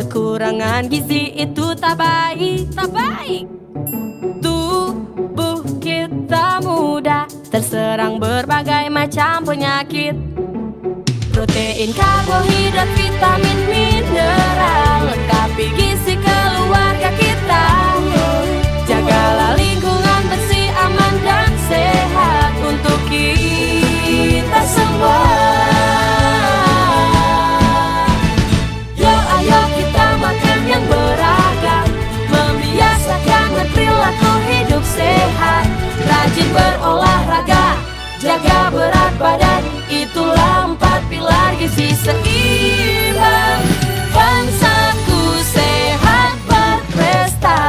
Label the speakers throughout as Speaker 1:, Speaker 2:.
Speaker 1: Kekurangan gizi itu tak baik, tak baik Tubuh kita mudah terserang berbagai macam penyakit Protein, karbohidrat,
Speaker 2: vitamin, mineral Lengkapi gizi keluarga kita Jagalah lingkungan bersih, aman, dan sehat Untuk kita semua sehat Rajin berolahraga Jaga berat badan Itulah empat pilar gizi seimbang
Speaker 3: Bangsaku sehat berprestasi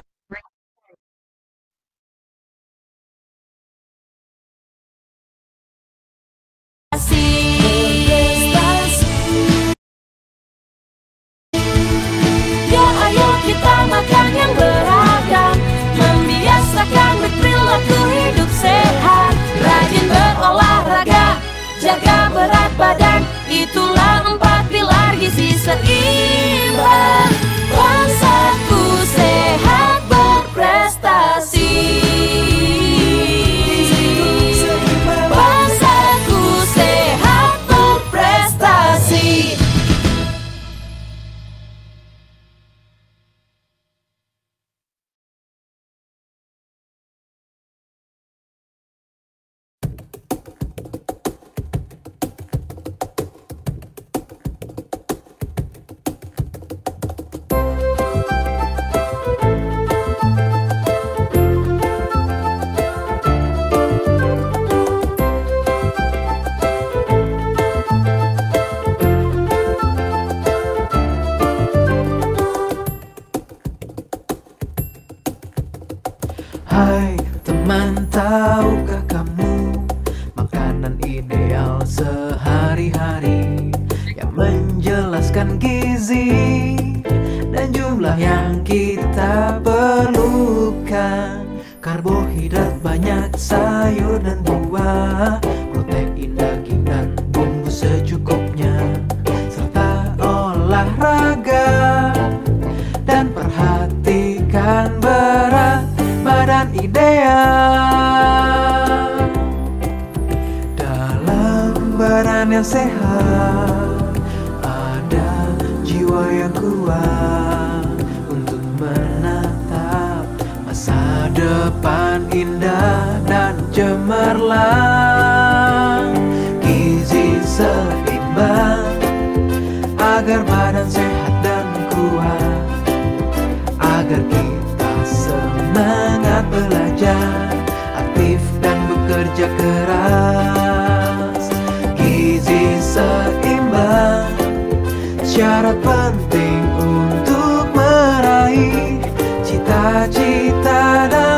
Speaker 2: Ya ayo kita makan yang berat buatku hidup sehat Rajin berolahraga Jaga berat badan Itulah empat pilar gizi seimbang Bangsaku
Speaker 4: banyak sayur dan buah Protein, daging, dan bumbu secukupnya Serta olahraga Dan perhatikan berat badan ideal
Speaker 5: Dalam
Speaker 4: badan yang sehat Ada jiwa yang kuat Untuk menatap masa depan indah dan cemerlang Gizi seimbang Agar badan sehat dan kuat Agar kita semangat belajar Aktif dan bekerja keras Gizi seimbang Syarat penting untuk meraih Cita-cita dan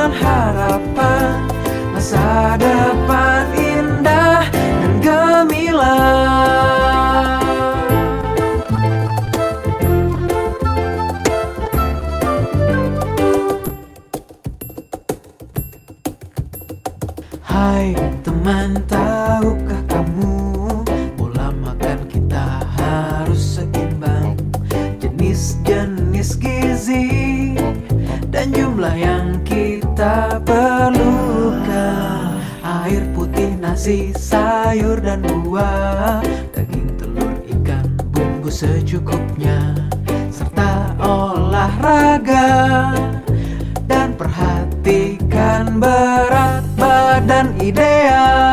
Speaker 4: dan jumlah yang kita perlukan Air putih, nasi, sayur dan buah Daging, telur, ikan, bumbu secukupnya Serta olahraga Dan perhatikan berat badan ideal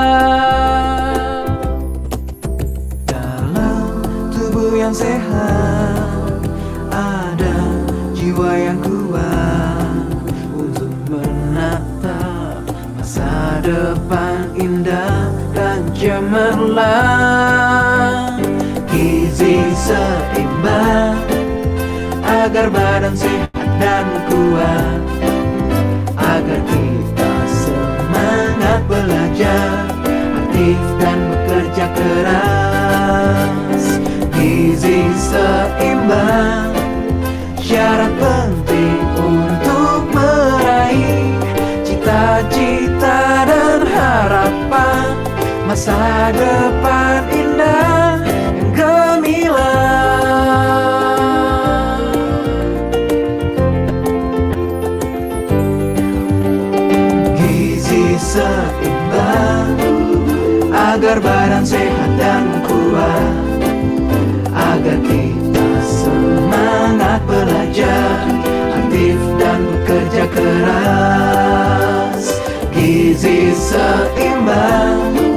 Speaker 4: cemerlang Gizi seimbang Agar badan sehat dan kuat Agar kita semangat belajar Aktif dan bekerja keras Gizi seimbang Syarat masa depan indah yang gemilang Gizi seimbang agar badan sehat dan kuat agar kita semangat belajar aktif dan kerja keras gizi seimbang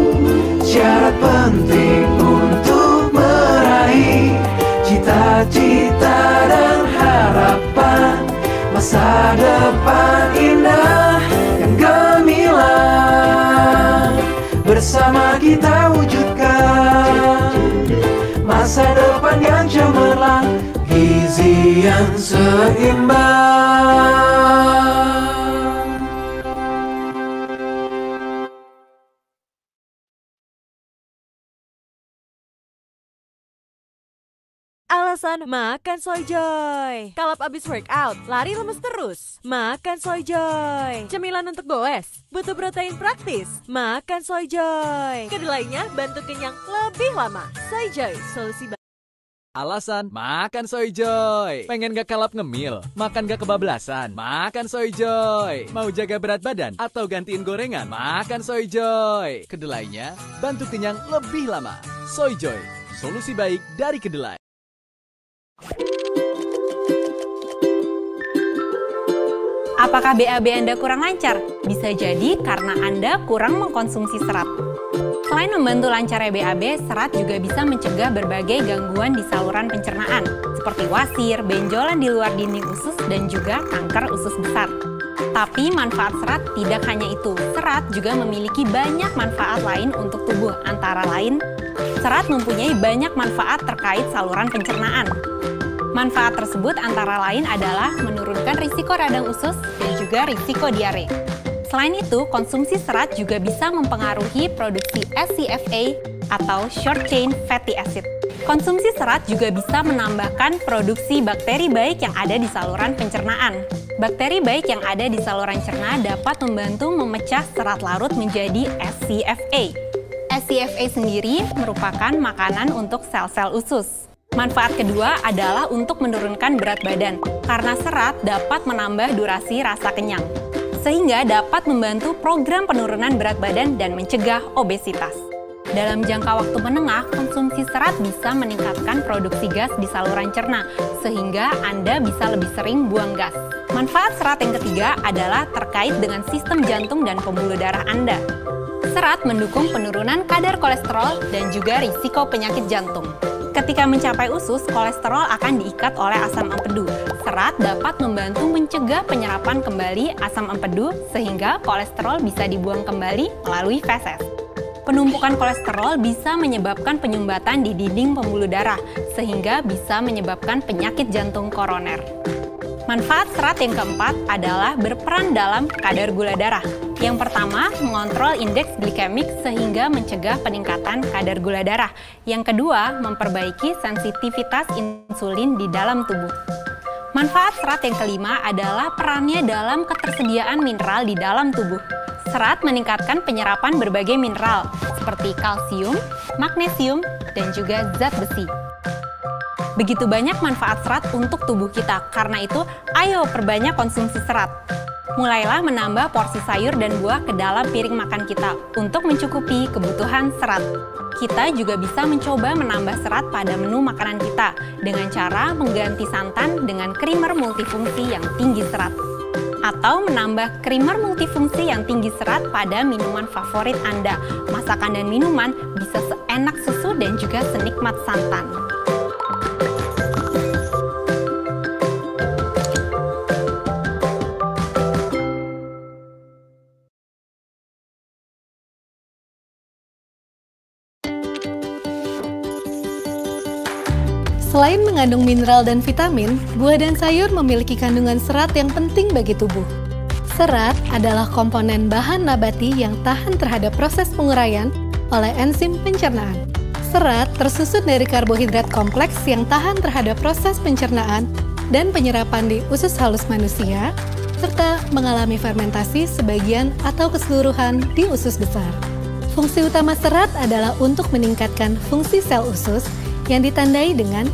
Speaker 4: syarat penting untuk meraih cita-cita dan harapan masa depan indah yang gemilang bersama kita wujudkan masa depan yang cemerlang gizi yang seimbang
Speaker 3: Makan, soy soyjoy. Kalap abis workout, lari lemes terus. Makan
Speaker 1: soyjoy. Cemilan untuk goes, butuh protein praktis. Makan soyjoy. Kedelainya bantu kenyang lebih lama. Soyjoy, solusi
Speaker 4: Alasan, makan soyjoy. Pengen gak kalap ngemil, makan gak kebablasan, makan soyjoy. Mau jaga berat badan atau gantiin gorengan, makan soyjoy. Kedelainya, bantu kenyang lebih lama. Soyjoy, solusi baik dari kedelai.
Speaker 6: Apakah BAB Anda kurang lancar? Bisa jadi karena Anda kurang mengkonsumsi serat. Selain membantu lancarnya BAB, serat juga bisa mencegah berbagai gangguan di saluran pencernaan, seperti wasir, benjolan di luar dinding usus, dan juga kanker usus besar. Tapi manfaat serat tidak hanya itu. Serat juga memiliki banyak manfaat lain untuk tubuh, antara lain Serat mempunyai banyak manfaat terkait saluran pencernaan. Manfaat tersebut antara lain adalah menurunkan risiko radang usus dan juga risiko diare. Selain itu, konsumsi serat juga bisa mempengaruhi produksi SCFA atau short chain fatty acid. Konsumsi serat juga bisa menambahkan produksi bakteri baik yang ada di saluran pencernaan. Bakteri baik yang ada di saluran cerna dapat membantu memecah serat larut menjadi SCFA. SCFA sendiri merupakan makanan untuk sel-sel usus. Manfaat kedua adalah untuk menurunkan berat badan, karena serat dapat menambah durasi rasa kenyang, sehingga dapat membantu program penurunan berat badan dan mencegah obesitas. Dalam jangka waktu menengah, konsumsi serat bisa meningkatkan produksi gas di saluran cerna, sehingga Anda bisa lebih sering buang gas. Manfaat serat yang ketiga adalah terkait dengan sistem jantung dan pembuluh darah Anda. Serat mendukung penurunan kadar kolesterol dan juga risiko penyakit jantung. Ketika mencapai usus, kolesterol akan diikat oleh asam empedu. Serat dapat membantu mencegah penyerapan kembali asam empedu sehingga kolesterol bisa dibuang kembali melalui feses. Penumpukan kolesterol bisa menyebabkan penyumbatan di dinding pembuluh darah, sehingga bisa menyebabkan penyakit jantung koroner. Manfaat serat yang keempat adalah berperan dalam kadar gula darah. Yang pertama, mengontrol indeks glikemik sehingga mencegah peningkatan kadar gula darah. Yang kedua, memperbaiki sensitivitas insulin di dalam tubuh. Manfaat serat yang kelima adalah perannya dalam ketersediaan mineral di dalam tubuh. Serat meningkatkan penyerapan berbagai mineral seperti kalsium, magnesium, dan juga zat besi. Begitu banyak manfaat serat untuk tubuh kita. Karena itu, ayo perbanyak konsumsi serat. Mulailah menambah porsi sayur dan buah ke dalam piring makan kita untuk mencukupi kebutuhan serat. Kita juga bisa mencoba menambah serat pada menu makanan kita dengan cara mengganti santan dengan krimer multifungsi yang tinggi serat atau menambah krimer multifungsi yang tinggi serat pada minuman favorit Anda. Masakan dan minuman bisa seenak susu dan juga senikmat santan.
Speaker 7: Selain mengandung mineral dan vitamin, buah dan sayur memiliki kandungan serat yang penting bagi tubuh. Serat adalah komponen bahan nabati yang tahan terhadap proses penguraian oleh enzim pencernaan. Serat tersusun dari karbohidrat kompleks yang tahan terhadap proses pencernaan dan penyerapan di usus halus manusia, serta mengalami fermentasi sebagian atau keseluruhan di usus besar. Fungsi utama serat adalah untuk meningkatkan fungsi sel usus yang ditandai dengan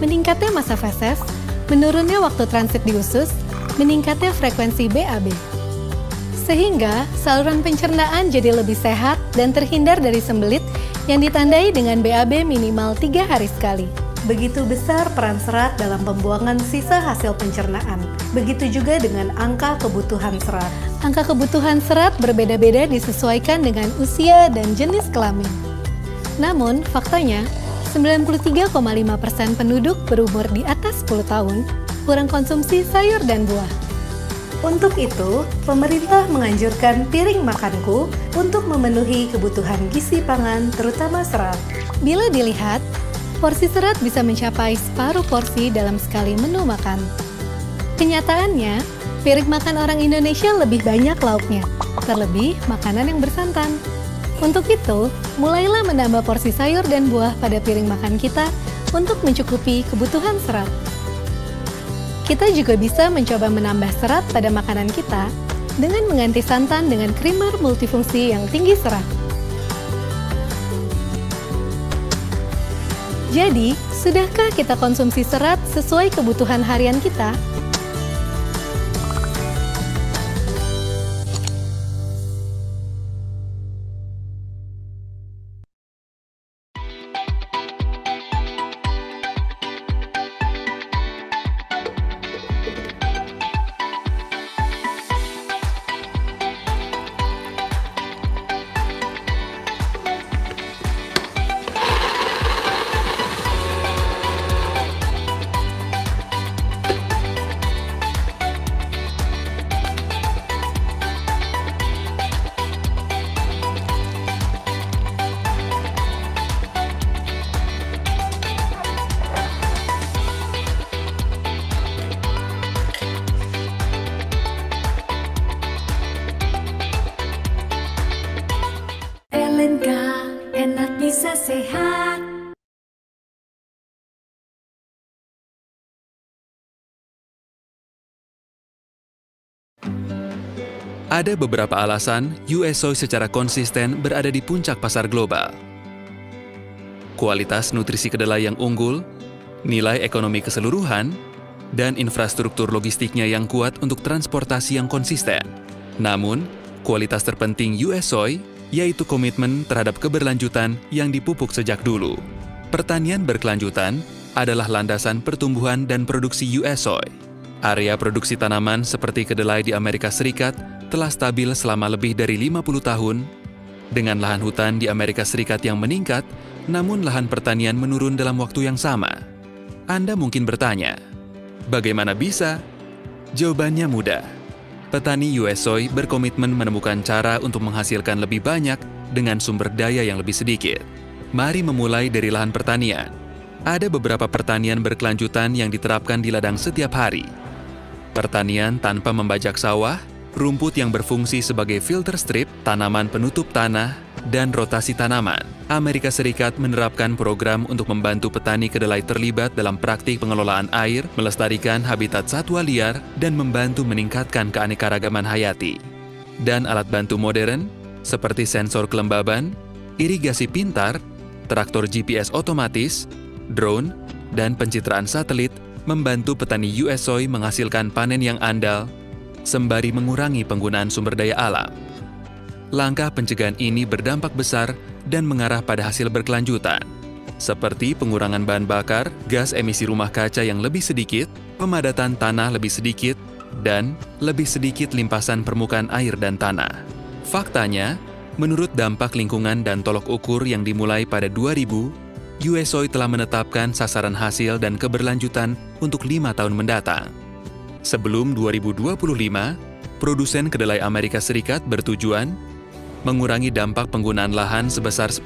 Speaker 7: meningkatnya masa feses, menurunnya waktu transit di usus, meningkatnya frekuensi BAB. Sehingga saluran pencernaan jadi lebih sehat dan terhindar dari sembelit yang ditandai dengan BAB minimal tiga hari sekali. Begitu besar peran serat dalam pembuangan sisa hasil pencernaan. Begitu juga dengan angka kebutuhan serat. Angka kebutuhan serat berbeda-beda disesuaikan dengan usia dan jenis kelamin. Namun, faktanya 93,5 persen penduduk berumur di atas 10 tahun kurang konsumsi sayur dan buah. Untuk itu, pemerintah menganjurkan piring makanku untuk memenuhi kebutuhan gizi pangan terutama serat. Bila dilihat, porsi serat bisa mencapai separuh porsi dalam sekali menu makan. Kenyataannya, piring makan orang Indonesia lebih banyak lauknya, terlebih makanan yang bersantan. Untuk itu, mulailah menambah porsi sayur dan buah pada piring makan kita untuk mencukupi kebutuhan serat. Kita juga bisa mencoba menambah serat pada makanan kita dengan mengganti santan dengan krimer multifungsi yang tinggi serat. Jadi, sudahkah kita konsumsi serat sesuai kebutuhan harian kita?
Speaker 8: Ada beberapa alasan USO secara konsisten berada di puncak pasar global. Kualitas nutrisi kedelai yang unggul, nilai ekonomi keseluruhan, dan infrastruktur logistiknya yang kuat untuk transportasi yang konsisten. Namun, kualitas terpenting US Soy yaitu komitmen terhadap keberlanjutan yang dipupuk sejak dulu. Pertanian berkelanjutan adalah landasan pertumbuhan dan produksi US Soy. Area produksi tanaman seperti kedelai di Amerika Serikat telah stabil selama lebih dari 50 tahun, dengan lahan hutan di Amerika Serikat yang meningkat, namun lahan pertanian menurun dalam waktu yang sama. Anda mungkin bertanya, bagaimana bisa? Jawabannya mudah. Petani US Soy berkomitmen menemukan cara untuk menghasilkan lebih banyak dengan sumber daya yang lebih sedikit. Mari memulai dari lahan pertanian. Ada beberapa pertanian berkelanjutan yang diterapkan di ladang setiap hari. Pertanian tanpa membajak sawah, rumput yang berfungsi sebagai filter strip, tanaman penutup tanah, dan rotasi tanaman. Amerika Serikat menerapkan program untuk membantu petani kedelai terlibat dalam praktik pengelolaan air, melestarikan habitat satwa liar, dan membantu meningkatkan keanekaragaman hayati. Dan alat bantu modern, seperti sensor kelembaban, irigasi pintar, traktor GPS otomatis, drone, dan pencitraan satelit membantu petani US soy menghasilkan panen yang andal sembari mengurangi penggunaan sumber daya alam. Langkah pencegahan ini berdampak besar dan mengarah pada hasil berkelanjutan, seperti pengurangan bahan bakar, gas emisi rumah kaca yang lebih sedikit, pemadatan tanah lebih sedikit, dan lebih sedikit limpasan permukaan air dan tanah. Faktanya, menurut dampak lingkungan dan tolok ukur yang dimulai pada 2000, USOI telah menetapkan sasaran hasil dan keberlanjutan untuk lima tahun mendatang. Sebelum 2025, produsen kedelai Amerika Serikat bertujuan mengurangi dampak penggunaan lahan sebesar 10%,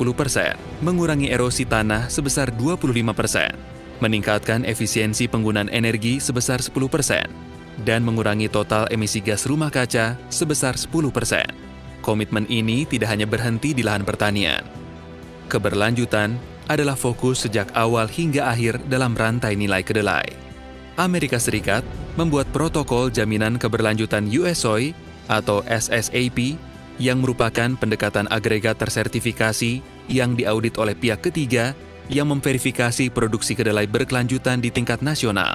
Speaker 8: mengurangi erosi tanah sebesar 25%, meningkatkan efisiensi penggunaan energi sebesar 10%, dan mengurangi total emisi gas rumah kaca sebesar 10%. Komitmen ini tidak hanya berhenti di lahan pertanian. Keberlanjutan adalah fokus sejak awal hingga akhir dalam rantai nilai kedelai. Amerika Serikat membuat protokol jaminan keberlanjutan USOI atau SSAP yang merupakan pendekatan agregat tersertifikasi yang diaudit oleh pihak ketiga yang memverifikasi produksi kedelai berkelanjutan di tingkat nasional.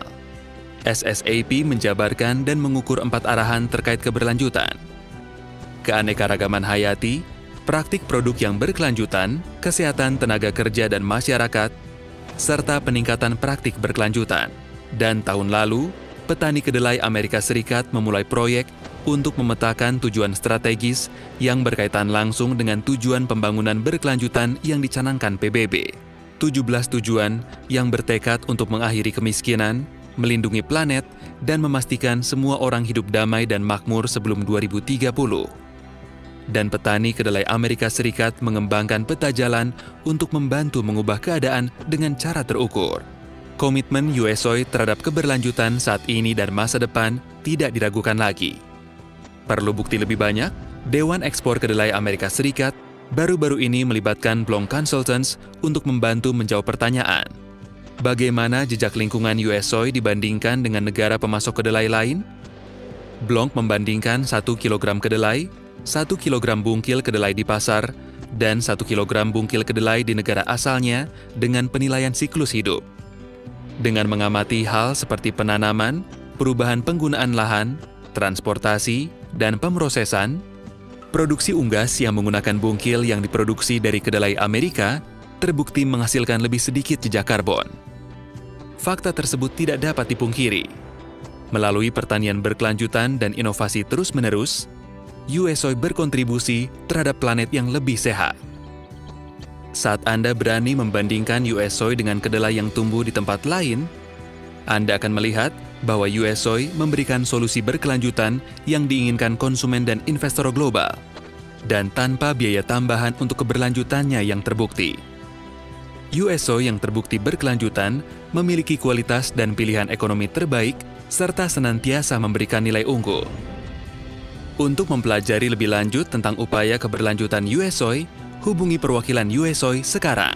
Speaker 8: SSAP menjabarkan dan mengukur empat arahan terkait keberlanjutan. Keanekaragaman hayati, praktik produk yang berkelanjutan, kesehatan tenaga kerja dan masyarakat, serta peningkatan praktik berkelanjutan. Dan tahun lalu, petani kedelai Amerika Serikat memulai proyek untuk memetakan tujuan strategis yang berkaitan langsung dengan tujuan pembangunan berkelanjutan yang dicanangkan PBB. 17 tujuan yang bertekad untuk mengakhiri kemiskinan, melindungi planet, dan memastikan semua orang hidup damai dan makmur sebelum 2030. Dan petani kedelai Amerika Serikat mengembangkan peta jalan untuk membantu mengubah keadaan dengan cara terukur komitmen USOI terhadap keberlanjutan saat ini dan masa depan tidak diragukan lagi. Perlu bukti lebih banyak? Dewan Ekspor Kedelai Amerika Serikat baru-baru ini melibatkan Blong Consultants untuk membantu menjawab pertanyaan. Bagaimana jejak lingkungan USOI dibandingkan dengan negara pemasok kedelai lain? Blong membandingkan 1 kg kedelai, 1 kg bungkil kedelai di pasar, dan 1 kg bungkil kedelai di negara asalnya dengan penilaian siklus hidup dengan mengamati hal seperti penanaman, perubahan penggunaan lahan, transportasi, dan pemrosesan, produksi unggas yang menggunakan bungkil yang diproduksi dari kedelai Amerika terbukti menghasilkan lebih sedikit jejak karbon. Fakta tersebut tidak dapat dipungkiri. Melalui pertanian berkelanjutan dan inovasi terus-menerus, USOI berkontribusi terhadap planet yang lebih sehat. Saat Anda berani membandingkan US soy dengan kedelai yang tumbuh di tempat lain, Anda akan melihat bahwa US soy memberikan solusi berkelanjutan yang diinginkan konsumen dan investor global, dan tanpa biaya tambahan untuk keberlanjutannya yang terbukti. USO yang terbukti berkelanjutan memiliki kualitas dan pilihan ekonomi terbaik serta senantiasa memberikan nilai unggul. Untuk mempelajari lebih lanjut tentang upaya keberlanjutan USO, hubungi perwakilan USOI sekarang.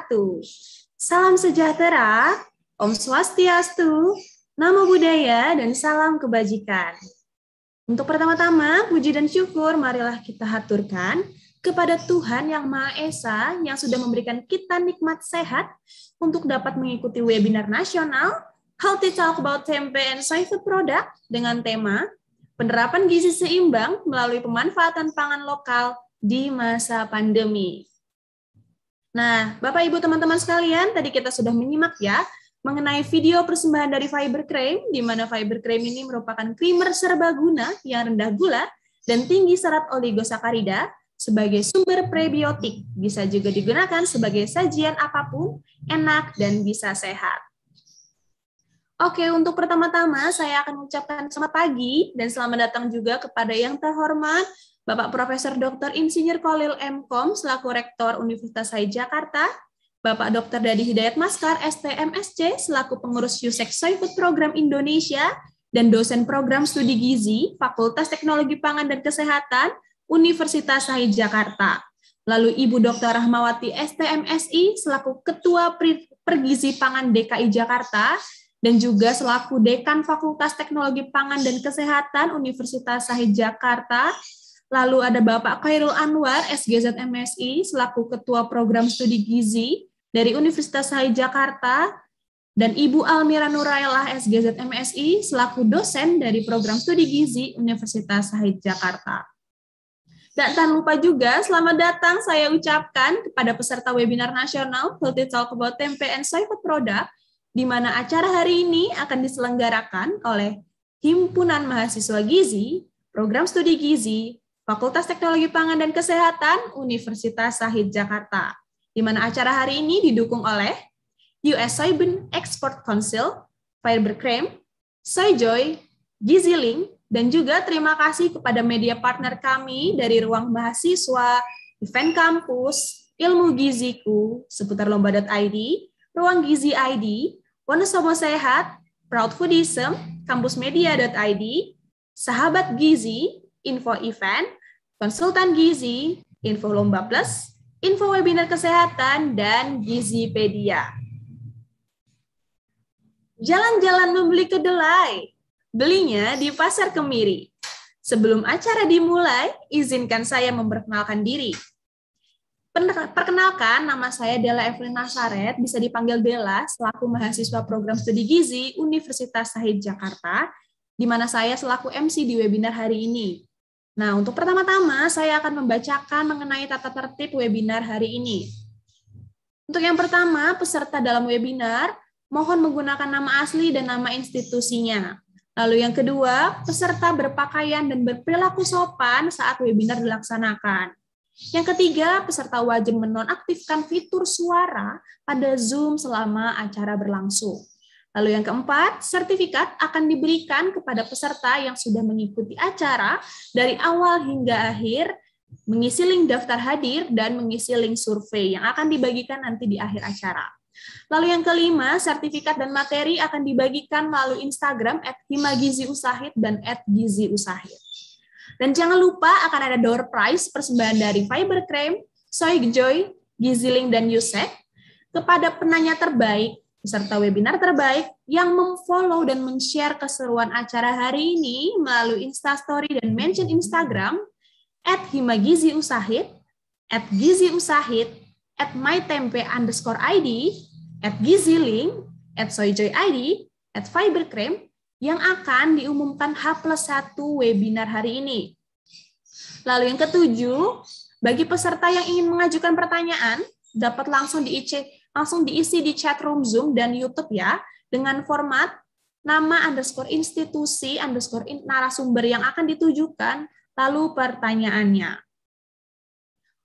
Speaker 9: wabarakatuh. Salam sejahtera, Om Swastiastu, Namo Buddhaya, dan salam kebajikan. Untuk pertama-tama, puji dan syukur marilah kita haturkan kepada Tuhan Yang Maha Esa yang sudah memberikan kita nikmat sehat untuk dapat mengikuti webinar nasional Healthy Talk About Tempe and Food Product dengan tema penerapan gizi seimbang melalui pemanfaatan pangan lokal di masa pandemi. Nah, Bapak Ibu teman-teman sekalian, tadi kita sudah menyimak ya mengenai video persembahan dari Fiber Cream, di mana Fiber Cream ini merupakan creamer serbaguna yang rendah gula dan tinggi serat oligosakarida sebagai sumber prebiotik. Bisa juga digunakan sebagai sajian apapun, enak dan bisa sehat. Oke, untuk pertama-tama saya akan mengucapkan selamat pagi dan selamat datang juga kepada yang terhormat Bapak Profesor Dr. Insinyur Kolil M. Kom selaku Rektor Universitas Hai Jakarta, Bapak Dr. Dadi Hidayat Maskar, STMSC, selaku pengurus Yusek Food Program Indonesia, dan dosen program studi gizi, Fakultas Teknologi Pangan dan Kesehatan, Universitas Hai Jakarta. Lalu Ibu Dr. Rahmawati STMSI, selaku Ketua Pergizi Pangan DKI Jakarta, dan juga selaku Dekan Fakultas Teknologi Pangan dan Kesehatan Universitas Hai Jakarta, Lalu ada Bapak Khairul Anwar, SGZ MSI, selaku Ketua Program Studi Gizi dari Universitas Hai Jakarta, dan Ibu Almira Nurailah, SGZ MSI, selaku dosen dari Program Studi Gizi Universitas Hai Jakarta. Dan tak lupa juga, selamat datang saya ucapkan kepada peserta webinar nasional Healthy Talk About Tempe and Food Product, di mana acara hari ini akan diselenggarakan oleh Himpunan Mahasiswa Gizi, Program Studi Gizi, Fakultas Teknologi Pangan dan Kesehatan Universitas Sahid Jakarta, di mana acara hari ini didukung oleh US Soybean Export Council, Fibercream, Soyjoy, Gizilink, dan juga terima kasih kepada media partner kami dari Ruang Mahasiswa, Event Kampus, Ilmu Giziku, seputar lomba.id, Ruang Gizi ID, Wonosobo Sehat, Proud Foodism, Kampus kampusmedia.id, Sahabat Gizi, info event, konsultan gizi, info lomba plus, info webinar kesehatan, dan Gizipedia. Jalan-jalan membeli kedelai, belinya di Pasar Kemiri. Sebelum acara dimulai, izinkan saya memperkenalkan diri. Perkenalkan, nama saya Dela Evelyn Nasaret, bisa dipanggil Dela, selaku mahasiswa program studi gizi Universitas Sahid Jakarta, di mana saya selaku MC di webinar hari ini. Nah, untuk pertama-tama saya akan membacakan mengenai tata tertib webinar hari ini. Untuk yang pertama, peserta dalam webinar mohon menggunakan nama asli dan nama institusinya. Lalu yang kedua, peserta berpakaian dan berperilaku sopan saat webinar dilaksanakan. Yang ketiga, peserta wajib menonaktifkan fitur suara pada Zoom selama acara berlangsung. Lalu yang keempat, sertifikat akan diberikan kepada peserta yang sudah mengikuti acara dari awal hingga akhir, mengisi link daftar hadir, dan mengisi link survei yang akan dibagikan nanti di akhir acara. Lalu yang kelima, sertifikat dan materi akan dibagikan melalui Instagram at dan at Dan jangan lupa akan ada door prize persembahan dari Fiber Cream, Soy Joy, Link, dan Yusek kepada penanya terbaik peserta webinar terbaik yang memfollow dan men-share keseruan acara hari ini melalui Instastory dan mention Instagram at Himagizi Usahid, at Gizi Usahid, at mytempe underscore ID, at Gizi Link, at Soyjoy ID, at yang akan diumumkan H plus 1 webinar hari ini. Lalu yang ketujuh, bagi peserta yang ingin mengajukan pertanyaan, dapat langsung di IC langsung diisi di chat room Zoom dan YouTube ya, dengan format nama underscore institusi underscore narasumber yang akan ditujukan, lalu pertanyaannya.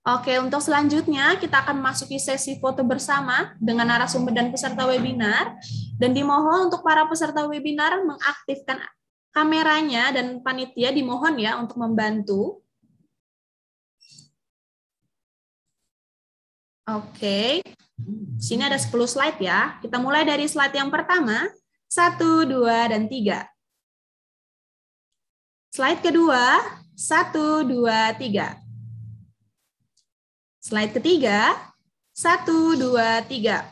Speaker 9: Oke, untuk selanjutnya kita akan masuki sesi foto bersama dengan narasumber dan peserta webinar. Dan dimohon untuk para peserta webinar mengaktifkan kameranya dan panitia dimohon ya untuk membantu. Oke, sini ada 10 slide ya. Kita mulai dari slide yang pertama, satu dua dan tiga. Slide kedua, satu dua tiga. Slide ketiga, satu dua tiga.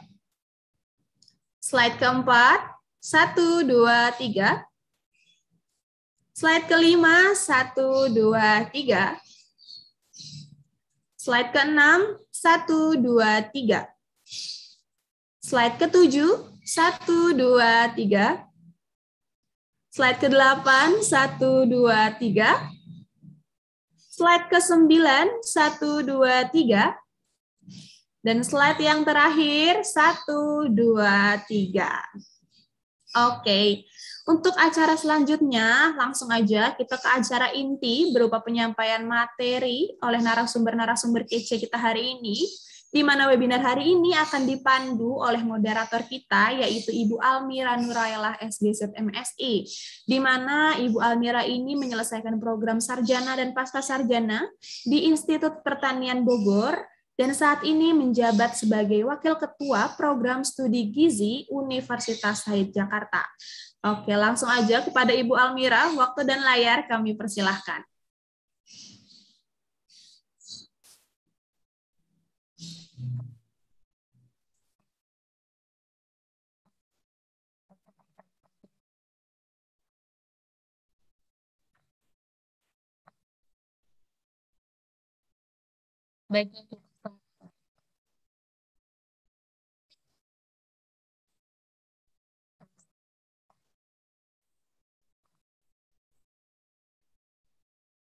Speaker 9: Slide keempat, satu dua tiga. Slide kelima, satu dua tiga. Slide keenam, 1, 2, 3. Slide ke-7, 1, 2, 3. Slide ke-8, 1, 2, 3. Slide ke-9, 1, 2, 3. Dan slide yang terakhir, satu dua tiga. Oke, untuk acara selanjutnya, langsung aja kita ke acara inti berupa penyampaian materi oleh narasumber-narasumber kece kita hari ini di mana webinar hari ini akan dipandu oleh moderator kita, yaitu Ibu Almira Nurailah SGZ MSI, di mana Ibu Almira ini menyelesaikan program sarjana dan pasca sarjana di Institut Pertanian Bogor, dan saat ini menjabat sebagai Wakil Ketua Program Studi Gizi Universitas Said Jakarta. Oke, langsung aja kepada Ibu Almira, waktu dan layar kami persilahkan.
Speaker 3: baiknya kita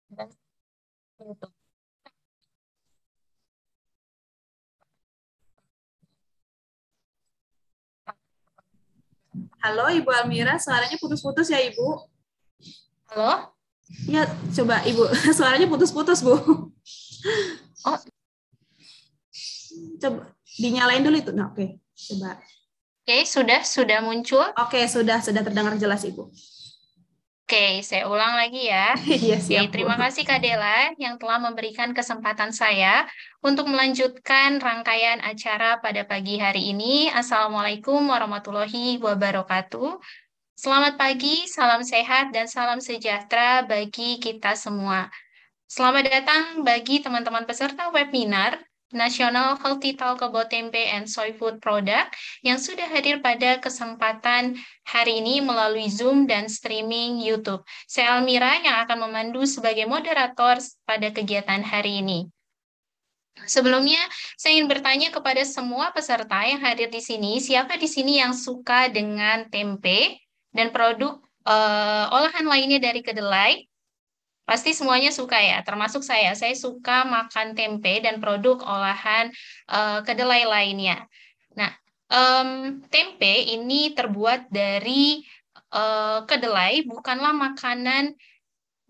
Speaker 3: dan Halo Ibu
Speaker 9: Almira, suaranya putus-putus ya Ibu. Halo? Ya, coba Ibu, suaranya putus-putus Bu. Oh, Coba dinyalain dulu itu. Nah, oke. Okay. Coba. Oke,
Speaker 10: okay, sudah sudah muncul. Oke, okay, sudah sudah terdengar jelas Ibu. Oke, saya ulang lagi ya. Ya terima kasih Kak Dela yang telah memberikan kesempatan saya untuk melanjutkan rangkaian acara pada pagi hari ini. Assalamualaikum warahmatullahi wabarakatuh. Selamat pagi, salam sehat, dan salam sejahtera bagi kita semua. Selamat datang bagi teman-teman peserta webinar National Healthy Talk About Tempe and Soy Food Product yang sudah hadir pada kesempatan hari ini melalui Zoom dan streaming YouTube. Saya Almira yang akan memandu sebagai moderator pada kegiatan hari ini. Sebelumnya, saya ingin bertanya kepada semua peserta yang hadir di sini, siapa di sini yang suka dengan tempe dan produk uh, olahan lainnya dari kedelai? pasti semuanya suka ya, termasuk saya. Saya suka makan tempe dan produk olahan uh, kedelai lainnya. Nah, um, tempe ini terbuat dari uh, kedelai, bukanlah makanan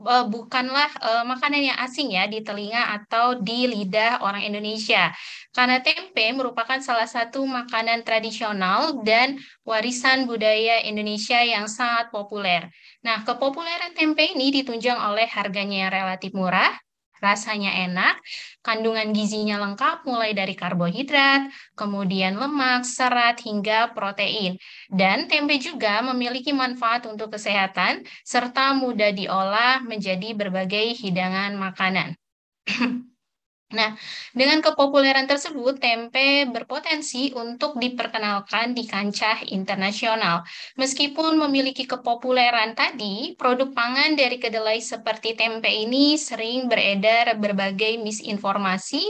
Speaker 10: uh, bukanlah uh, makanan yang asing ya di telinga atau di lidah orang Indonesia. Karena tempe merupakan salah satu makanan tradisional dan warisan budaya Indonesia yang sangat populer. Nah, kepopuleran tempe ini ditunjang oleh harganya yang relatif murah, rasanya enak, kandungan gizinya lengkap mulai dari karbohidrat, kemudian lemak, serat, hingga protein. Dan tempe juga memiliki manfaat untuk kesehatan, serta mudah diolah menjadi berbagai hidangan makanan. Nah, dengan kepopuleran tersebut, tempe berpotensi untuk diperkenalkan di kancah internasional. Meskipun memiliki kepopuleran tadi, produk pangan dari kedelai seperti tempe ini sering beredar berbagai misinformasi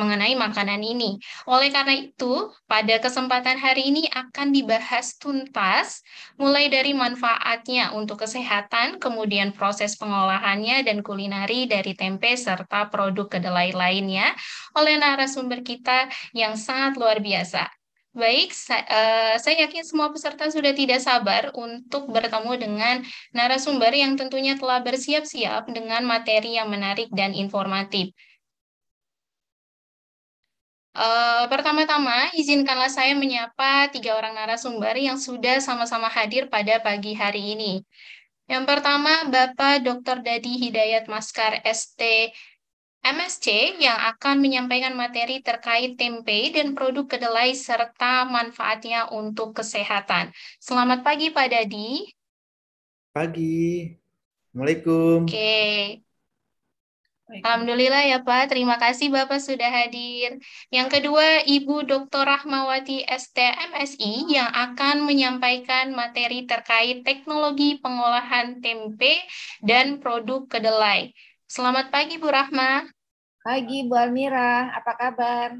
Speaker 10: mengenai makanan ini. Oleh karena itu, pada kesempatan hari ini akan dibahas tuntas, mulai dari manfaatnya untuk kesehatan, kemudian proses pengolahannya dan kulinari dari tempe serta produk kedelai lain lainnya oleh narasumber kita yang sangat luar biasa. Baik, saya, uh, eh, saya yakin semua peserta sudah tidak sabar untuk bertemu dengan narasumber yang tentunya telah bersiap-siap dengan materi yang menarik dan informatif. Uh, pertama-tama, izinkanlah saya menyapa tiga orang narasumber yang sudah sama-sama hadir pada pagi hari ini. Yang pertama, Bapak Dr. Dadi Hidayat Maskar ST MSC yang akan menyampaikan materi terkait tempe dan produk kedelai serta manfaatnya untuk kesehatan. Selamat pagi Pak Dadi.
Speaker 11: Pagi. Assalamualaikum.
Speaker 10: Oke. Alhamdulillah ya Pak, terima kasih Bapak sudah hadir. Yang kedua, Ibu Dr. Rahmawati STMSI yang akan menyampaikan materi terkait teknologi pengolahan tempe dan produk kedelai. Selamat pagi Bu Rahma. Pagi Bu Almira, apa kabar?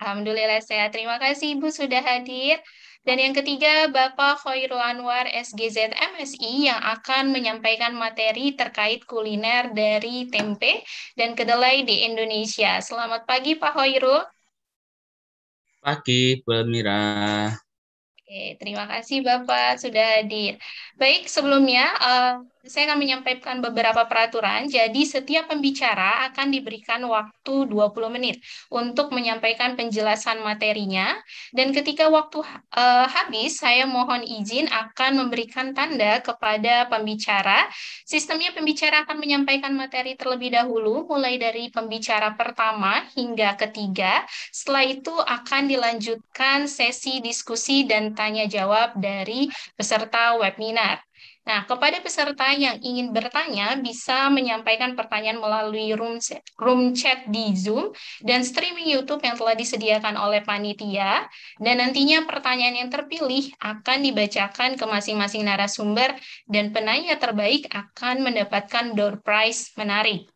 Speaker 10: Alhamdulillah saya, Terima kasih Ibu sudah hadir. Dan yang ketiga, Bapak Khairul Anwar SGZ MSI yang akan menyampaikan materi terkait kuliner dari tempe dan kedelai di Indonesia. Selamat pagi Pak Khairul.
Speaker 12: Pagi, Bu Almira.
Speaker 10: Oke, terima kasih Bapak sudah hadir. Baik, sebelumnya uh, saya akan menyampaikan beberapa peraturan. Jadi setiap pembicara akan diberikan waktu 20 menit untuk menyampaikan penjelasan materinya. Dan ketika waktu uh, habis, saya mohon izin akan memberikan tanda kepada pembicara. Sistemnya pembicara akan menyampaikan materi terlebih dahulu, mulai dari pembicara pertama hingga ketiga. Setelah itu akan dilanjutkan sesi diskusi dan tanya jawab dari peserta webinar chat. Nah, nah, kepada peserta yang ingin bertanya bisa menyampaikan pertanyaan melalui room room chat di Zoom dan streaming YouTube yang telah disediakan oleh panitia dan nantinya pertanyaan yang terpilih akan dibacakan ke masing-masing narasumber dan penanya terbaik akan mendapatkan door prize menarik.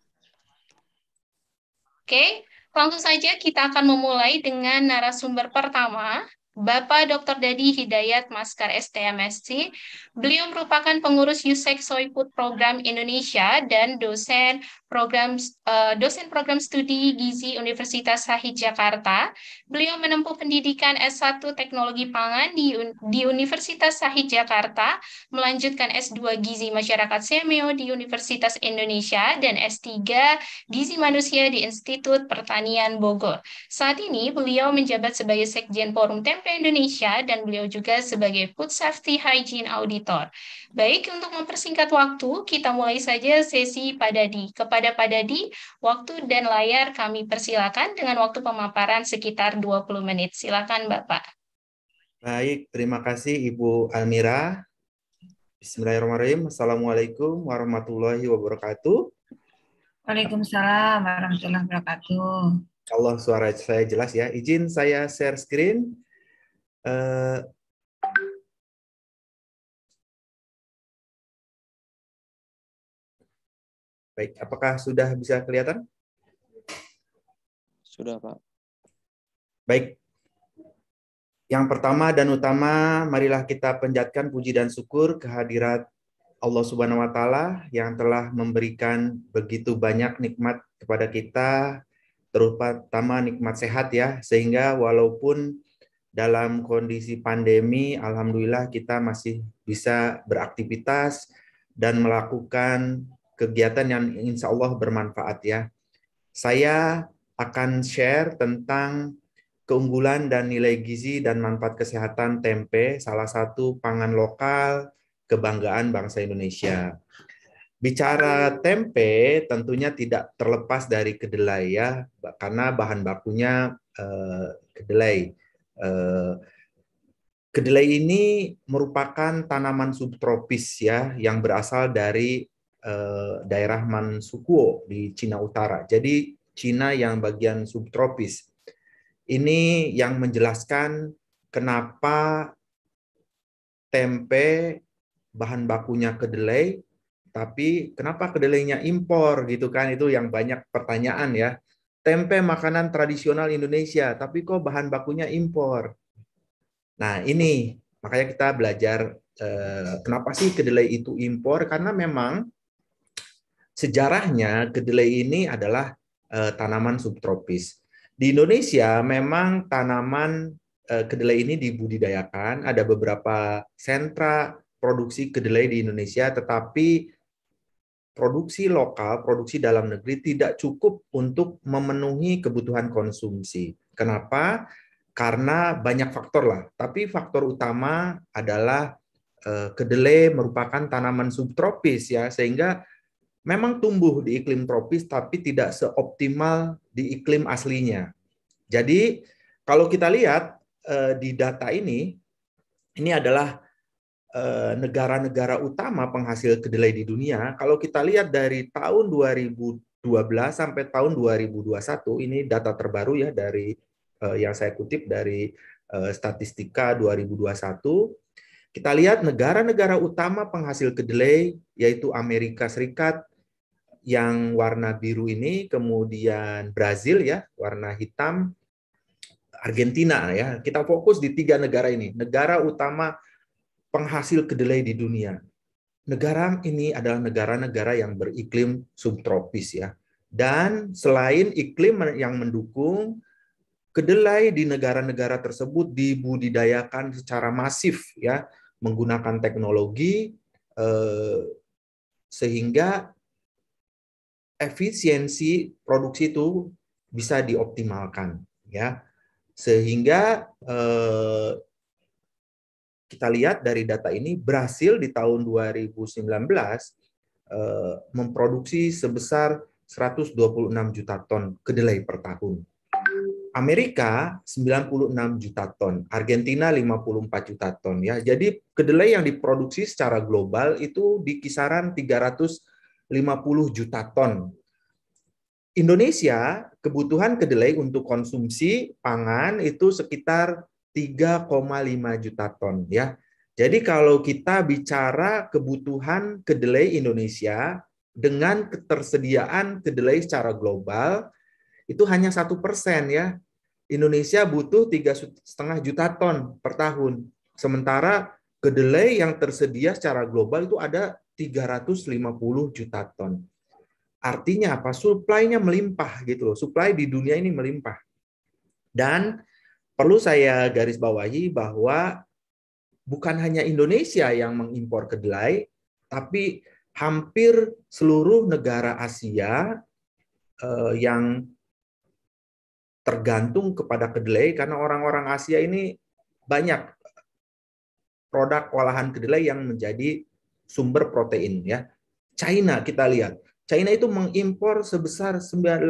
Speaker 10: Oke, langsung saja kita akan memulai dengan narasumber pertama Bapak Dr. Dadi Hidayat Maskar STMSC. Beliau merupakan pengurus Yusek Soiput Program Indonesia dan dosen program uh, eh, dosen program studi gizi Universitas Sahid Jakarta. Beliau menempuh pendidikan S1 Teknologi Pangan di di Universitas Sahid Jakarta, melanjutkan S2 Gizi Masyarakat Semeo di Universitas Indonesia dan S3 Gizi Manusia di Institut Pertanian Bogor. Saat ini beliau menjabat sebagai Sekjen Forum Tempe Indonesia dan beliau juga sebagai Food Safety Hygiene Auditor. Baik, untuk mempersingkat waktu, kita mulai saja sesi pada di kepada ada Pak Dadi, waktu dan layar kami persilakan dengan waktu pemaparan sekitar 20 menit. Silakan Bapak.
Speaker 11: Baik, terima kasih Ibu Almira. Bismillahirrahmanirrahim. Assalamualaikum warahmatullahi wabarakatuh.
Speaker 3: Waalaikumsalam warahmatullahi wabarakatuh.
Speaker 11: Allah suara saya jelas ya. Izin saya share screen. Uh,
Speaker 3: Baik, apakah
Speaker 11: sudah bisa kelihatan? Sudah, Pak. Baik. Yang pertama dan utama, marilah kita penjatkan puji dan syukur kehadirat Allah Subhanahu wa taala yang telah memberikan begitu banyak nikmat kepada kita, terutama nikmat sehat ya, sehingga walaupun dalam kondisi pandemi alhamdulillah kita masih bisa beraktivitas dan melakukan kegiatan yang insya Allah bermanfaat ya. Saya akan share tentang keunggulan dan nilai gizi dan manfaat kesehatan tempe, salah satu pangan lokal kebanggaan bangsa Indonesia. Bicara tempe tentunya tidak terlepas dari kedelai ya, karena bahan bakunya eh, kedelai. Eh, kedelai ini merupakan tanaman subtropis ya, yang berasal dari Eh, daerah Mansukuo di Cina Utara. Jadi Cina yang bagian subtropis. Ini yang menjelaskan kenapa tempe bahan bakunya kedelai tapi kenapa kedelainya impor gitu kan itu yang banyak pertanyaan ya tempe makanan tradisional Indonesia tapi kok bahan bakunya impor nah ini makanya kita belajar eh, kenapa sih kedelai itu impor karena memang Sejarahnya kedelai ini adalah uh, tanaman subtropis. Di Indonesia memang tanaman uh, kedelai ini dibudidayakan, ada beberapa sentra produksi kedelai di Indonesia tetapi produksi lokal, produksi dalam negeri tidak cukup untuk memenuhi kebutuhan konsumsi. Kenapa? Karena banyak faktor lah, tapi faktor utama adalah eh, kedelai merupakan tanaman subtropis ya sehingga memang tumbuh di iklim tropis tapi tidak seoptimal di iklim aslinya. Jadi kalau kita lihat eh, di data ini, ini adalah eh, negara-negara utama penghasil kedelai di dunia, kalau kita lihat dari tahun 2012 sampai tahun 2021, ini data terbaru ya dari eh, yang saya kutip dari statistika 2021, kita lihat negara-negara utama penghasil kedelai yaitu Amerika Serikat, yang warna biru ini, kemudian Brazil ya, warna hitam, Argentina ya. Kita fokus di tiga negara ini, negara utama penghasil kedelai di dunia. Negara ini adalah negara-negara yang beriklim subtropis ya. Dan selain iklim yang mendukung, kedelai di negara-negara tersebut dibudidayakan secara masif ya, menggunakan teknologi eh, sehingga efisiensi produksi itu bisa dioptimalkan ya sehingga eh, kita lihat dari data ini Brasil di tahun 2019 eh, memproduksi sebesar 126 juta ton kedelai per tahun. Amerika 96 juta ton, Argentina 54 juta ton ya. Jadi kedelai yang diproduksi secara global itu di kisaran 300 50 juta ton. Indonesia kebutuhan kedelai untuk konsumsi pangan itu sekitar 3,5 juta ton ya. Jadi kalau kita bicara kebutuhan kedelai Indonesia dengan ketersediaan kedelai secara global itu hanya satu persen ya. Indonesia butuh tiga setengah juta ton per tahun, sementara kedelai yang tersedia secara global itu ada 350 juta ton. Artinya apa? Supply-nya melimpah gitu loh. Supply di dunia ini melimpah. Dan perlu saya garis bawahi bahwa bukan hanya Indonesia yang mengimpor kedelai, tapi hampir seluruh negara Asia eh, yang tergantung kepada kedelai karena orang-orang Asia ini banyak produk olahan kedelai yang menjadi sumber protein ya. China kita lihat, China itu mengimpor sebesar 80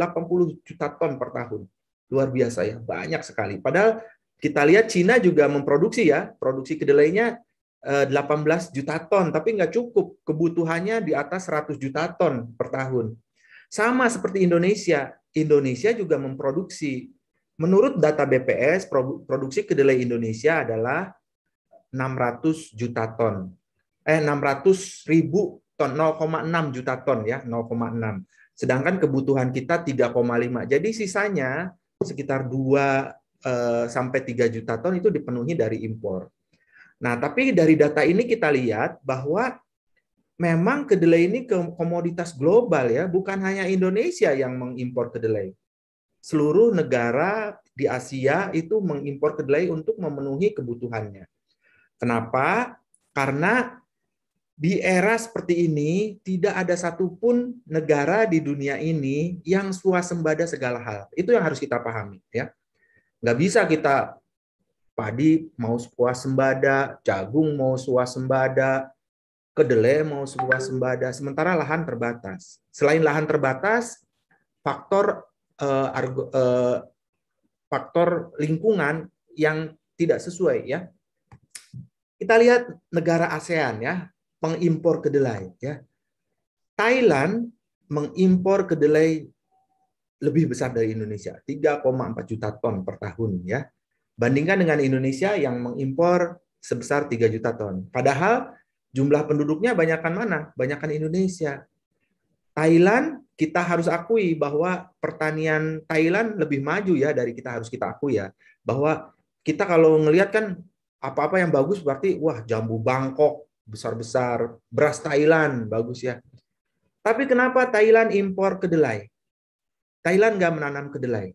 Speaker 11: juta ton per tahun. Luar biasa ya, banyak sekali. Padahal kita lihat China juga memproduksi ya, produksi kedelainya 18 eh, juta ton, tapi nggak cukup. Kebutuhannya di atas 100 juta ton per tahun. Sama seperti Indonesia, Indonesia juga memproduksi. Menurut data BPS, produksi kedelai Indonesia adalah 600 juta ton eh 600 ribu ton 0,6 juta ton ya 0,6 sedangkan kebutuhan kita 3,5 jadi sisanya sekitar 2 eh, sampai 3 juta ton itu dipenuhi dari impor nah tapi dari data ini kita lihat bahwa memang kedelai ini komoditas global ya bukan hanya Indonesia yang mengimpor kedelai seluruh negara di Asia itu mengimpor kedelai untuk memenuhi kebutuhannya. Kenapa? Karena di era seperti ini tidak ada satupun negara di dunia ini yang swasembada segala hal. Itu yang harus kita pahami ya. Nggak bisa kita padi mau swasembada, jagung mau swasembada, kedelai mau swasembada, sementara lahan terbatas. Selain lahan terbatas, faktor uh, argo, uh, faktor lingkungan yang tidak sesuai ya. Kita lihat negara ASEAN ya, pengimpor kedelai ya. Thailand mengimpor kedelai lebih besar dari Indonesia, 3,4 juta ton per tahun ya. Bandingkan dengan Indonesia yang mengimpor sebesar 3 juta ton. Padahal jumlah penduduknya banyakkan mana? Banyakkan Indonesia. Thailand kita harus akui bahwa pertanian Thailand lebih maju ya dari kita harus kita akui ya bahwa kita kalau ngelihat kan apa-apa yang bagus berarti wah jambu Bangkok besar-besar, beras Thailand bagus ya. Tapi kenapa Thailand impor kedelai? Thailand nggak menanam kedelai.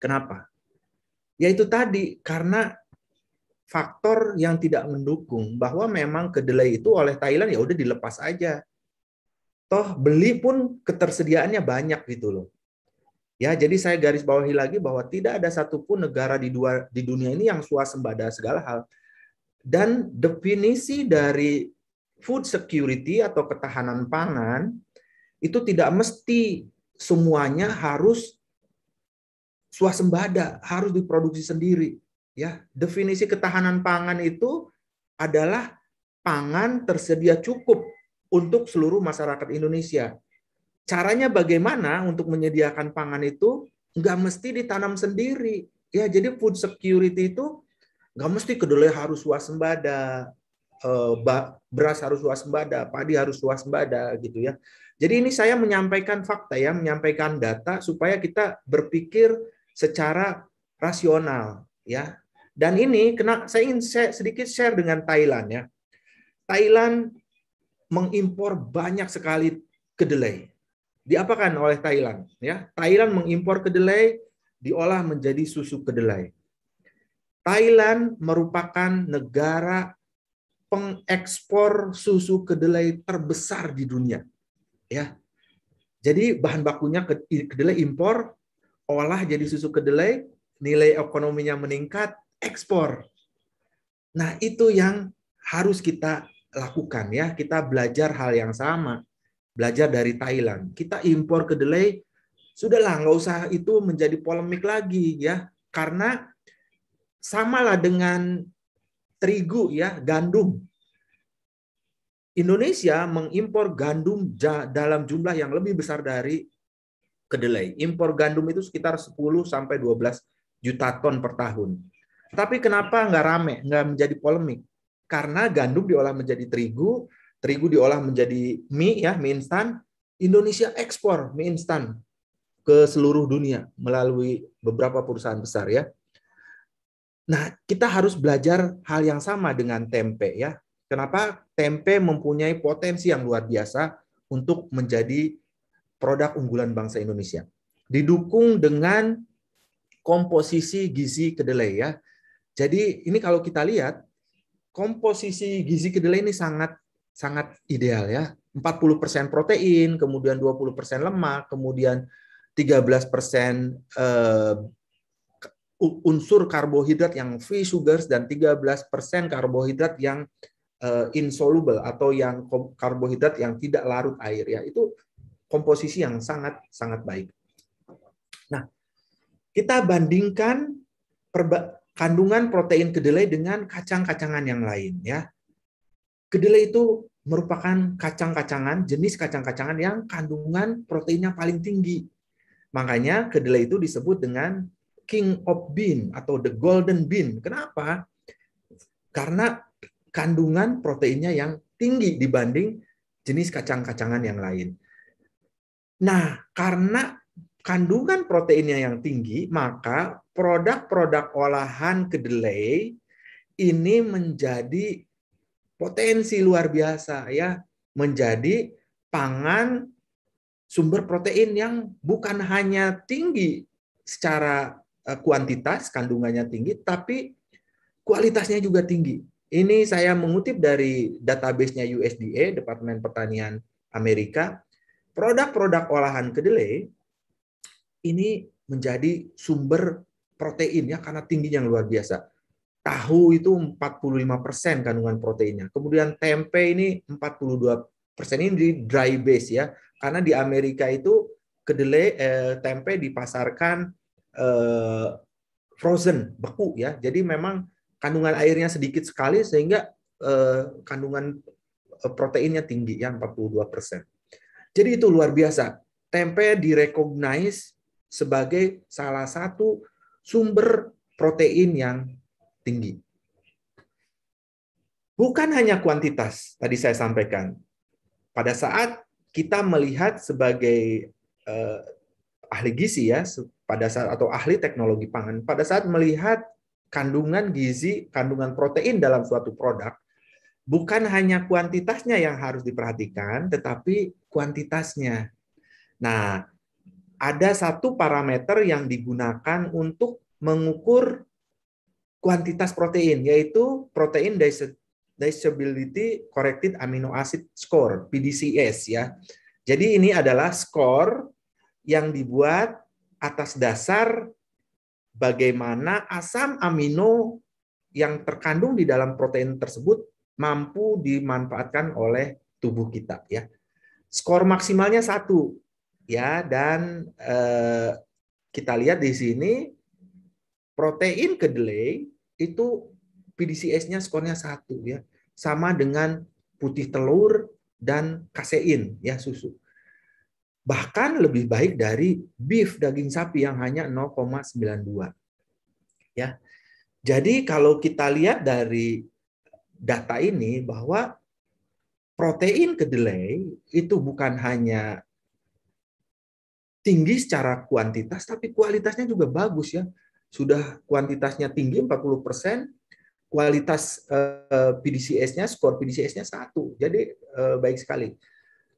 Speaker 11: Kenapa? Yaitu tadi karena faktor yang tidak mendukung bahwa memang kedelai itu oleh Thailand ya udah dilepas aja. Toh beli pun ketersediaannya banyak gitu loh. Ya, jadi saya garis bawahi lagi bahwa tidak ada satupun negara di dua di dunia ini yang suasembada segala hal. Dan definisi dari food security atau ketahanan pangan itu tidak mesti semuanya harus swasembada, harus diproduksi sendiri. Ya, definisi ketahanan pangan itu adalah pangan tersedia cukup untuk seluruh masyarakat Indonesia. Caranya bagaimana untuk menyediakan pangan itu nggak mesti ditanam sendiri. Ya, jadi food security itu nggak mesti kedelai harus swasembada, eh, beras harus swasembada, padi harus swasembada gitu ya. Jadi ini saya menyampaikan fakta ya, menyampaikan data supaya kita berpikir secara rasional ya. Dan ini kena saya ingin saya sedikit share dengan Thailand ya. Thailand mengimpor banyak sekali kedelai. Diapakan oleh Thailand ya? Thailand mengimpor kedelai diolah menjadi susu kedelai. Thailand merupakan negara pengekspor susu kedelai terbesar di dunia. Ya. Jadi bahan bakunya kedelai impor, olah jadi susu kedelai, nilai ekonominya meningkat, ekspor. Nah, itu yang harus kita lakukan ya. Kita belajar hal yang sama, belajar dari Thailand. Kita impor kedelai, sudahlah nggak usah itu menjadi polemik lagi ya. Karena samalah dengan terigu ya, gandum. Indonesia mengimpor gandum dalam jumlah yang lebih besar dari kedelai. Impor gandum itu sekitar 10 sampai 12 juta ton per tahun. Tapi kenapa nggak rame, nggak menjadi polemik? Karena gandum diolah menjadi terigu, terigu diolah menjadi mie ya, mie instan. Indonesia ekspor mie instan ke seluruh dunia melalui beberapa perusahaan besar ya. Nah, kita harus belajar hal yang sama dengan tempe ya. Kenapa tempe mempunyai potensi yang luar biasa untuk menjadi produk unggulan bangsa Indonesia. Didukung dengan komposisi gizi kedelai ya. Jadi ini kalau kita lihat komposisi gizi kedelai ini sangat sangat ideal ya. 40% protein, kemudian 20% lemak, kemudian 13% unsur karbohidrat yang free sugars dan 13% karbohidrat yang eh, insoluble atau yang karbohidrat yang tidak larut air ya. Itu komposisi yang sangat sangat baik. Nah, kita bandingkan kandungan protein kedelai dengan kacang-kacangan yang lain ya. Kedelai itu merupakan kacang-kacangan, jenis kacang-kacangan yang kandungan proteinnya paling tinggi. Makanya kedelai itu disebut dengan King of Bean atau the Golden Bean. Kenapa? Karena kandungan proteinnya yang tinggi dibanding jenis kacang-kacangan yang lain. Nah, karena kandungan proteinnya yang tinggi, maka produk-produk olahan kedelai ini menjadi potensi luar biasa ya, menjadi pangan sumber protein yang bukan hanya tinggi secara Eh, kuantitas kandungannya tinggi, tapi kualitasnya juga tinggi. Ini saya mengutip dari databasenya USDA, Departemen Pertanian Amerika. Produk-produk olahan kedelai ini menjadi sumber protein ya karena tingginya yang luar biasa. Tahu itu 45% kandungan proteinnya. Kemudian tempe ini 42% ini di dry base ya. Karena di Amerika itu kedelai eh, tempe dipasarkan uh, frozen beku ya jadi memang kandungan airnya sedikit sekali sehingga uh, kandungan eh, proteinnya tinggi ya 42 persen jadi itu luar biasa tempe direkognize sebagai salah satu sumber protein yang tinggi bukan hanya kuantitas tadi saya sampaikan pada saat kita melihat sebagai ahli gizi ya pada saat atau ahli teknologi pangan pada saat melihat kandungan gizi, kandungan protein dalam suatu produk bukan hanya kuantitasnya yang harus diperhatikan tetapi kuantitasnya. Nah, ada satu parameter yang digunakan untuk mengukur kuantitas protein yaitu protein digestibility corrected amino acid score PDCS ya. Jadi ini adalah skor yang dibuat atas dasar bagaimana asam amino yang terkandung di dalam protein tersebut mampu dimanfaatkan oleh tubuh kita ya. Skor maksimalnya satu ya dan eh, kita lihat di sini protein kedelai itu PDCS-nya skornya satu ya sama dengan putih telur dan kasein ya susu bahkan lebih baik dari beef daging sapi yang hanya 0,92. Ya. Jadi kalau kita lihat dari data ini bahwa protein kedelai itu bukan hanya tinggi secara kuantitas tapi kualitasnya juga bagus ya. Sudah kuantitasnya tinggi 40%, kualitas eh, PDCS-nya, skor PDCS-nya satu. Jadi eh, baik sekali.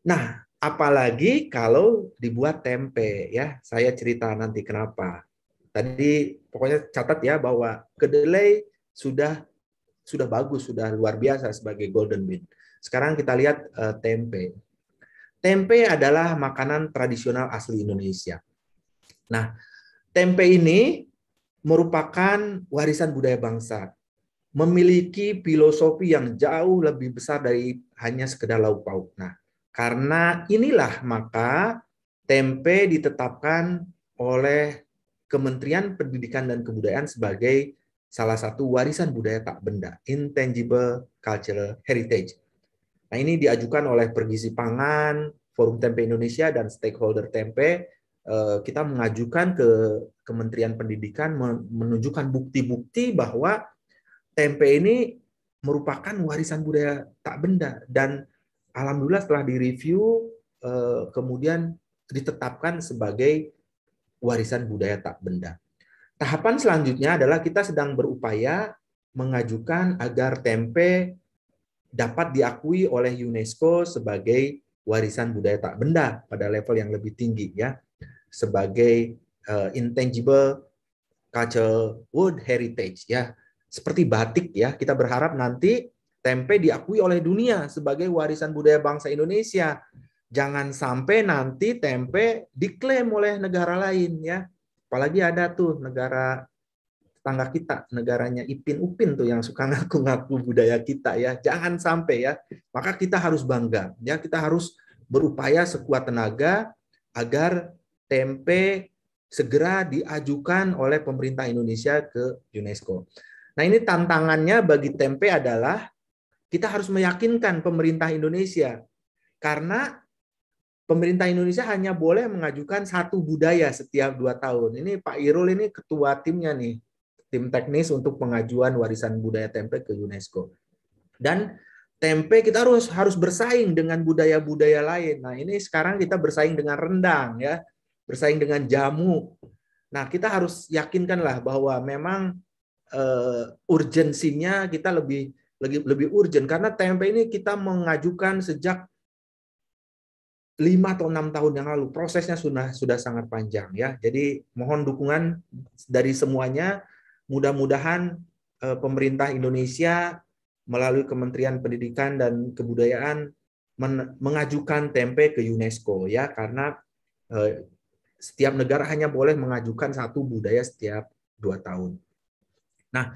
Speaker 11: Nah, Apalagi kalau dibuat tempe ya. Saya cerita nanti kenapa. Tadi pokoknya catat ya bahwa kedelai sudah sudah bagus, sudah luar biasa sebagai golden bean. Sekarang kita lihat uh, tempe. Tempe adalah makanan tradisional asli Indonesia. Nah, tempe ini merupakan warisan budaya bangsa memiliki filosofi yang jauh lebih besar dari hanya sekedar lauk pauk. Nah, karena inilah maka tempe ditetapkan oleh Kementerian Pendidikan dan Kebudayaan sebagai salah satu warisan budaya tak benda, intangible cultural heritage. Nah, ini diajukan oleh Pergizi Pangan, Forum Tempe Indonesia dan stakeholder tempe eh, kita mengajukan ke Kementerian Pendidikan menunjukkan bukti-bukti bahwa tempe ini merupakan warisan budaya tak benda dan alhamdulillah setelah direview eh, kemudian ditetapkan sebagai warisan budaya tak benda. Tahapan selanjutnya adalah kita sedang berupaya mengajukan agar tempe dapat diakui oleh UNESCO sebagai warisan budaya tak benda pada level yang lebih tinggi ya sebagai uh, intangible cultural world heritage ya seperti batik ya kita berharap nanti Tempe diakui oleh dunia sebagai warisan budaya bangsa Indonesia. Jangan sampai nanti tempe diklaim oleh negara lain ya. Apalagi ada tuh negara tetangga kita, negaranya Ipin Upin tuh yang suka ngaku-ngaku budaya kita ya. Jangan sampai ya. Maka kita harus bangga ya, kita harus berupaya sekuat tenaga agar tempe segera diajukan oleh pemerintah Indonesia ke UNESCO. Nah, ini tantangannya bagi tempe adalah kita harus meyakinkan pemerintah Indonesia karena pemerintah Indonesia hanya boleh mengajukan satu budaya setiap dua tahun. Ini Pak Irul ini ketua timnya nih, tim teknis untuk pengajuan warisan budaya tempe ke UNESCO. Dan tempe kita harus harus bersaing dengan budaya-budaya lain. Nah ini sekarang kita bersaing dengan rendang ya, bersaing dengan jamu. Nah kita harus yakinkanlah bahwa memang uh, urgensinya kita lebih lebih lebih urgent karena tempe ini kita mengajukan sejak lima atau enam tahun yang lalu prosesnya sudah sudah sangat panjang ya jadi mohon dukungan dari semuanya mudah-mudahan eh, pemerintah Indonesia melalui Kementerian Pendidikan dan Kebudayaan mengajukan tempe ke UNESCO ya karena eh, setiap negara hanya boleh mengajukan satu budaya setiap dua tahun. Nah,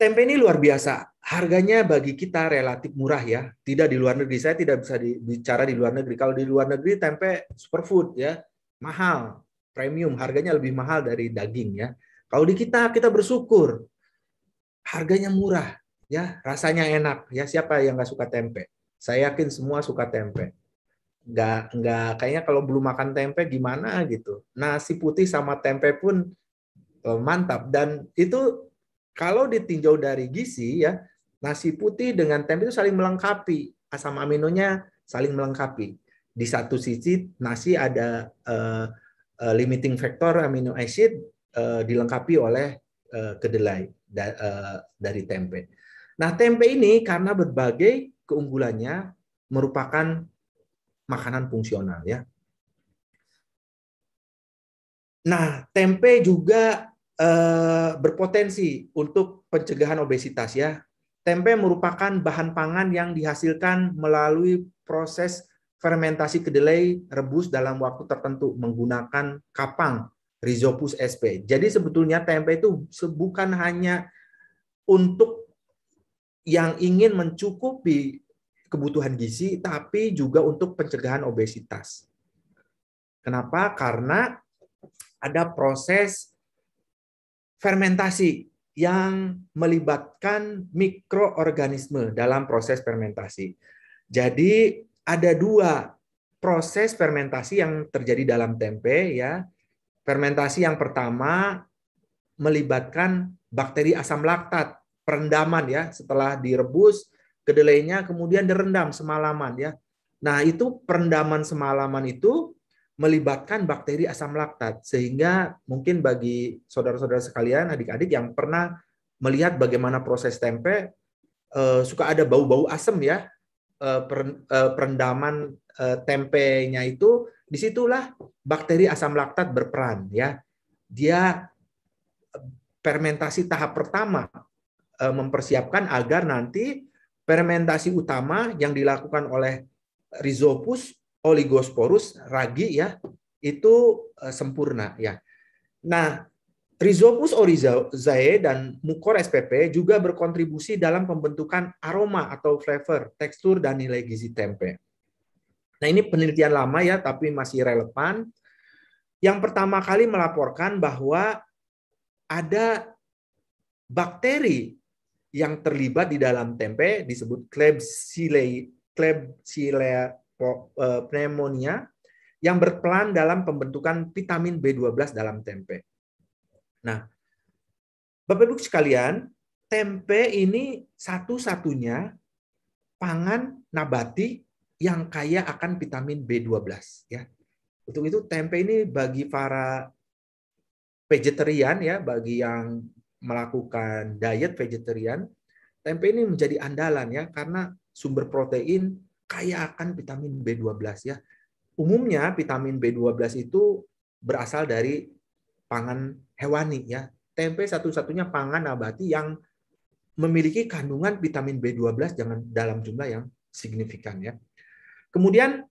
Speaker 11: tempe ini luar biasa harganya bagi kita relatif murah ya. Tidak di luar negeri. Saya tidak bisa bicara di luar negeri. Kalau di luar negeri tempe superfood ya, mahal, premium, harganya lebih mahal dari daging ya. Kalau di kita kita bersyukur harganya murah ya, rasanya enak ya. Siapa yang nggak suka tempe? Saya yakin semua suka tempe. Nggak nggak kayaknya kalau belum makan tempe gimana gitu. Nasi putih sama tempe pun eh, mantap dan itu kalau ditinjau dari gizi ya Nasi putih dengan tempe itu saling melengkapi. Asam aminonya saling melengkapi. Di satu sisi nasi ada uh, uh, limiting factor amino acid uh, dilengkapi oleh uh, kedelai da, uh, dari tempe. Nah, tempe ini karena berbagai keunggulannya merupakan makanan fungsional ya. Nah, tempe juga berpotensi untuk pencegahan obesitas ya. Tempe merupakan bahan pangan yang dihasilkan melalui proses fermentasi kedelai rebus dalam waktu tertentu menggunakan kapang Rhizopus sp. Jadi sebetulnya tempe itu bukan hanya untuk yang ingin mencukupi kebutuhan gizi, tapi juga untuk pencegahan obesitas. Kenapa? Karena ada proses fermentasi yang melibatkan mikroorganisme dalam proses fermentasi. Jadi ada dua proses fermentasi yang terjadi dalam tempe ya. Fermentasi yang pertama melibatkan bakteri asam laktat perendaman ya setelah direbus kedelainya kemudian direndam semalaman ya. Nah, itu perendaman semalaman itu melibatkan bakteri asam laktat sehingga mungkin bagi saudara-saudara sekalian adik-adik yang pernah melihat bagaimana proses tempe eh, suka ada bau-bau asam ya eh, eh, perendaman tempenya itu disitulah bakteri asam laktat berperan ya dia fermentasi tahap pertama mempersiapkan agar nanti fermentasi utama yang dilakukan oleh Rhizopus oligosporus ragi ya itu eh, sempurna ya. Nah, Rhizopus oryzae dan mukor SPP juga berkontribusi dalam pembentukan aroma atau flavor, tekstur dan nilai gizi tempe. Nah, ini penelitian lama ya tapi masih relevan. Yang pertama kali melaporkan bahwa ada bakteri yang terlibat di dalam tempe disebut Klebsiella E, pneumonia yang berperan dalam pembentukan vitamin B12 dalam tempe. Nah, Bapak Ibu sekalian, tempe ini satu-satunya pangan nabati yang kaya akan vitamin B12 ya. Untuk itu tempe ini bagi para vegetarian ya, bagi yang melakukan diet vegetarian, tempe ini menjadi andalan ya karena sumber protein kaya akan vitamin B12 ya. Umumnya vitamin B12 itu berasal dari pangan hewani ya. Tempe satu-satunya pangan nabati yang memiliki kandungan vitamin B12 jangan dalam jumlah yang signifikan ya. Kemudian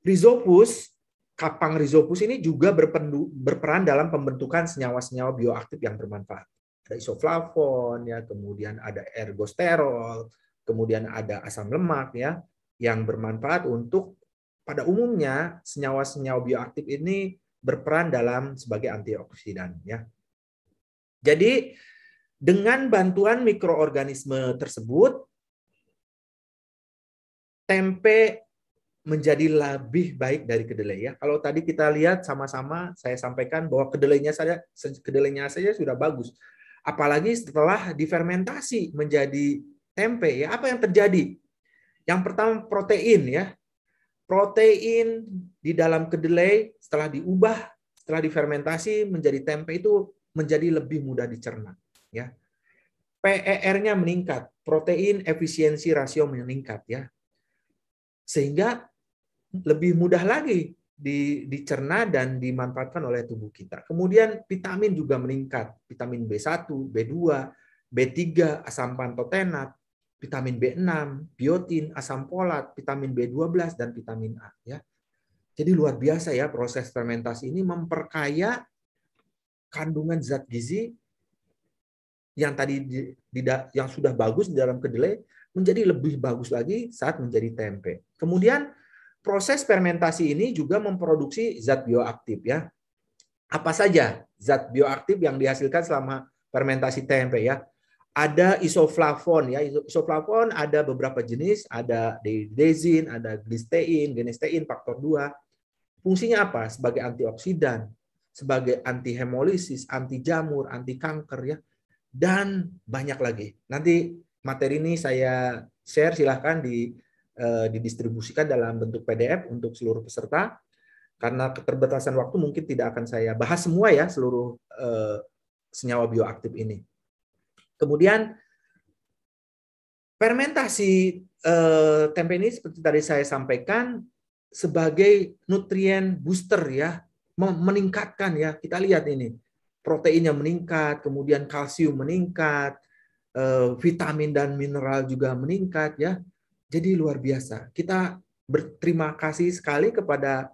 Speaker 11: rhizopus, kapang rhizopus ini juga berpendu, berperan dalam pembentukan senyawa-senyawa bioaktif yang bermanfaat. Ada isoflavon ya, kemudian ada ergosterol, kemudian ada asam lemak ya yang bermanfaat untuk pada umumnya senyawa-senyawa bioaktif ini berperan dalam sebagai antioksidan ya. Jadi dengan bantuan mikroorganisme tersebut tempe menjadi lebih baik dari kedelai ya. Kalau tadi kita lihat sama-sama saya sampaikan bahwa kedelainya saja kedelainya saja sudah bagus. Apalagi setelah difermentasi menjadi tempe ya. Apa yang terjadi? Yang pertama protein ya. Protein di dalam kedelai setelah diubah, setelah difermentasi menjadi tempe itu menjadi lebih mudah dicerna ya. PER-nya meningkat, protein efisiensi rasio meningkat ya. Sehingga lebih mudah lagi dicerna dan dimanfaatkan oleh tubuh kita. Kemudian vitamin juga meningkat, vitamin B1, B2, B3, asam pantotenat, vitamin B6, biotin, asam folat, vitamin B12 dan vitamin A ya. Jadi luar biasa ya proses fermentasi ini memperkaya kandungan zat gizi yang tadi yang sudah bagus di dalam kedelai menjadi lebih bagus lagi saat menjadi tempe. Kemudian proses fermentasi ini juga memproduksi zat bioaktif ya. Apa saja zat bioaktif yang dihasilkan selama fermentasi tempe ya? ada isoflavon ya isoflavon ada beberapa jenis ada deidezin ada glistein genestein faktor 2 fungsinya apa sebagai antioksidan sebagai anti hemolisis anti jamur anti kanker ya dan banyak lagi nanti materi ini saya share silahkan di eh, didistribusikan dalam bentuk PDF untuk seluruh peserta karena keterbatasan waktu mungkin tidak akan saya bahas semua ya seluruh eh, senyawa bioaktif ini Kemudian fermentasi eh, tempe ini seperti tadi saya sampaikan sebagai nutrien booster ya, meningkatkan ya. Kita lihat ini proteinnya meningkat, kemudian kalsium meningkat, eh, vitamin dan mineral juga meningkat ya. Jadi luar biasa. Kita berterima kasih sekali kepada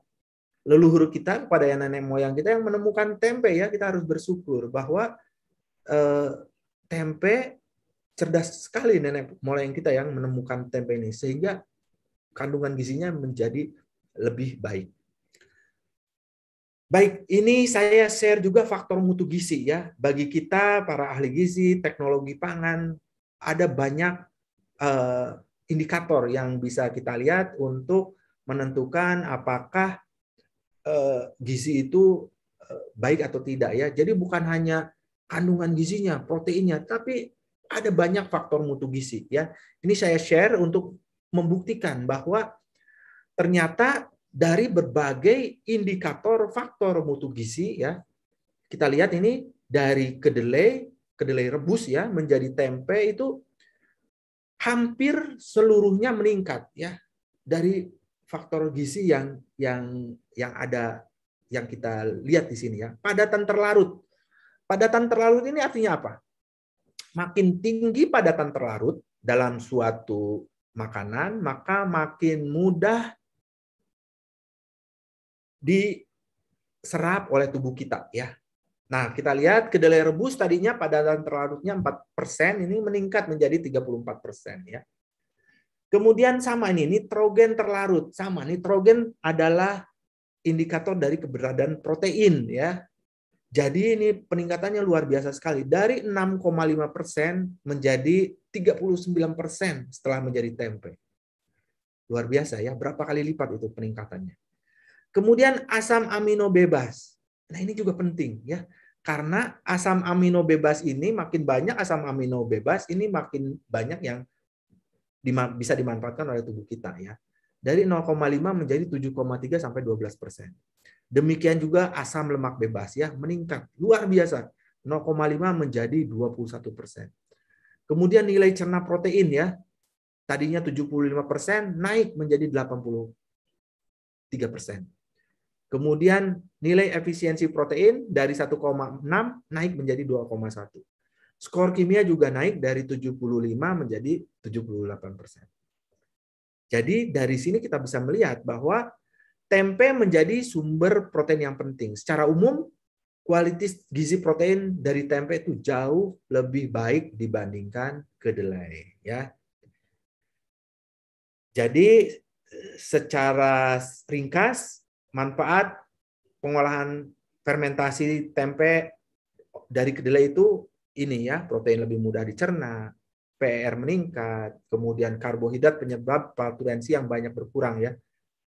Speaker 11: leluhur kita, kepada yang nenek moyang kita yang menemukan tempe ya. Kita harus bersyukur bahwa eh, tempe cerdas sekali nenek yang kita yang menemukan tempe ini sehingga kandungan gizinya menjadi lebih baik. Baik, ini saya share juga faktor mutu gizi ya. Bagi kita para ahli gizi, teknologi pangan, ada banyak eh, indikator yang bisa kita lihat untuk menentukan apakah eh, gizi itu eh, baik atau tidak ya. Jadi bukan hanya kandungan gizinya, proteinnya, tapi ada banyak faktor mutu gizi ya. Ini saya share untuk membuktikan bahwa ternyata dari berbagai indikator faktor mutu gizi ya. Kita lihat ini dari kedelai, kedelai rebus ya menjadi tempe itu hampir seluruhnya meningkat ya dari faktor gizi yang yang yang ada yang kita lihat di sini ya. Padatan terlarut Padatan terlarut ini artinya apa? Makin tinggi padatan terlarut dalam suatu makanan, maka makin mudah diserap oleh tubuh kita ya. Nah, kita lihat kedelai rebus tadinya padatan terlarutnya 4%, ini meningkat menjadi 34% ya. Kemudian sama ini nitrogen terlarut. Sama nitrogen adalah indikator dari keberadaan protein ya. Jadi ini peningkatannya luar biasa sekali. Dari 6,5 persen menjadi 39 persen setelah menjadi tempe. Luar biasa ya, berapa kali lipat itu peningkatannya. Kemudian asam amino bebas. Nah ini juga penting ya. Karena asam amino bebas ini makin banyak asam amino bebas ini makin banyak yang bisa dimanfaatkan oleh tubuh kita ya. Dari 0,5 menjadi 7,3 sampai 12 persen. Demikian juga asam lemak bebas ya meningkat luar biasa 0,5 menjadi 21 persen. Kemudian nilai cerna protein ya tadinya 75 persen naik menjadi 83 persen. Kemudian nilai efisiensi protein dari 1,6 naik menjadi 2,1. Skor kimia juga naik dari 75 menjadi 78 persen. Jadi dari sini kita bisa melihat bahwa tempe menjadi sumber protein yang penting. Secara umum, kualitas gizi protein dari tempe itu jauh lebih baik dibandingkan kedelai, ya. Jadi secara ringkas manfaat pengolahan fermentasi tempe dari kedelai itu ini ya, protein lebih mudah dicerna, PR meningkat, kemudian karbohidrat penyebab flatulensi yang banyak berkurang ya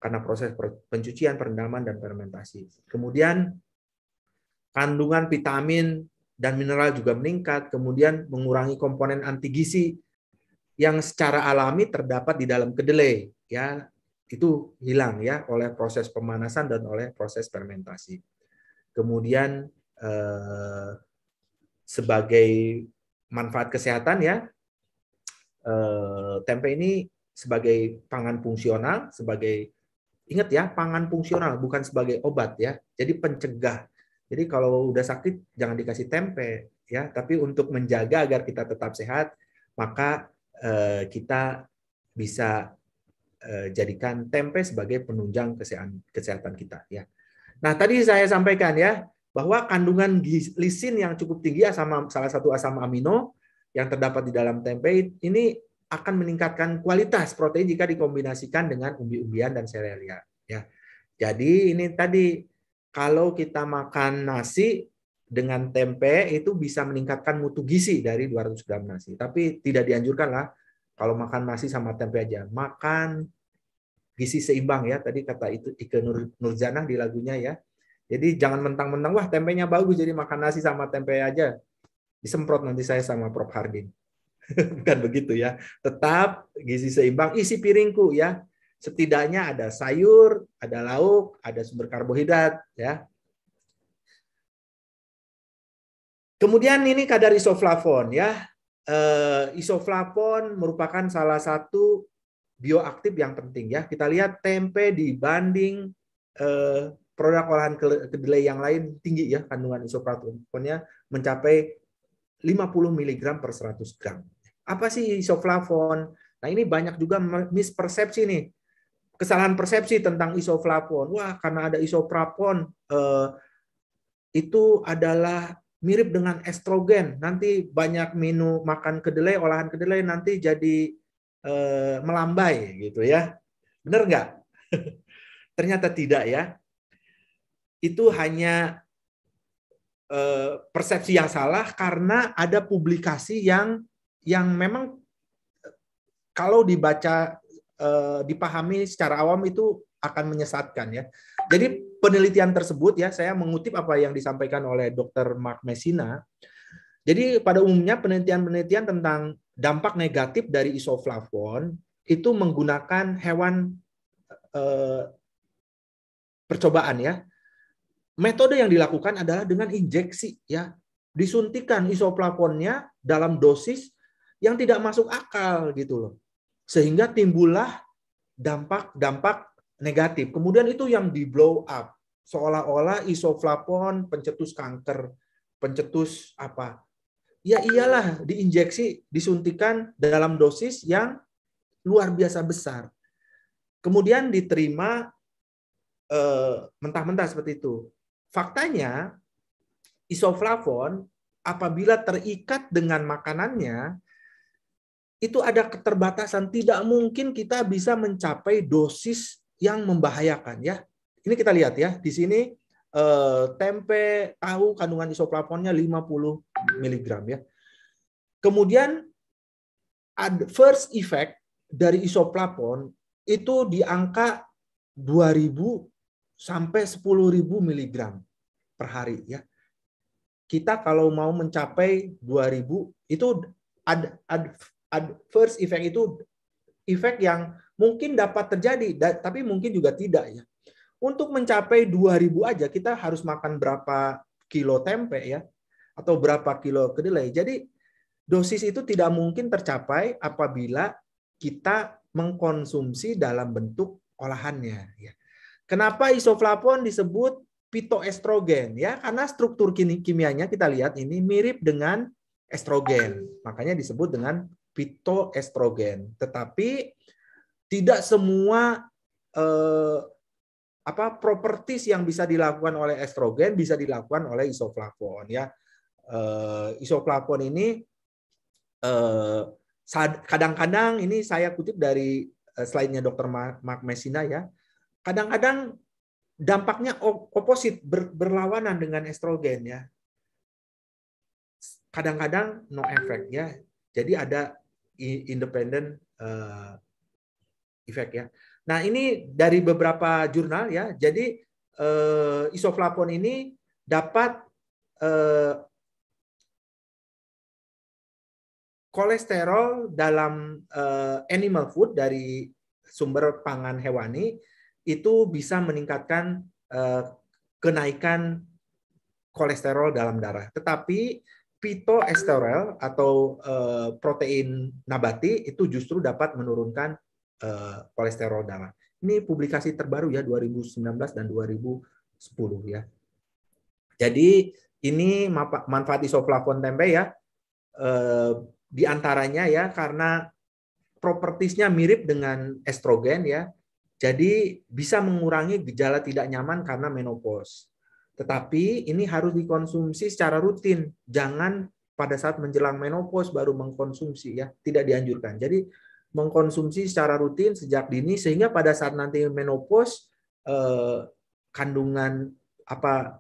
Speaker 11: karena proses pencucian, perendaman, dan fermentasi. Kemudian kandungan vitamin dan mineral juga meningkat, kemudian mengurangi komponen anti gizi yang secara alami terdapat di dalam kedelai ya itu hilang ya oleh proses pemanasan dan oleh proses fermentasi. Kemudian eh, sebagai manfaat kesehatan ya eh, tempe ini sebagai pangan fungsional, sebagai Ingat ya, pangan fungsional bukan sebagai obat ya. Jadi pencegah. Jadi kalau udah sakit jangan dikasih tempe ya, tapi untuk menjaga agar kita tetap sehat, maka eh, kita bisa eh, jadikan tempe sebagai penunjang kesehatan kesehatan kita ya. Nah, tadi saya sampaikan ya bahwa kandungan lisin yang cukup tinggi sama salah satu asam amino yang terdapat di dalam tempe ini akan meningkatkan kualitas protein jika dikombinasikan dengan umbi-umbian dan serealia. Ya. Jadi ini tadi kalau kita makan nasi dengan tempe itu bisa meningkatkan mutu gizi dari 200 gram nasi. Tapi tidak dianjurkan lah kalau makan nasi sama tempe aja. Makan gizi seimbang ya. Tadi kata itu Ike Nur, Nurjana di lagunya ya. Jadi jangan mentang-mentang wah tempenya bagus jadi makan nasi sama tempe aja. Disemprot nanti saya sama Prof Hardin. bukan begitu ya. Tetap gizi seimbang isi piringku ya. Setidaknya ada sayur, ada lauk, ada sumber karbohidrat ya. Kemudian ini kadar isoflavon ya. Eh, isoflavon merupakan salah satu bioaktif yang penting ya. Kita lihat tempe dibanding eh, produk olahan kedelai yang lain tinggi ya kandungan isoflavonnya mencapai 50 mg per 100 gram. Apa sih isoflavon? Nah, ini banyak juga mispersepsi nih. Kesalahan persepsi tentang isoflavon. Wah, karena ada isoprapon eh, itu adalah mirip dengan estrogen. Nanti banyak minum makan kedelai, olahan kedelai nanti jadi eh, melambai gitu ya. Bener nggak? Ternyata tidak ya. Itu hanya eh, persepsi yang salah karena ada publikasi yang yang memang kalau dibaca eh, dipahami secara awam itu akan menyesatkan ya. Jadi penelitian tersebut ya saya mengutip apa yang disampaikan oleh Dr. Mark Messina. Jadi pada umumnya penelitian-penelitian tentang dampak negatif dari isoflavon itu menggunakan hewan eh, percobaan ya. Metode yang dilakukan adalah dengan injeksi ya. Disuntikan isoflavonnya dalam dosis yang tidak masuk akal gitu loh. Sehingga timbullah dampak-dampak negatif. Kemudian itu yang di blow up seolah-olah isoflavon pencetus kanker, pencetus apa? Ya iyalah diinjeksi, disuntikan dalam dosis yang luar biasa besar. Kemudian diterima eh, mentah-mentah seperti itu. Faktanya isoflavon apabila terikat dengan makanannya itu ada keterbatasan, tidak mungkin kita bisa mencapai dosis yang membahayakan ya. Ini kita lihat ya, di sini eh, tempe, tahu kandungan isoplafonnya 50 mg ya. Kemudian adverse effect dari isoplafon itu di angka 2000 sampai 10.000 mg per hari ya. Kita kalau mau mencapai 2000 itu ad, ad, adverse effect itu efek yang mungkin dapat terjadi tapi mungkin juga tidak ya. Untuk mencapai 2000 aja kita harus makan berapa kilo tempe ya atau berapa kilo kedelai. Jadi dosis itu tidak mungkin tercapai apabila kita mengkonsumsi dalam bentuk olahannya ya. Kenapa isoflavon disebut pitoestrogen ya? Karena struktur kimianya kita lihat ini mirip dengan estrogen. Makanya disebut dengan fitoestrogen. Tetapi tidak semua eh, apa properties yang bisa dilakukan oleh estrogen bisa dilakukan oleh isoflavon ya. Eh, isoflavon ini eh, kadang-kadang ini saya kutip dari eh, slide-nya Dr. Mark Messina ya. Kadang-kadang dampaknya oposit ber, berlawanan dengan estrogen ya. Kadang-kadang no effect ya. Jadi ada independent uh, effect ya. Nah ini dari beberapa jurnal ya. Jadi eh, isoflavon ini dapat eh, kolesterol dalam animal food dari sumber pangan hewani itu bisa meningkatkan kenaikan kolesterol dalam darah. Tetapi fitoesterol atau eh, protein nabati itu justru dapat menurunkan eh, kolesterol darah. Ini publikasi terbaru ya 2019 dan 2010 ya. Jadi ini manfaat isoflavon tempe ya eh, di antaranya ya karena propertisnya mirip dengan estrogen ya. Jadi bisa mengurangi gejala tidak nyaman karena menopause tetapi ini harus dikonsumsi secara rutin, jangan pada saat menjelang menopause baru mengkonsumsi ya, tidak dianjurkan. Jadi mengkonsumsi secara rutin sejak dini sehingga pada saat nanti menopause eh, kandungan apa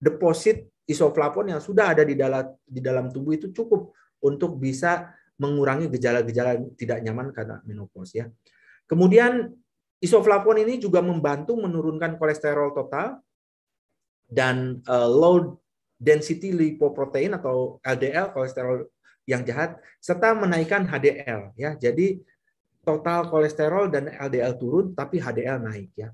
Speaker 11: deposit isoflavon yang sudah ada di dalam di dalam tubuh itu cukup untuk bisa mengurangi gejala-gejala tidak nyaman karena menopause ya. Kemudian isoflavon ini juga membantu menurunkan kolesterol total dan uh, low density lipoprotein atau LDL kolesterol yang jahat serta menaikkan HDL ya. Jadi total kolesterol dan LDL turun tapi HDL naik ya.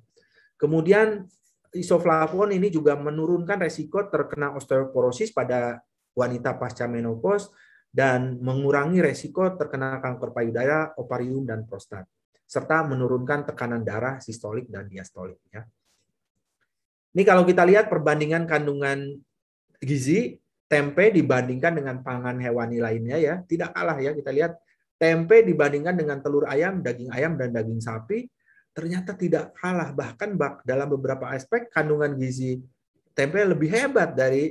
Speaker 11: Kemudian isoflavon ini juga menurunkan resiko terkena osteoporosis pada wanita pasca menopause dan mengurangi resiko terkena kanker payudara, ovarium dan prostat serta menurunkan tekanan darah sistolik dan diastolik ya. Ini kalau kita lihat perbandingan kandungan gizi tempe dibandingkan dengan pangan hewani lainnya ya, tidak kalah ya kita lihat tempe dibandingkan dengan telur ayam, daging ayam dan daging sapi ternyata tidak kalah bahkan bak dalam beberapa aspek kandungan gizi tempe lebih hebat dari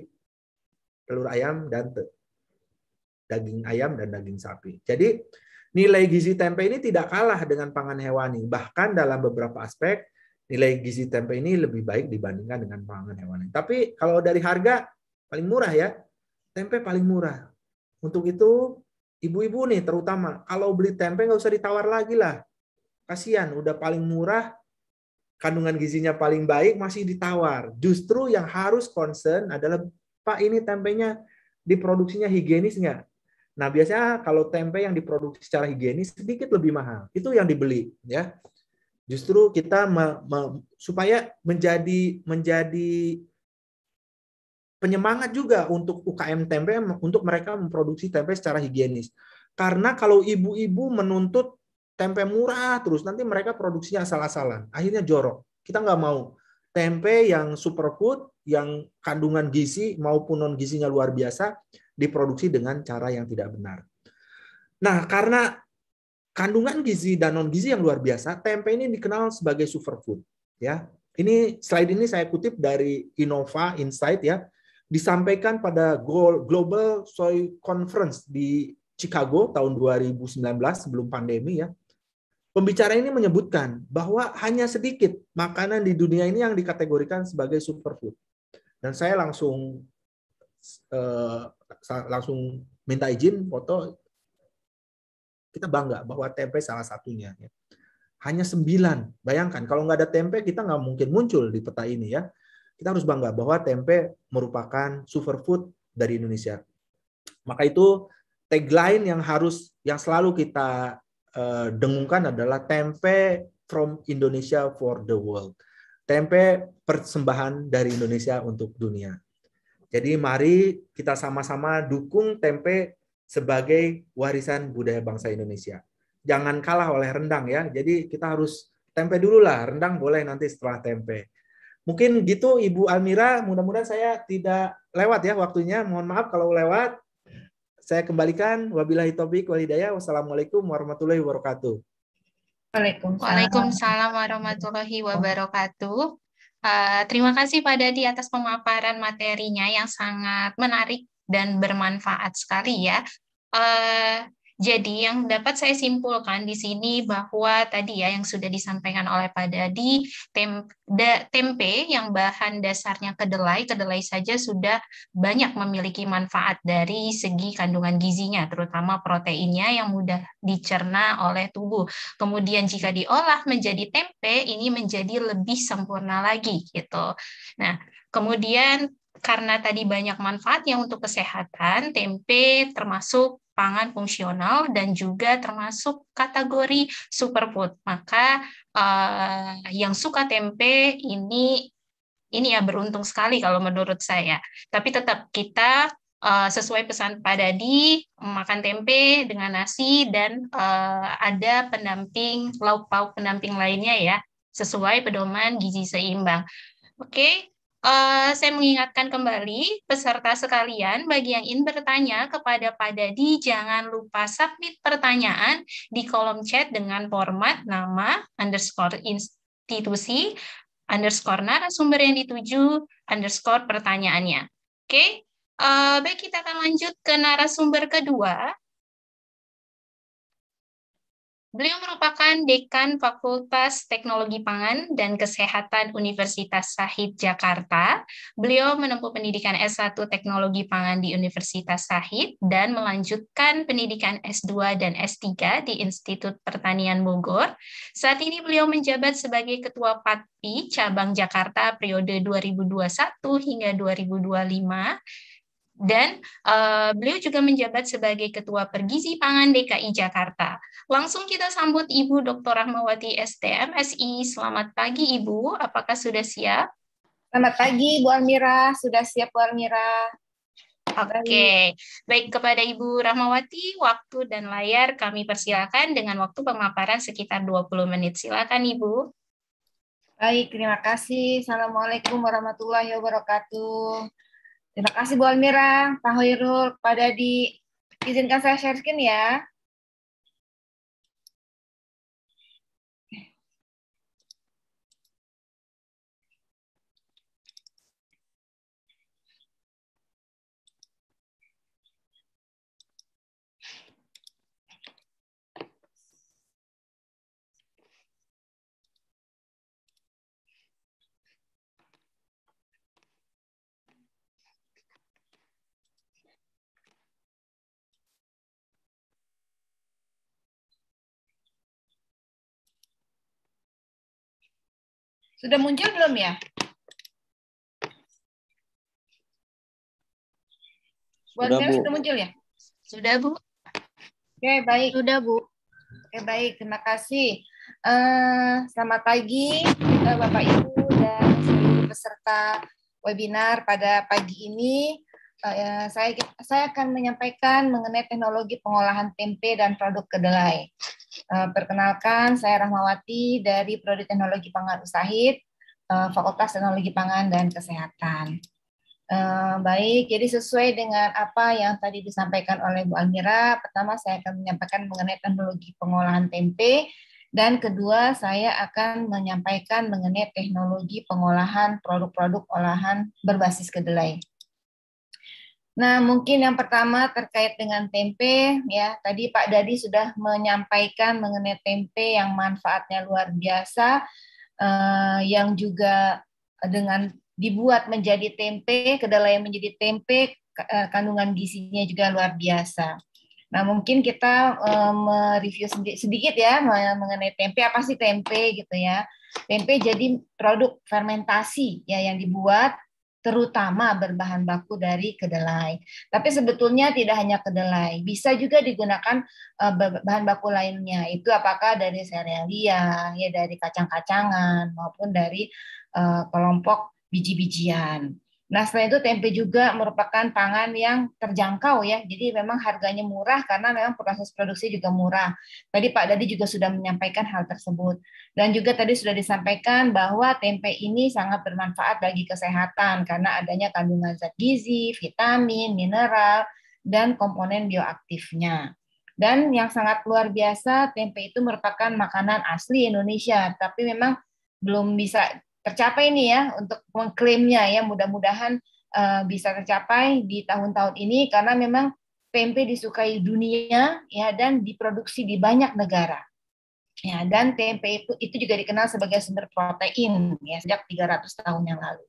Speaker 11: telur ayam dan daging ayam dan daging sapi. Jadi nilai gizi tempe ini tidak kalah dengan pangan hewani. Bahkan dalam beberapa aspek nilai gizi tempe ini lebih baik dibandingkan dengan pangan hewan. Tapi kalau dari harga paling murah ya, tempe paling murah. Untuk itu ibu-ibu nih terutama kalau beli tempe nggak usah ditawar lagi lah. Kasihan udah paling murah kandungan gizinya paling baik masih ditawar. Justru yang harus concern adalah Pak ini tempenya diproduksinya higienis nggak? Nah biasanya kalau tempe yang diproduksi secara higienis sedikit lebih mahal. Itu yang dibeli ya. Justru kita me, me, supaya menjadi menjadi penyemangat juga untuk UKM tempe untuk mereka memproduksi tempe secara higienis. Karena kalau ibu-ibu menuntut tempe murah terus nanti mereka produksinya asal-asalan, akhirnya jorok. Kita nggak mau tempe yang superfood, yang kandungan gizi maupun non gizinya luar biasa diproduksi dengan cara yang tidak benar. Nah, karena kandungan gizi dan non gizi yang luar biasa, tempe ini dikenal sebagai superfood. Ya, ini slide ini saya kutip dari Innova Insight ya, disampaikan pada Global Soy Conference di Chicago tahun 2019 sebelum pandemi ya. Pembicara ini menyebutkan bahwa hanya sedikit makanan di dunia ini yang dikategorikan sebagai superfood. Dan saya langsung eh, langsung minta izin foto kita bangga bahwa tempe salah satunya. Ya. Hanya sembilan. Bayangkan, kalau nggak ada tempe, kita nggak mungkin muncul di peta ini ya. Kita harus bangga bahwa tempe merupakan superfood dari Indonesia. Maka itu tagline yang harus, yang selalu kita eh, dengungkan adalah tempe from Indonesia for the world. Tempe persembahan dari Indonesia untuk dunia. Jadi mari kita sama-sama dukung tempe sebagai warisan budaya bangsa Indonesia. Jangan kalah oleh rendang ya. Jadi kita harus tempe dulu lah. Rendang boleh nanti setelah tempe. Mungkin gitu Ibu Almira, mudah-mudahan saya tidak lewat ya waktunya. Mohon maaf kalau lewat. Saya kembalikan. Wabillahi topik walidaya. Wassalamualaikum warahmatullahi wabarakatuh.
Speaker 3: Waalaikumsalam,
Speaker 10: Waalaikumsalam warahmatullahi wabarakatuh. Uh, terima kasih pada di atas pemaparan materinya yang sangat menarik dan bermanfaat sekali ya. Eh, jadi yang dapat saya simpulkan di sini bahwa tadi ya yang sudah disampaikan oleh Pak Dadi, tempe yang bahan dasarnya kedelai, kedelai saja sudah banyak memiliki manfaat dari segi kandungan gizinya, terutama proteinnya yang mudah dicerna oleh tubuh. Kemudian jika diolah menjadi tempe, ini menjadi lebih sempurna lagi gitu. Nah, kemudian karena tadi banyak manfaatnya untuk kesehatan, tempe termasuk pangan fungsional dan juga termasuk kategori superfood. Maka uh, yang suka tempe ini ini ya beruntung sekali kalau menurut saya. Tapi tetap kita uh, sesuai pesan Pak Dadi makan tempe dengan nasi dan uh, ada pendamping lauk pauk pendamping lainnya ya sesuai pedoman gizi seimbang. Oke, okay. Eh, saya mengingatkan kembali peserta sekalian bagi yang ingin bertanya kepada Pak Dadi jangan lupa submit pertanyaan di kolom chat dengan format nama underscore institusi underscore narasumber yang dituju underscore pertanyaannya. Oke, okay? uh, eh, baik kita akan lanjut ke narasumber kedua Beliau merupakan Dekan Fakultas Teknologi Pangan dan Kesehatan Universitas Sahid Jakarta. Beliau menempuh pendidikan S1 Teknologi Pangan di Universitas Sahid dan melanjutkan pendidikan S2 dan S3 di Institut Pertanian Bogor. Saat ini beliau menjabat sebagai Ketua Patpi Cabang Jakarta periode 2021 hingga 2025 dan uh, beliau juga menjabat sebagai Ketua Pergizi Pangan DKI Jakarta. Langsung kita sambut Ibu Dr. Rahmawati STMSI. Selamat pagi Ibu, apakah sudah siap? Selamat pagi Bu Almira, sudah siap Bu Almira. Oke, okay. baik kepada Ibu Rahmawati, waktu dan layar kami persilakan dengan waktu pemaparan sekitar 20 menit. Silakan Ibu. Baik, terima kasih. Assalamualaikum warahmatullahi
Speaker 3: wabarakatuh. Terima kasih Bu Almira, Pak Hoirul, Pak Dadi. Izinkan saya share screen ya. Sudah muncul belum ya? Buat sudah, Bu. sudah muncul ya? Sudah, Bu. Oke, baik. Sudah, Bu. Oke, baik. Terima kasih.
Speaker 13: Uh, selamat pagi, uh, Bapak Ibu dan seluruh peserta webinar pada pagi ini. Uh, saya saya akan menyampaikan mengenai teknologi pengolahan tempe dan produk kedelai. Eh, perkenalkan, saya Rahmawati dari Prodi Teknologi Pangan Usahid, eh, Fakultas Teknologi Pangan dan Kesehatan. Eh, baik, jadi sesuai dengan apa yang tadi disampaikan oleh Bu Almira, pertama saya akan menyampaikan mengenai teknologi pengolahan tempe, dan kedua saya akan menyampaikan mengenai teknologi pengolahan produk-produk olahan berbasis kedelai. Nah, mungkin yang pertama terkait dengan tempe ya. Tadi Pak Dadi sudah menyampaikan mengenai tempe yang manfaatnya luar biasa eh, yang juga dengan dibuat menjadi tempe, kedelai menjadi tempe, eh, kandungan gizinya juga luar biasa. Nah, mungkin kita eh, mereview sedikit ya mengenai tempe apa sih tempe gitu ya. Tempe jadi produk fermentasi ya yang dibuat terutama berbahan baku dari kedelai. Tapi sebetulnya tidak hanya kedelai, bisa juga digunakan eh, bahan baku lainnya. Itu apakah dari serealia, ya dari kacang-kacangan maupun dari eh, kelompok biji-bijian. Nah, selain itu tempe juga merupakan pangan yang terjangkau ya. Jadi memang harganya murah karena memang proses produksi juga murah. Tadi Pak Dadi juga sudah menyampaikan hal tersebut. Dan juga tadi sudah disampaikan bahwa tempe ini sangat bermanfaat bagi kesehatan karena adanya kandungan zat gizi, vitamin, mineral, dan komponen bioaktifnya. Dan yang sangat luar biasa, tempe itu merupakan makanan asli Indonesia, tapi memang belum bisa tercapai nih ya untuk mengklaimnya ya mudah-mudahan uh, bisa tercapai di tahun-tahun ini karena memang tempe disukai dunia ya dan diproduksi di banyak negara. Ya, dan tempe itu itu juga dikenal sebagai sumber protein ya sejak 300 tahun yang lalu.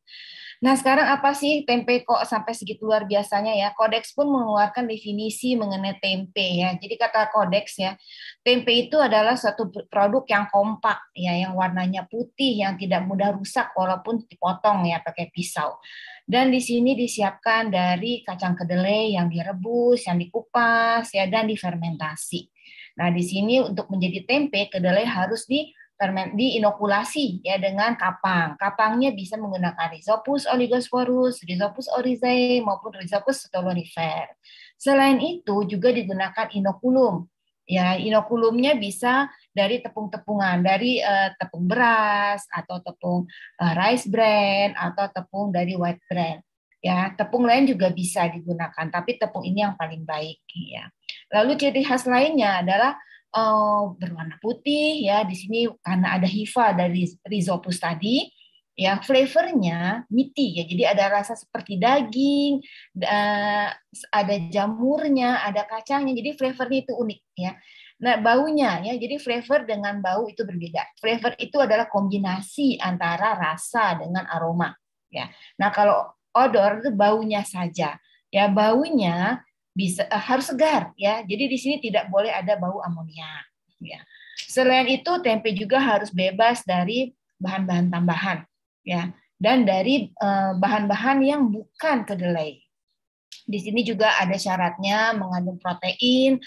Speaker 13: Nah, sekarang apa sih tempe kok sampai segitu luar biasanya ya? Kodeks pun mengeluarkan definisi mengenai tempe ya. Jadi kata kodeks ya, tempe itu adalah suatu produk yang kompak ya, yang warnanya putih, yang tidak mudah rusak walaupun dipotong ya pakai pisau. Dan di sini disiapkan dari kacang kedelai yang direbus, yang dikupas ya dan difermentasi. Nah, di sini untuk menjadi tempe kedelai harus di di diinokulasi ya dengan kapang. Kapangnya bisa menggunakan Rhizopus oligosporus, Rhizopus oryzae maupun Rhizopus stolonifer. Selain itu juga digunakan inokulum. Ya, inokulumnya bisa dari tepung-tepungan, dari uh, tepung beras atau tepung uh, rice bran atau tepung dari white bran. Ya, tepung lain juga bisa digunakan, tapi tepung ini yang paling baik ya. Lalu ciri khas lainnya adalah uh, berwarna putih ya di sini karena ada hifa dari rhizopus tadi ya flavornya miti ya jadi ada rasa seperti daging ada jamurnya ada kacangnya jadi flavornya itu unik ya nah baunya ya jadi flavor dengan bau itu berbeda flavor itu adalah kombinasi antara rasa dengan aroma ya nah kalau odor itu baunya saja ya baunya bisa uh, harus segar ya. Jadi di sini tidak boleh ada bau amonia ya. Selain itu tempe juga harus bebas dari bahan-bahan tambahan ya dan dari bahan eh, bahan-bahan yang bukan kedelai. Di sini juga ada syaratnya mengandung protein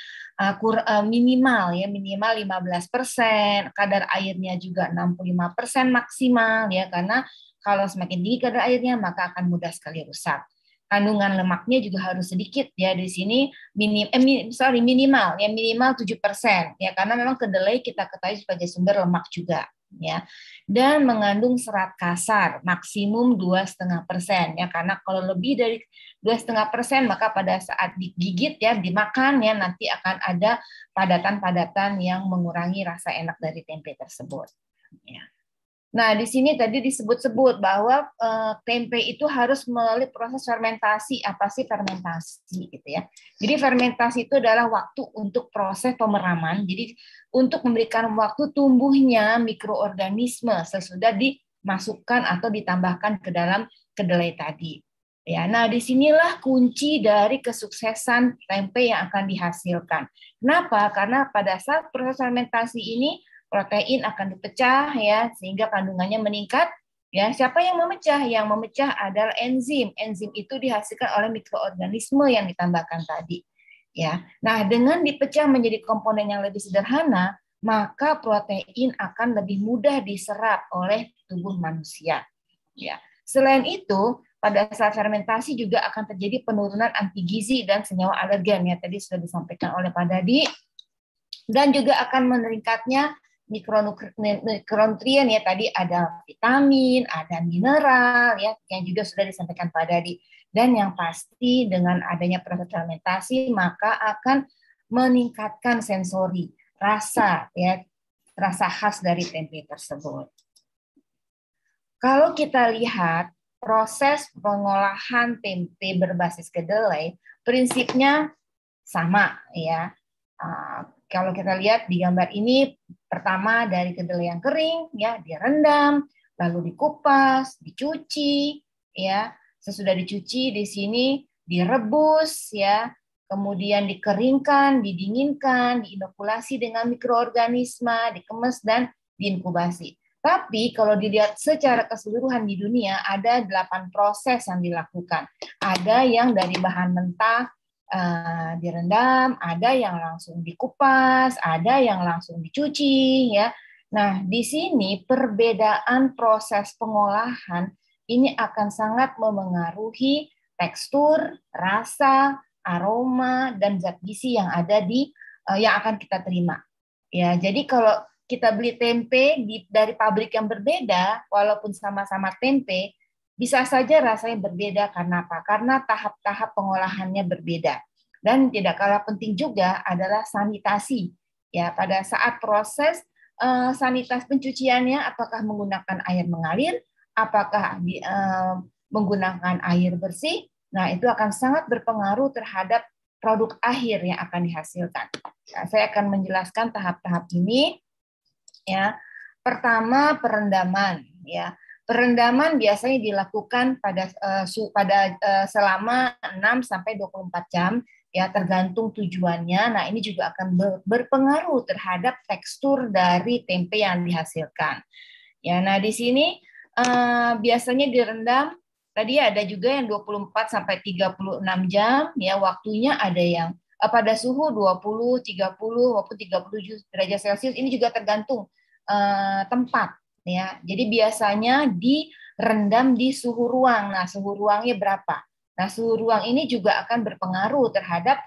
Speaker 13: uh, kur, uh, minimal ya minimal 15%, kadar airnya juga 65% maksimal ya karena kalau semakin tinggi kadar airnya maka akan mudah sekali rusak kandungan lemaknya juga harus sedikit ya di sini minim eh, min, sorry minimal ya minimal 7% ya karena memang kedelai kita ketahui sebagai sumber lemak juga ya dan mengandung serat kasar maksimum dua setengah persen ya karena kalau lebih dari dua setengah persen maka pada saat digigit ya dimakan ya nanti akan ada padatan-padatan yang mengurangi rasa enak dari tempe tersebut ya. Nah, di sini tadi disebut-sebut bahwa eh, tempe itu harus melalui proses fermentasi. Apa sih fermentasi gitu ya? Jadi fermentasi itu adalah waktu untuk proses pemeraman. Jadi untuk memberikan waktu tumbuhnya mikroorganisme sesudah dimasukkan atau ditambahkan ke dalam kedelai tadi. Ya, nah disinilah kunci dari kesuksesan tempe yang akan dihasilkan. Kenapa? Karena pada saat proses fermentasi ini protein akan dipecah ya sehingga kandungannya meningkat ya siapa yang memecah yang memecah adalah enzim enzim itu dihasilkan oleh mikroorganisme yang ditambahkan tadi ya nah dengan dipecah menjadi komponen yang lebih sederhana maka protein akan lebih mudah diserap oleh tubuh manusia ya selain itu pada saat fermentasi juga akan terjadi penurunan anti gizi dan senyawa alergen ya tadi sudah disampaikan oleh Pak Dadi dan juga akan meningkatnya mikronutrien ya tadi ada vitamin, ada mineral ya yang juga sudah disampaikan pada di dan yang pasti dengan adanya proses fermentasi maka akan meningkatkan sensori rasa ya rasa khas dari tempe
Speaker 3: tersebut.
Speaker 13: Kalau kita lihat proses pengolahan tempe berbasis kedelai prinsipnya sama ya ah, kalau kita lihat di gambar ini pertama dari kedelai yang kering ya direndam lalu dikupas dicuci ya sesudah dicuci di sini direbus ya kemudian dikeringkan didinginkan diinokulasi dengan mikroorganisme dikemas dan diinkubasi tapi kalau dilihat secara keseluruhan di dunia ada delapan proses yang dilakukan ada yang dari bahan mentah uh, direndam, ada yang langsung dikupas, ada yang langsung dicuci ya. Nah, di sini perbedaan proses pengolahan ini akan sangat memengaruhi tekstur, rasa, aroma dan zat gizi yang ada di uh, yang akan kita terima. Ya, jadi kalau kita beli tempe di, dari pabrik yang berbeda, walaupun sama-sama tempe, bisa saja rasanya berbeda karena apa? Karena tahap-tahap pengolahannya berbeda. Dan tidak kalah penting juga adalah sanitasi. Ya, pada saat proses uh, sanitas pencuciannya apakah menggunakan air mengalir, apakah di, uh, menggunakan air bersih, nah itu akan sangat berpengaruh terhadap produk akhir yang akan dihasilkan. Nah, saya akan menjelaskan tahap-tahap ini. Ya, pertama perendaman. Ya, Perendaman biasanya dilakukan pada uh, pada uh, selama 6 sampai 24 jam ya tergantung tujuannya. Nah, ini juga akan ber, berpengaruh terhadap tekstur dari tempe yang dihasilkan. Ya, nah di sini uh, biasanya direndam tadi ada juga yang 24 sampai 36 jam ya waktunya ada yang uh, pada suhu 20, 30 maupun 37 derajat Celcius ini juga tergantung uh, tempat ya. Jadi biasanya direndam di suhu ruang. Nah, suhu ruangnya berapa? Nah, suhu ruang ini juga akan berpengaruh terhadap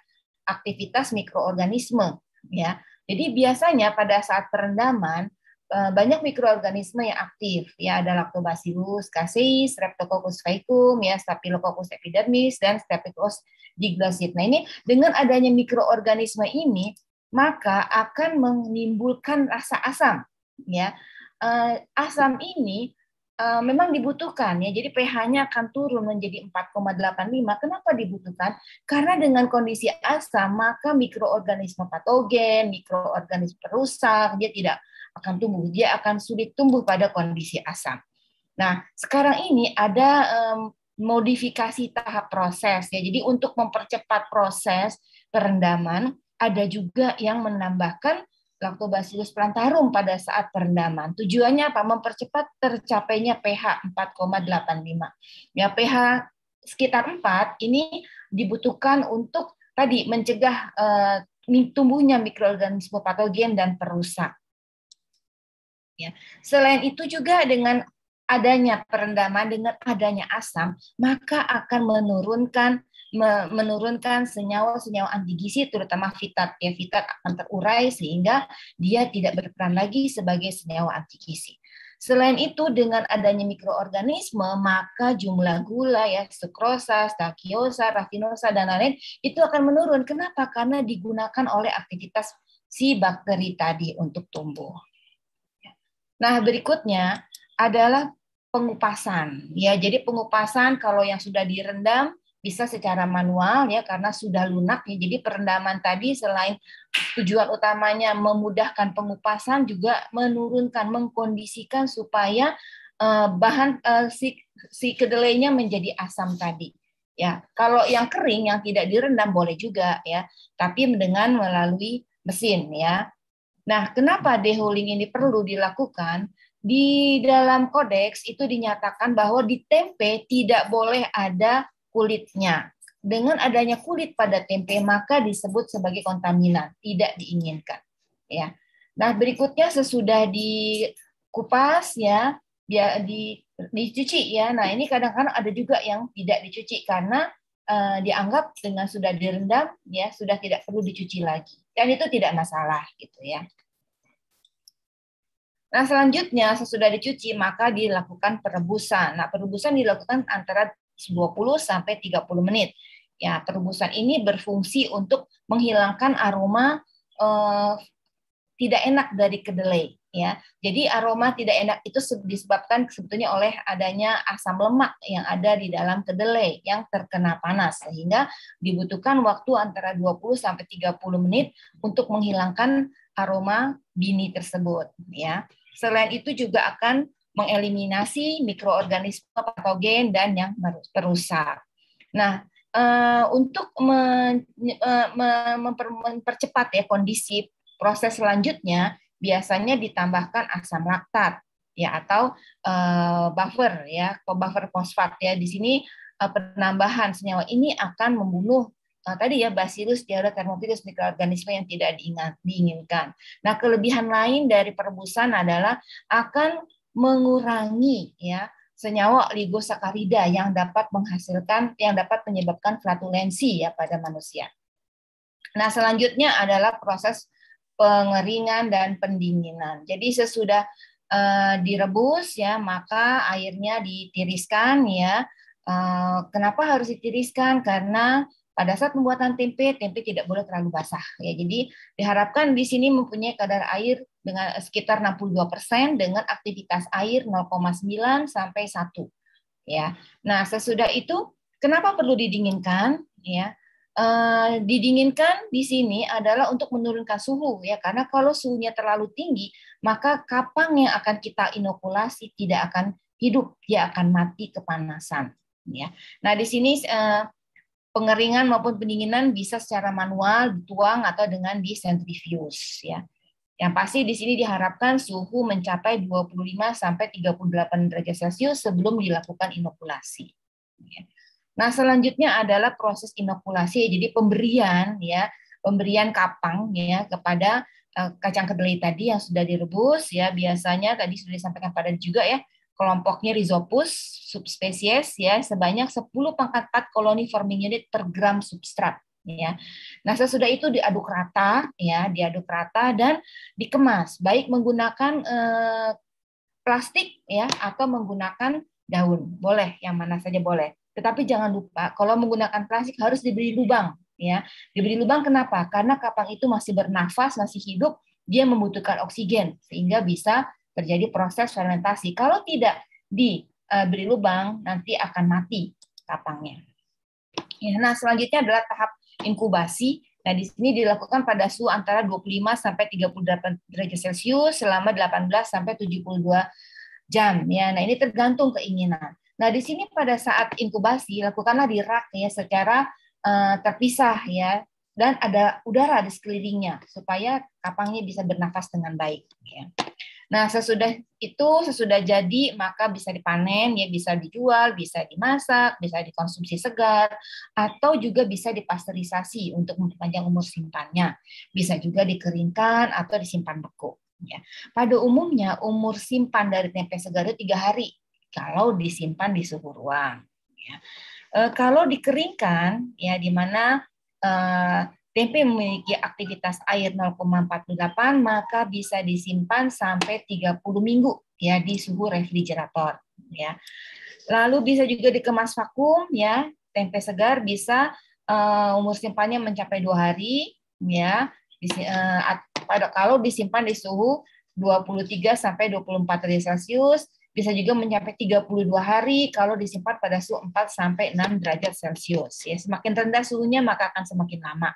Speaker 13: aktivitas mikroorganisme, ya. Jadi biasanya pada saat perendaman eh, banyak mikroorganisme yang aktif, ya ada lactobacillus casei, streptococcus faecum, ya staphylococcus epidermis dan staphylococcus diglosite. Nah, ini dengan adanya mikroorganisme ini maka akan menimbulkan rasa asam, ya uh, asam ini uh, memang dibutuhkan ya. Jadi pH-nya akan turun menjadi 4,85. Kenapa dibutuhkan? Karena dengan kondisi asam maka mikroorganisme patogen, mikroorganisme rusak, dia tidak akan tumbuh. Dia akan sulit tumbuh pada kondisi asam. Nah, sekarang ini ada um, modifikasi tahap proses ya. Jadi untuk mempercepat proses perendaman ada juga yang menambahkan Lactobacillus plantarum pada saat perendaman. Tujuannya apa? Mempercepat tercapainya pH 4,85. Ya, pH sekitar 4 ini dibutuhkan untuk tadi mencegah eh, tumbuhnya mikroorganisme patogen dan perusak. Ya. Selain itu juga dengan adanya perendaman dengan adanya asam, maka akan menurunkan menurunkan senyawa-senyawa anti gizi terutama fitat ya fitat akan terurai sehingga dia tidak berperan lagi sebagai senyawa anti gizi. Selain itu, dengan adanya mikroorganisme, maka jumlah gula, ya, sukrosa, stakiosa, rafinosa, dan lain-lain itu akan menurun. Kenapa? Karena digunakan oleh aktivitas si bakteri tadi untuk tumbuh. Nah, berikutnya adalah pengupasan. Ya, jadi pengupasan kalau yang sudah direndam bisa secara manual ya karena sudah lunak ya. Jadi perendaman tadi selain tujuan utamanya memudahkan pengupasan juga menurunkan mengkondisikan supaya uh, bahan uh, si, si kedelainya menjadi asam tadi. Ya, kalau yang kering yang tidak direndam boleh juga ya, tapi dengan melalui mesin ya. Nah, kenapa dehulling ini perlu dilakukan? Di dalam kodeks itu dinyatakan bahwa di tempe tidak boleh ada kulitnya. Dengan adanya kulit pada tempe maka disebut sebagai kontaminan, tidak diinginkan. Ya. Nah, berikutnya sesudah dikupas ya, dia di dicuci ya. Nah, ini kadang-kadang ada juga yang tidak dicuci karena uh, dianggap dengan sudah direndam ya sudah tidak perlu dicuci lagi. Dan itu tidak masalah gitu ya. Nah, selanjutnya sesudah dicuci maka dilakukan perebusan. Nah, perebusan dilakukan antara 20 sampai 30 menit. Ya, terobosan ini berfungsi untuk menghilangkan aroma eh, tidak enak dari kedelai ya. Jadi aroma tidak enak itu disebabkan sebetulnya oleh adanya asam lemak yang ada di dalam kedelai yang terkena panas sehingga dibutuhkan waktu antara 20 sampai 30 menit untuk menghilangkan aroma bini tersebut ya. Selain itu juga akan mengeliminasi mikroorganisme patogen dan yang merusak. Nah, eh, untuk eh, mempercepat ya kondisi proses selanjutnya biasanya ditambahkan asam laktat ya atau eh, buffer ya, buffer fosfat ya. Di sini penambahan senyawa ini akan membunuh Nah, tadi ya basilus diare, termofilus mikroorganisme yang tidak diingat, diinginkan. Nah, kelebihan lain dari perebusan adalah akan mengurangi ya senyawa oligosakarida yang dapat menghasilkan yang dapat menyebabkan flatulensi ya pada manusia. Nah, selanjutnya adalah proses pengeringan dan pendinginan. Jadi sesudah uh, direbus ya, maka airnya ditiriskan ya. Uh, kenapa harus ditiriskan? Karena pada saat pembuatan tempe, tempe tidak boleh terlalu basah ya. Jadi diharapkan di sini mempunyai kadar air dengan sekitar 62% persen dengan aktivitas air 0,9 sampai 1 ya. Nah, sesudah itu kenapa perlu didinginkan ya? E, didinginkan di sini adalah untuk menurunkan suhu ya karena kalau suhunya terlalu tinggi maka kapang yang akan kita inokulasi tidak akan hidup dia akan mati kepanasan ya nah di sini e, pengeringan maupun pendinginan bisa secara manual dituang atau dengan di centrifuge ya yang pasti di sini diharapkan suhu mencapai 25 sampai 38 derajat Celcius sebelum dilakukan inokulasi. Nah, selanjutnya adalah proses inokulasi, jadi pemberian ya, pemberian kapang ya kepada eh, kacang kedelai tadi yang sudah direbus ya, biasanya tadi sudah disampaikan pada juga ya, kelompoknya Rhizopus subspesies ya sebanyak 10 pangkat 4 koloni forming unit per gram substrat ya. Nah, sesudah itu diaduk rata ya, diaduk rata dan dikemas baik menggunakan eh, plastik ya atau menggunakan daun. Boleh, yang mana saja boleh. Tetapi jangan lupa kalau menggunakan plastik harus diberi lubang ya. Diberi lubang kenapa? Karena kapang itu masih bernafas, masih hidup, dia membutuhkan oksigen sehingga bisa terjadi proses fermentasi. Kalau tidak diberi eh, lubang nanti akan mati kapangnya. Ya, nah selanjutnya adalah tahap inkubasi. Nah, di sini dilakukan pada suhu antara 25 sampai 38 derajat Celcius selama 18 sampai 72 jam ya. Nah, ini tergantung keinginan. Nah, di sini pada saat inkubasi lakukanlah di rak ya secara uh, terpisah ya dan ada udara di sekelilingnya supaya kapangnya bisa bernafas dengan baik ya. Nah, sesudah itu, sesudah jadi, maka bisa dipanen, ya bisa dijual, bisa dimasak, bisa dikonsumsi segar, atau juga bisa dipasterisasi untuk memperpanjang umur simpannya. Bisa juga dikeringkan atau disimpan beku. Ya. Pada umumnya, umur simpan dari tempe segar itu tiga hari kalau disimpan di suhu ruang. Ya. E, kalau dikeringkan, ya di mana e, tempe memiliki aktivitas air 0,48 maka bisa disimpan sampai 30 minggu ya di suhu refrigerator ya. Lalu bisa juga dikemas vakum ya. Tempe segar bisa uh, umur simpannya mencapai dua hari ya. Eh, pada uh, kalau disimpan di suhu 23 sampai 24 derajat Celcius bisa juga mencapai 32 hari kalau disimpan pada suhu 4 sampai 6 derajat Celcius. Ya, semakin rendah suhunya maka akan semakin lama.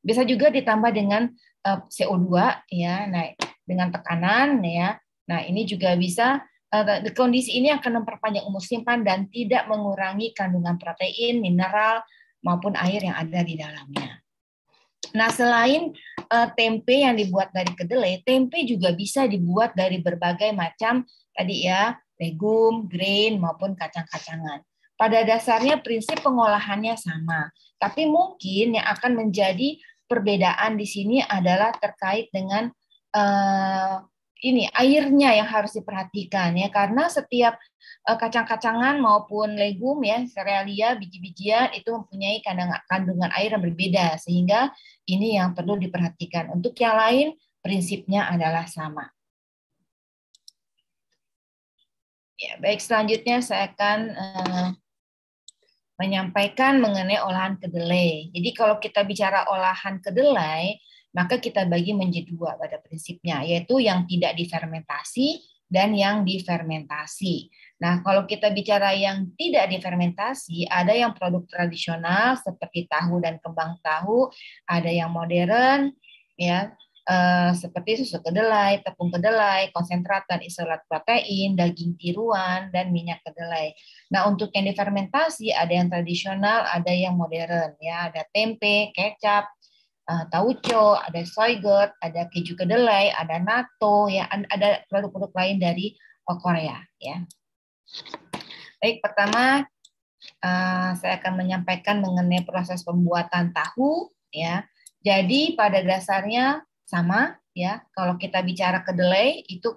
Speaker 13: Bisa juga ditambah dengan eh, CO2 ya, nah dengan tekanan ya. Nah, ini juga bisa uh, kondisi ini akan memperpanjang umur simpan dan tidak mengurangi kandungan protein, mineral maupun air yang ada di dalamnya. Nah, selain uh, tempe yang dibuat dari kedelai, tempe juga bisa dibuat dari berbagai macam tadi ya, legum, grain maupun kacang-kacangan. Pada dasarnya prinsip pengolahannya sama, tapi mungkin yang akan menjadi perbedaan di sini adalah terkait dengan uh, ini airnya yang harus diperhatikan ya karena setiap uh, kacang-kacangan maupun legum ya serealia biji-bijian itu mempunyai kandang, kandungan air yang berbeda sehingga ini yang perlu
Speaker 3: diperhatikan untuk yang lain prinsipnya adalah sama ya baik selanjutnya saya akan uh,
Speaker 13: menyampaikan mengenai olahan kedelai. Jadi kalau kita bicara olahan kedelai, maka kita bagi menjadi dua pada prinsipnya, yaitu yang tidak difermentasi dan yang difermentasi. Nah, kalau kita bicara yang tidak difermentasi, ada yang produk tradisional seperti tahu dan kembang tahu, ada yang modern, ya Eh, seperti susu kedelai, tepung kedelai, konsentrat dan isolat protein, daging tiruan, dan minyak kedelai. Nah, untuk yang difermentasi ada yang tradisional, ada yang modern ya, ada tempe, kecap, uh, tauco, ada soygot, ada keju kedelai, ada natto ya, ada produk-produk lain dari
Speaker 3: Korea ya.
Speaker 13: Baik, pertama uh, saya akan menyampaikan mengenai proses pembuatan tahu ya. Jadi pada dasarnya sama ya. Kalau kita bicara kedelai itu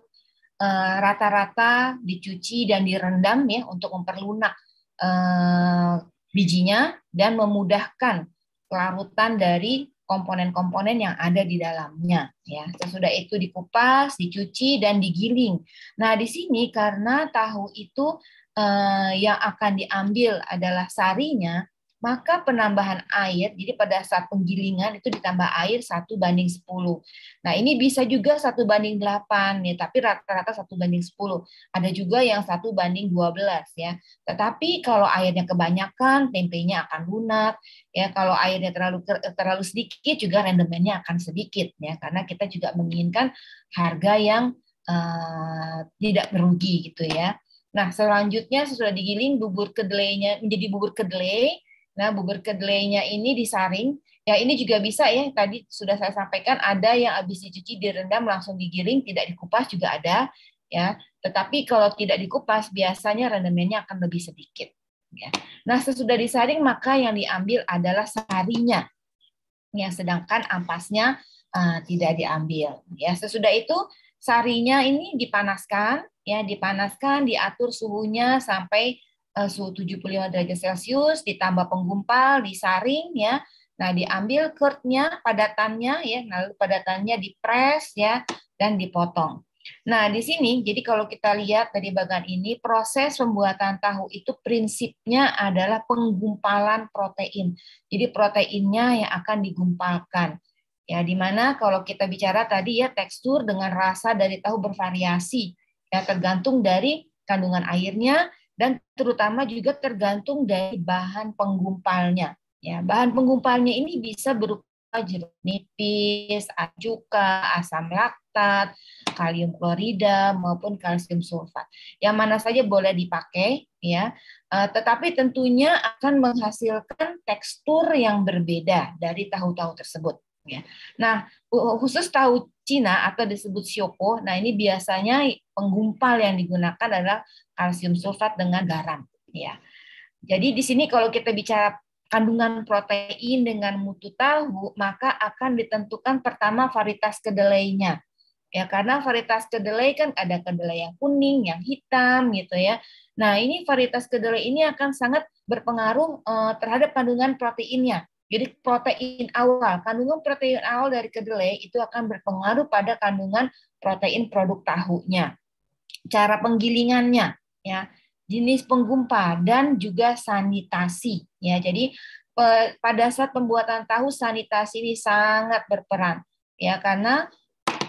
Speaker 13: eh, rata-rata uh, dicuci dan direndam ya untuk memperlunak uh, bijinya dan memudahkan larutan dari komponen-komponen yang ada di dalamnya
Speaker 3: ya. Sesudah
Speaker 13: itu dikupas, dicuci dan digiling. Nah, di sini karena tahu itu eh, yang akan diambil adalah sarinya, maka penambahan air, jadi pada saat penggilingan itu ditambah air 1 banding 10. Nah ini bisa juga 1 banding 8, ya, tapi rata-rata 1 banding 10. Ada juga yang 1 banding 12. ya. Tetapi kalau airnya kebanyakan, tempenya akan lunak. Ya, kalau airnya terlalu terlalu sedikit juga rendemennya akan sedikit. ya Karena kita juga menginginkan harga yang uh, tidak merugi gitu ya. Nah, selanjutnya sesudah digiling bubur kedelainya menjadi bubur kedelai Nah, bubur kedelainya ini disaring. Ya, ini juga bisa ya, tadi sudah saya sampaikan ada yang habis dicuci direndam langsung digiling, tidak dikupas juga ada, ya. Tetapi kalau tidak dikupas biasanya rendemennya akan lebih sedikit, ya. Nah, sesudah disaring maka yang diambil adalah sarinya. Ya, sedangkan ampasnya uh, tidak diambil, ya. Sesudah itu sarinya ini dipanaskan, ya, dipanaskan, diatur suhunya sampai uh, suhu 75 derajat Celcius ditambah penggumpal, disaring ya. Nah, diambil kurtnya, padatannya ya, nah, lalu padatannya dipres ya dan dipotong. Nah, di sini jadi kalau kita lihat dari bagian ini proses pembuatan tahu itu prinsipnya adalah penggumpalan protein. Jadi proteinnya yang akan digumpalkan. Ya, Dimana kalau kita bicara tadi ya tekstur dengan rasa dari tahu bervariasi ya tergantung dari kandungan airnya, dan terutama juga tergantung dari bahan penggumpalnya. Ya, bahan penggumpalnya ini bisa berupa jeruk nipis, acuka, asam laktat, kalium klorida maupun kalsium sulfat. Yang mana saja boleh dipakai ya. Uh, tetapi tentunya akan menghasilkan tekstur yang berbeda dari tahu-tahu tersebut Ya. Nah, khusus tahu Cina atau disebut Sioko, nah ini biasanya penggumpal yang digunakan adalah kalsium sulfat dengan garam. Ya. Jadi di sini kalau kita bicara kandungan protein dengan mutu tahu, maka akan ditentukan pertama varietas kedelainya. Ya, karena varietas kedelai kan ada kedelai yang kuning, yang hitam gitu ya. Nah, ini varietas kedelai ini akan sangat berpengaruh eh, terhadap kandungan proteinnya. Jadi protein awal, kandungan protein awal dari kedelai itu akan berpengaruh pada kandungan protein produk tahunya. Cara penggilingannya ya, jenis penggumpa dan juga sanitasi ya. Jadi pe, pada saat pembuatan tahu sanitasi ini sangat berperan ya karena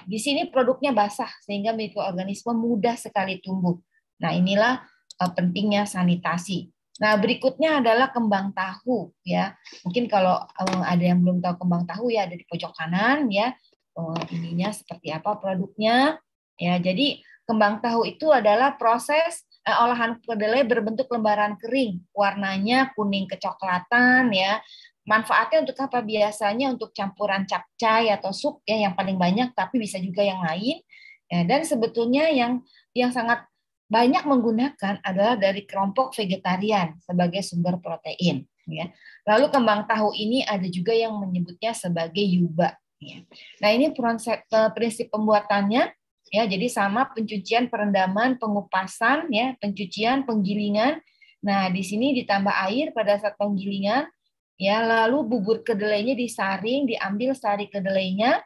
Speaker 13: di sini produknya basah sehingga mikroorganisme mudah sekali tumbuh. Nah, inilah e, pentingnya sanitasi. Nah, berikutnya adalah kembang tahu ya. Mungkin kalau eh, ada yang belum tahu kembang tahu ya ada di pojok kanan ya. Oh, ininya seperti apa produknya ya. Jadi kembang tahu itu adalah proses eh, olahan kedelai berbentuk lembaran kering, warnanya kuning kecoklatan ya. Manfaatnya untuk apa? Biasanya untuk campuran capcay atau sup ya yang paling banyak tapi bisa juga yang lain. Ya, dan sebetulnya yang yang sangat banyak menggunakan adalah dari kelompok vegetarian sebagai sumber protein. Ya. Lalu kembang tahu ini ada juga yang menyebutnya sebagai yuba. Ya. Nah ini e, prinsip pembuatannya ya jadi sama pencucian, perendaman, pengupasan, ya pencucian, penggilingan. Nah di sini ditambah air pada saat penggilingan, ya lalu bubur kedelainya disaring, diambil sari kedelainya,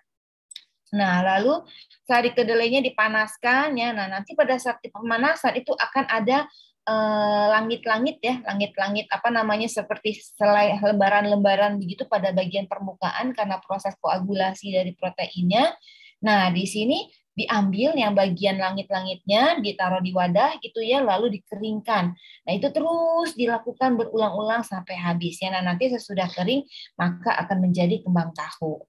Speaker 13: Nah, lalu sari kedelainya dipanaskan ya. Nah, nanti pada saat pemanasan itu akan ada eh, langit-langit ya, langit-langit apa namanya seperti selai lembaran-lembaran begitu pada bagian permukaan karena proses koagulasi dari proteinnya. Nah, di sini diambil yang bagian langit-langitnya, ditaruh di wadah gitu ya, lalu dikeringkan. Nah, itu terus dilakukan berulang-ulang sampai habis ya. Nah, nanti sesudah kering maka akan menjadi kembang tahu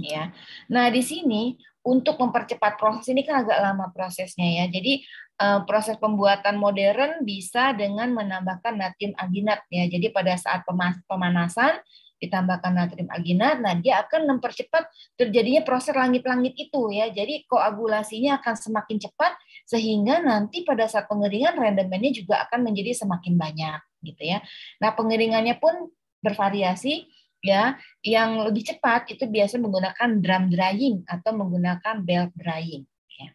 Speaker 13: ya. Nah, di sini untuk mempercepat proses ini kan agak lama prosesnya ya. Jadi eh, proses pembuatan modern bisa dengan menambahkan natrium aginat ya. Jadi pada saat pemanasan ditambahkan natrium aginat, nah dia akan mempercepat terjadinya proses langit-langit itu ya. Jadi koagulasinya akan semakin cepat sehingga nanti pada saat pengeringan rendemennya juga akan menjadi semakin banyak gitu ya. Nah, pengeringannya pun bervariasi ya yang lebih cepat itu biasanya menggunakan drum drying atau menggunakan belt drying ya.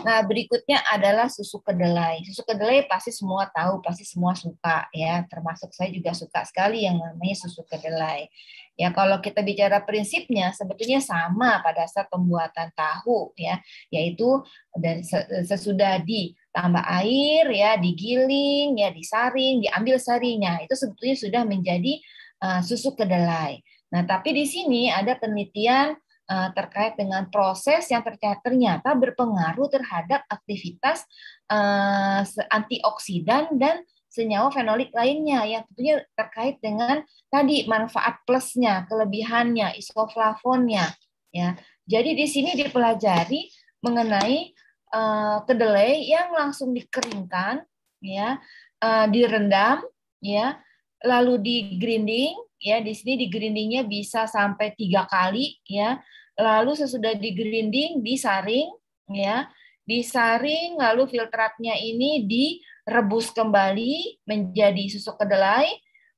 Speaker 13: Nah, berikutnya adalah susu kedelai. Susu kedelai pasti semua tahu, pasti semua suka ya, termasuk saya juga suka sekali yang namanya susu kedelai. Ya, kalau kita bicara prinsipnya sebetulnya sama pada saat pembuatan tahu ya, yaitu dan sesudah ditambah air ya, digiling ya, disaring, diambil sarinya. Itu sebetulnya sudah menjadi uh, susu kedelai. Nah, tapi di sini ada penelitian eh, terkait dengan proses yang ternyata berpengaruh terhadap aktivitas uh, antioksidan dan senyawa fenolik lainnya yang tentunya terkait dengan tadi manfaat plusnya, kelebihannya, isoflavonnya ya. Jadi di sini dipelajari mengenai uh, kedelai yang langsung dikeringkan ya, uh, direndam ya, lalu di grinding ya. Di sini di grindingnya bisa sampai tiga kali ya. Lalu sesudah di grinding disaring ya disaring lalu filtratnya ini direbus kembali menjadi susu kedelai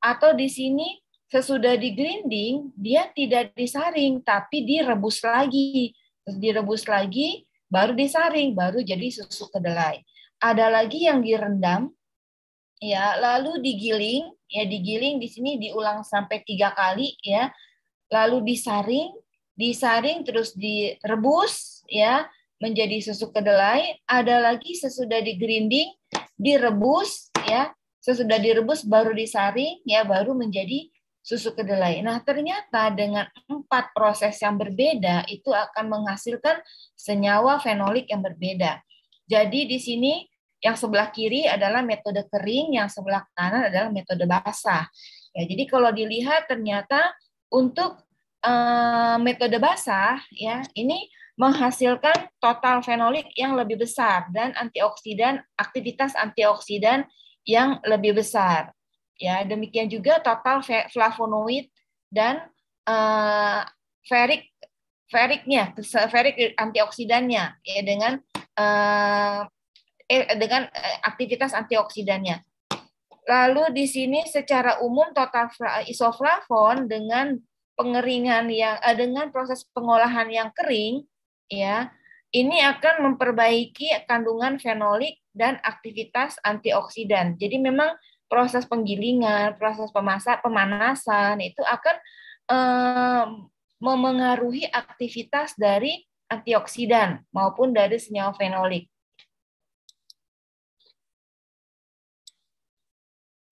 Speaker 13: atau di sini sesudah digrinding dia tidak disaring tapi direbus lagi terus direbus lagi baru disaring baru jadi susu kedelai ada lagi yang direndam ya lalu digiling ya digiling di sini diulang sampai tiga kali ya lalu disaring disaring terus direbus ya menjadi susu kedelai, ada lagi sesudah digrinding, direbus ya, sesudah direbus baru disaring ya, baru menjadi susu kedelai. Nah, ternyata dengan empat proses yang berbeda itu akan menghasilkan senyawa fenolik yang berbeda. Jadi di sini yang sebelah kiri adalah metode kering, yang sebelah kanan adalah metode basah. Ya, jadi kalau dilihat ternyata untuk uh, metode basah ya ini menghasilkan total fenolik yang lebih besar dan antioksidan aktivitas antioksidan yang lebih besar. Ya, demikian juga total flavonoid dan uh, ferik feriknya, ferik antioksidannya ya dengan uh, dengan aktivitas antioksidannya. Lalu di sini secara umum total isoflavon dengan pengeringan yang dengan proses pengolahan yang kering ya ini akan memperbaiki kandungan fenolik dan aktivitas antioksidan. Jadi memang proses penggilingan, proses pemasak, pemanasan itu akan eh,
Speaker 3: memengaruhi aktivitas dari antioksidan maupun dari senyawa fenolik.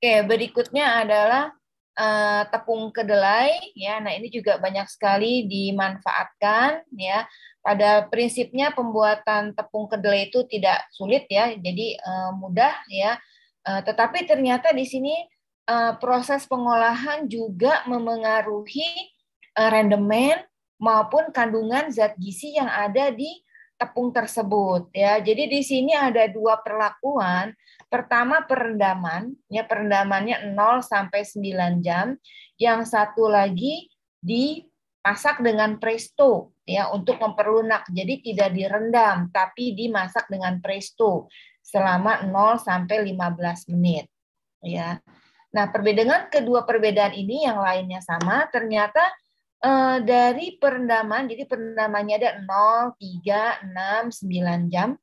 Speaker 3: Oke, berikutnya adalah uh, tepung kedelai ya. Nah, ini juga banyak sekali
Speaker 13: dimanfaatkan ya. Pada prinsipnya pembuatan tepung kedelai itu tidak sulit ya, jadi uh, mudah ya. Uh, tetapi ternyata di sini uh, proses pengolahan juga memengaruhi uh, rendemen maupun kandungan zat gizi yang ada di tepung tersebut ya. Jadi di sini ada dua perlakuan Pertama perendaman, ya perendamannya 0 sampai 9 jam. Yang satu lagi dipasak dengan presto ya untuk memperlunak. Jadi tidak direndam tapi dimasak dengan presto selama 0 sampai 15 menit ya. Nah, perbedaan kedua perbedaan ini yang lainnya sama, ternyata eh, dari perendaman, jadi perendamannya ada 0, 3, 6, 9 jam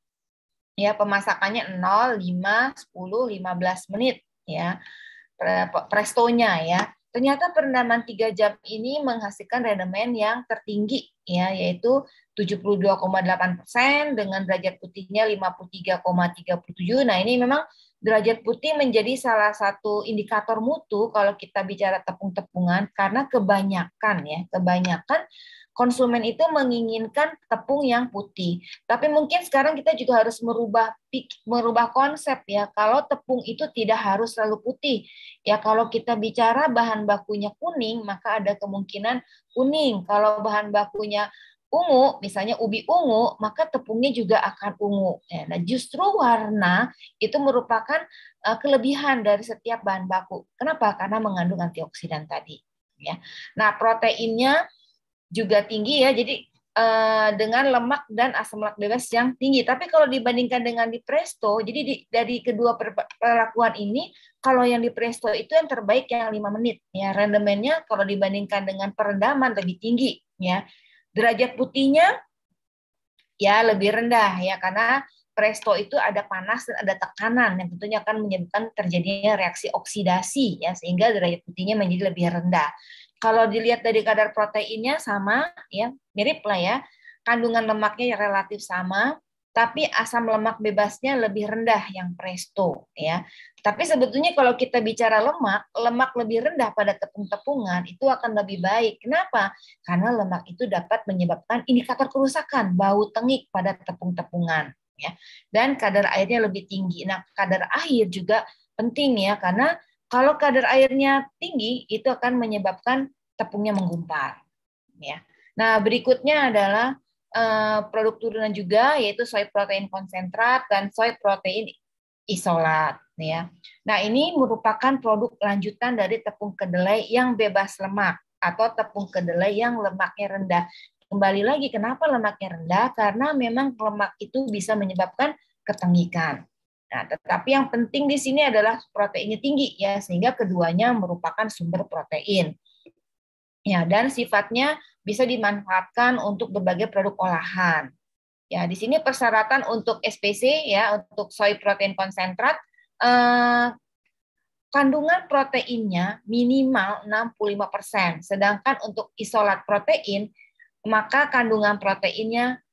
Speaker 13: ya pemasakannya 0, 5, 10, 15 menit ya prestonya ya. Ternyata perendaman 3 jam ini menghasilkan rendemen yang tertinggi ya yaitu 72,8 persen dengan derajat putihnya 53,37. Nah ini memang derajat putih menjadi salah satu indikator mutu kalau kita bicara tepung-tepungan karena kebanyakan ya, kebanyakan konsumen itu menginginkan tepung yang putih. Tapi mungkin sekarang kita juga harus merubah merubah konsep ya. Kalau tepung itu tidak harus selalu putih. Ya kalau kita bicara bahan bakunya kuning, maka ada kemungkinan kuning. Kalau bahan bakunya ungu, misalnya ubi ungu, maka tepungnya juga akan ungu. Ya, nah, justru warna itu merupakan eh, kelebihan dari setiap bahan baku. Kenapa? Karena mengandung antioksidan tadi. Ya. Nah, proteinnya juga tinggi ya. Jadi eh, dengan lemak dan asam lemak bebas yang tinggi. Tapi kalau dibandingkan dengan di Presto, jadi di, dari kedua perlakuan ini, kalau yang di Presto itu yang terbaik yang lima menit. Ya, rendemennya kalau dibandingkan dengan perendaman lebih tinggi. Ya, Derajat putihnya ya lebih rendah ya karena presto itu ada panas dan ada tekanan yang tentunya akan menyebabkan terjadinya reaksi oksidasi ya sehingga derajat putihnya menjadi lebih rendah. Kalau dilihat dari kadar proteinnya sama ya mirip lah ya. Kandungan lemaknya relatif sama, tapi asam lemak bebasnya lebih rendah yang presto ya. Tapi sebetulnya kalau kita bicara lemak, lemak lebih rendah pada tepung-tepungan itu akan lebih baik. Kenapa? Karena lemak itu dapat menyebabkan indikator kerusakan, bau tengik pada tepung-tepungan ya. Dan kadar airnya lebih tinggi. Nah, kadar air juga penting ya karena kalau kadar airnya tinggi itu akan menyebabkan tepungnya menggumpal ya. Nah, berikutnya adalah Eh, produk turunan juga yaitu soy protein konsentrat dan soy protein isolat ya. Nah, ini merupakan produk lanjutan dari tepung kedelai yang bebas lemak atau tepung kedelai yang lemaknya rendah. Kembali lagi kenapa lemaknya rendah? Karena memang lemak itu bisa menyebabkan ketengikan. Nah, tetapi yang penting di sini adalah proteinnya tinggi ya, sehingga keduanya merupakan sumber protein. Ya, dan sifatnya bisa dimanfaatkan untuk berbagai produk olahan. Ya, di sini persyaratan untuk SPC ya, untuk soy protein konsentrat eh, kandungan proteinnya minimal 65%, sedangkan untuk isolat protein maka kandungan proteinnya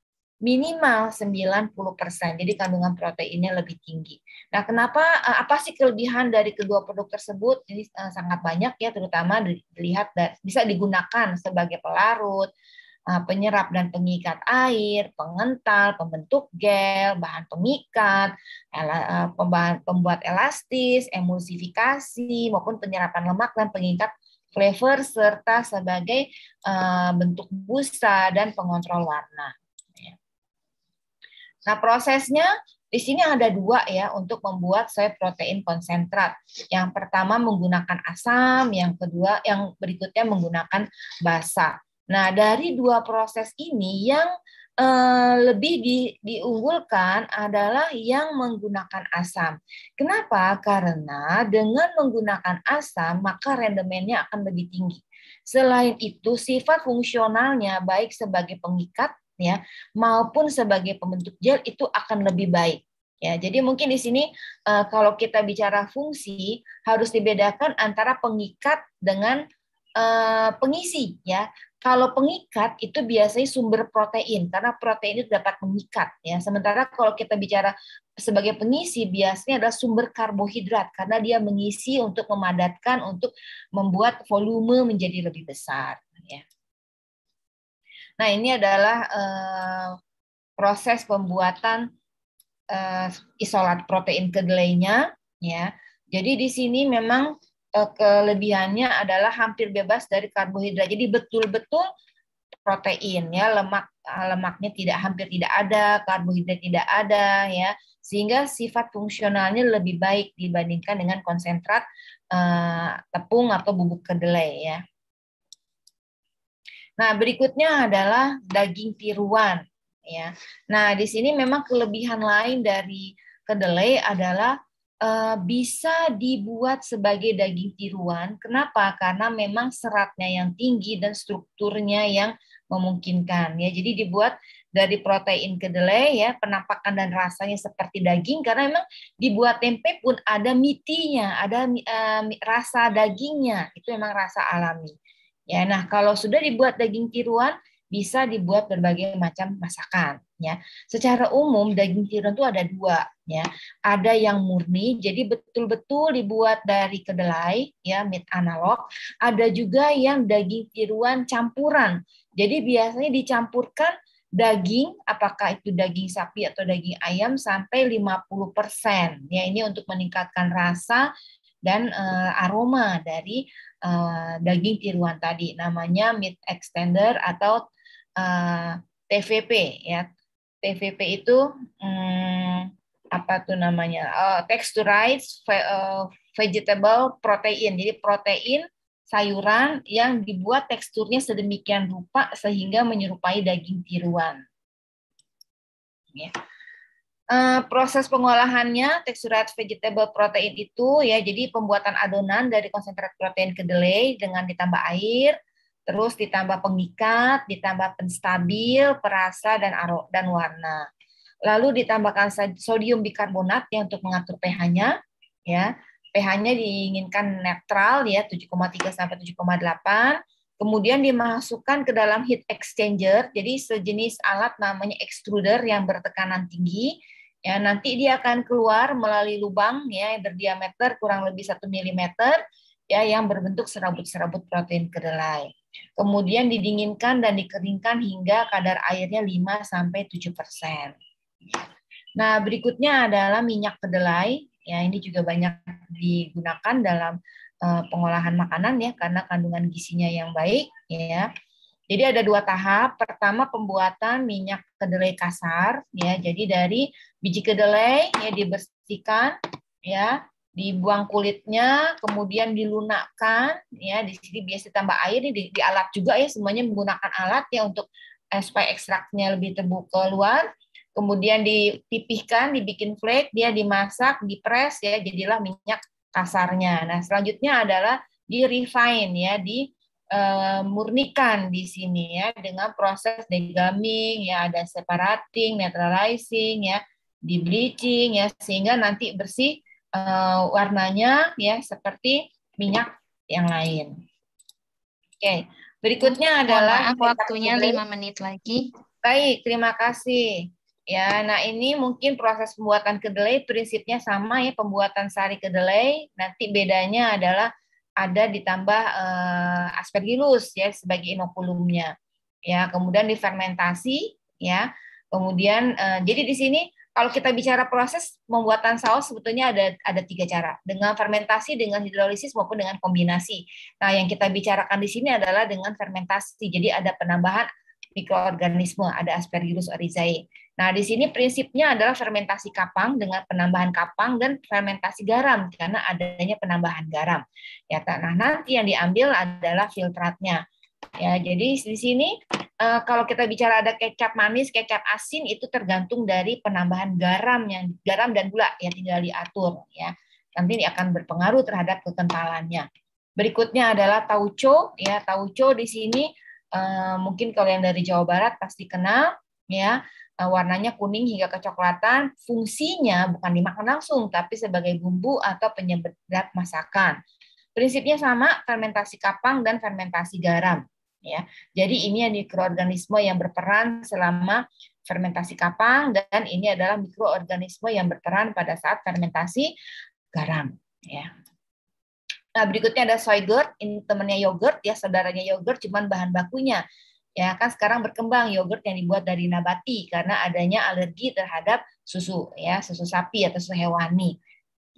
Speaker 13: minimal 90%. Jadi kandungan proteinnya lebih tinggi. Nah, kenapa eh, apa sih kelebihan dari kedua produk tersebut? Ini eh, sangat banyak ya, terutama dilihat dan bisa digunakan sebagai pelarut, eh, penyerap dan pengikat air, pengental, pembentuk gel, bahan pengikat, pembuat elastis, emulsifikasi, maupun penyerapan lemak dan pengikat flavor serta sebagai bentuk busa dan pengontrol warna. Nah, prosesnya di sini ada dua ya untuk membuat soy protein konsentrat. Yang pertama menggunakan asam, yang kedua yang berikutnya menggunakan basa. Nah, dari dua proses ini yang eh, lebih di, diunggulkan adalah yang menggunakan asam. Kenapa? Karena dengan menggunakan asam maka rendemennya akan lebih tinggi. Selain itu, sifat fungsionalnya baik sebagai pengikat ya maupun sebagai pembentuk gel itu akan lebih baik ya jadi mungkin di sini uh, kalau kita bicara fungsi harus dibedakan antara pengikat dengan uh, pengisi ya kalau pengikat itu biasanya sumber protein karena protein itu dapat mengikat ya sementara kalau kita bicara sebagai pengisi biasanya adalah sumber karbohidrat karena dia mengisi untuk memadatkan untuk membuat volume menjadi lebih besar Nah, ini adalah uh, proses pembuatan uh, isolat protein kedelainya ya. Jadi di sini memang uh, kelebihannya adalah hampir bebas dari karbohidrat. Jadi betul-betul protein ya lemak lemaknya tidak hampir tidak ada karbohidrat tidak ada ya sehingga sifat fungsionalnya lebih baik dibandingkan dengan konsentrat uh, tepung atau bubuk kedelai ya Nah, berikutnya adalah daging tiruan ya. Nah, di sini memang kelebihan lain dari kedelai adalah e, bisa dibuat sebagai daging tiruan. Kenapa? Karena memang seratnya yang tinggi dan strukturnya yang memungkinkan ya. Jadi dibuat dari protein kedelai ya, penampakan dan rasanya seperti daging karena memang dibuat tempe pun ada mitinya, ada e, rasa dagingnya. Itu memang rasa alami. Ya, nah kalau sudah dibuat daging tiruan bisa dibuat berbagai macam masakan ya. Secara umum daging tiruan itu ada dua ya. Ada yang murni jadi betul-betul dibuat dari kedelai ya meat analog, ada juga yang daging tiruan campuran. Jadi biasanya dicampurkan daging, apakah itu daging sapi atau daging ayam sampai 50%. Ya, ini untuk meningkatkan rasa dan uh, aroma dari uh, daging tiruan tadi namanya meat extender atau uh, eh, TVP ya TVP itu um, apa tuh namanya uh, texturized vegetable protein jadi protein sayuran yang dibuat teksturnya sedemikian rupa sehingga menyerupai daging tiruan. Ya. Uh, proses pengolahannya teksturat vegetable protein itu ya jadi pembuatan adonan dari konsentrat protein kedelai dengan ditambah air terus ditambah pengikat ditambah penstabil perasa dan aro dan warna lalu ditambahkan sodium bikarbonat ya untuk mengatur pH-nya ya pH-nya diinginkan netral ya 7,3 sampai 7,8 Kemudian dimasukkan ke dalam heat exchanger, jadi sejenis alat namanya extruder yang bertekanan tinggi. Ya, nanti dia akan keluar melalui lubang ya yang berdiameter kurang lebih 1 mm ya yang berbentuk serabut-serabut protein kedelai. Kemudian didinginkan dan dikeringkan hingga kadar airnya 5 sampai 7%. Nah, berikutnya adalah minyak kedelai. Ya, ini juga banyak digunakan dalam Eh, pengolahan makanan ya karena kandungan gizinya yang baik ya. Jadi ada dua tahap. Pertama pembuatan minyak kedelai kasar ya. Jadi dari biji kedelai ya dibersihkan ya, dibuang kulitnya, kemudian dilunakkan ya. Di sini biasa tambah air nih di, di alat juga ya semuanya menggunakan alat ya untuk eh, supaya ekstraknya lebih terbuka keluar. Kemudian dipipihkan, dibikin flake, dia dimasak, dipres ya jadilah minyak kasarnya. Nah, selanjutnya adalah di refine ya, di eh, murnikan di sini ya dengan proses degaming ya, ada separating, neutralizing ya, di bleaching ya sehingga nanti bersih uh, warnanya ya seperti minyak yang lain. Oke, okay. berikutnya adalah waktunya 5 menit lagi. Baik, terima kasih. Ya, nah ini mungkin proses pembuatan kedelai prinsipnya sama ya pembuatan sari kedelai. Nanti bedanya adalah ada ditambah eh, aspergillus ya sebagai inokulumnya. Ya, kemudian difermentasi ya. Kemudian eh, jadi di sini kalau kita bicara proses pembuatan saus sebetulnya ada ada tiga cara, dengan fermentasi, dengan hidrolisis maupun dengan kombinasi. Nah, yang kita bicarakan di sini adalah dengan fermentasi. Jadi ada penambahan mikroorganisme, ada Aspergillus oryzae. Nah, di sini prinsipnya adalah fermentasi kapang dengan penambahan kapang dan fermentasi garam karena adanya penambahan garam. Ya, nah nanti yang diambil adalah filtratnya. Ya, jadi di sini eh, kalau kita bicara ada kecap manis, kecap asin itu tergantung dari penambahan garam yang garam dan gula ya tinggal diatur ya. Nanti ini akan berpengaruh terhadap kekentalannya. Berikutnya adalah tauco ya, tauco di sini eh, mungkin kalau yang dari Jawa Barat pasti kenal ya Eh, warnanya kuning hingga kecoklatan, fungsinya bukan dimakan langsung, tapi sebagai bumbu atau penyedap masakan. Prinsipnya sama fermentasi kapang dan fermentasi garam.
Speaker 3: Ya, jadi
Speaker 13: ini yang mikroorganisme yang berperan selama fermentasi kapang dan ini adalah mikroorganisme yang berperan pada saat fermentasi garam. Ya. Nah, berikutnya ada soy gourd, ini temannya yogurt, ya saudaranya yogurt, cuman bahan bakunya ya kan sekarang berkembang yogurt yang dibuat dari nabati karena adanya alergi terhadap susu ya susu sapi atau susu hewani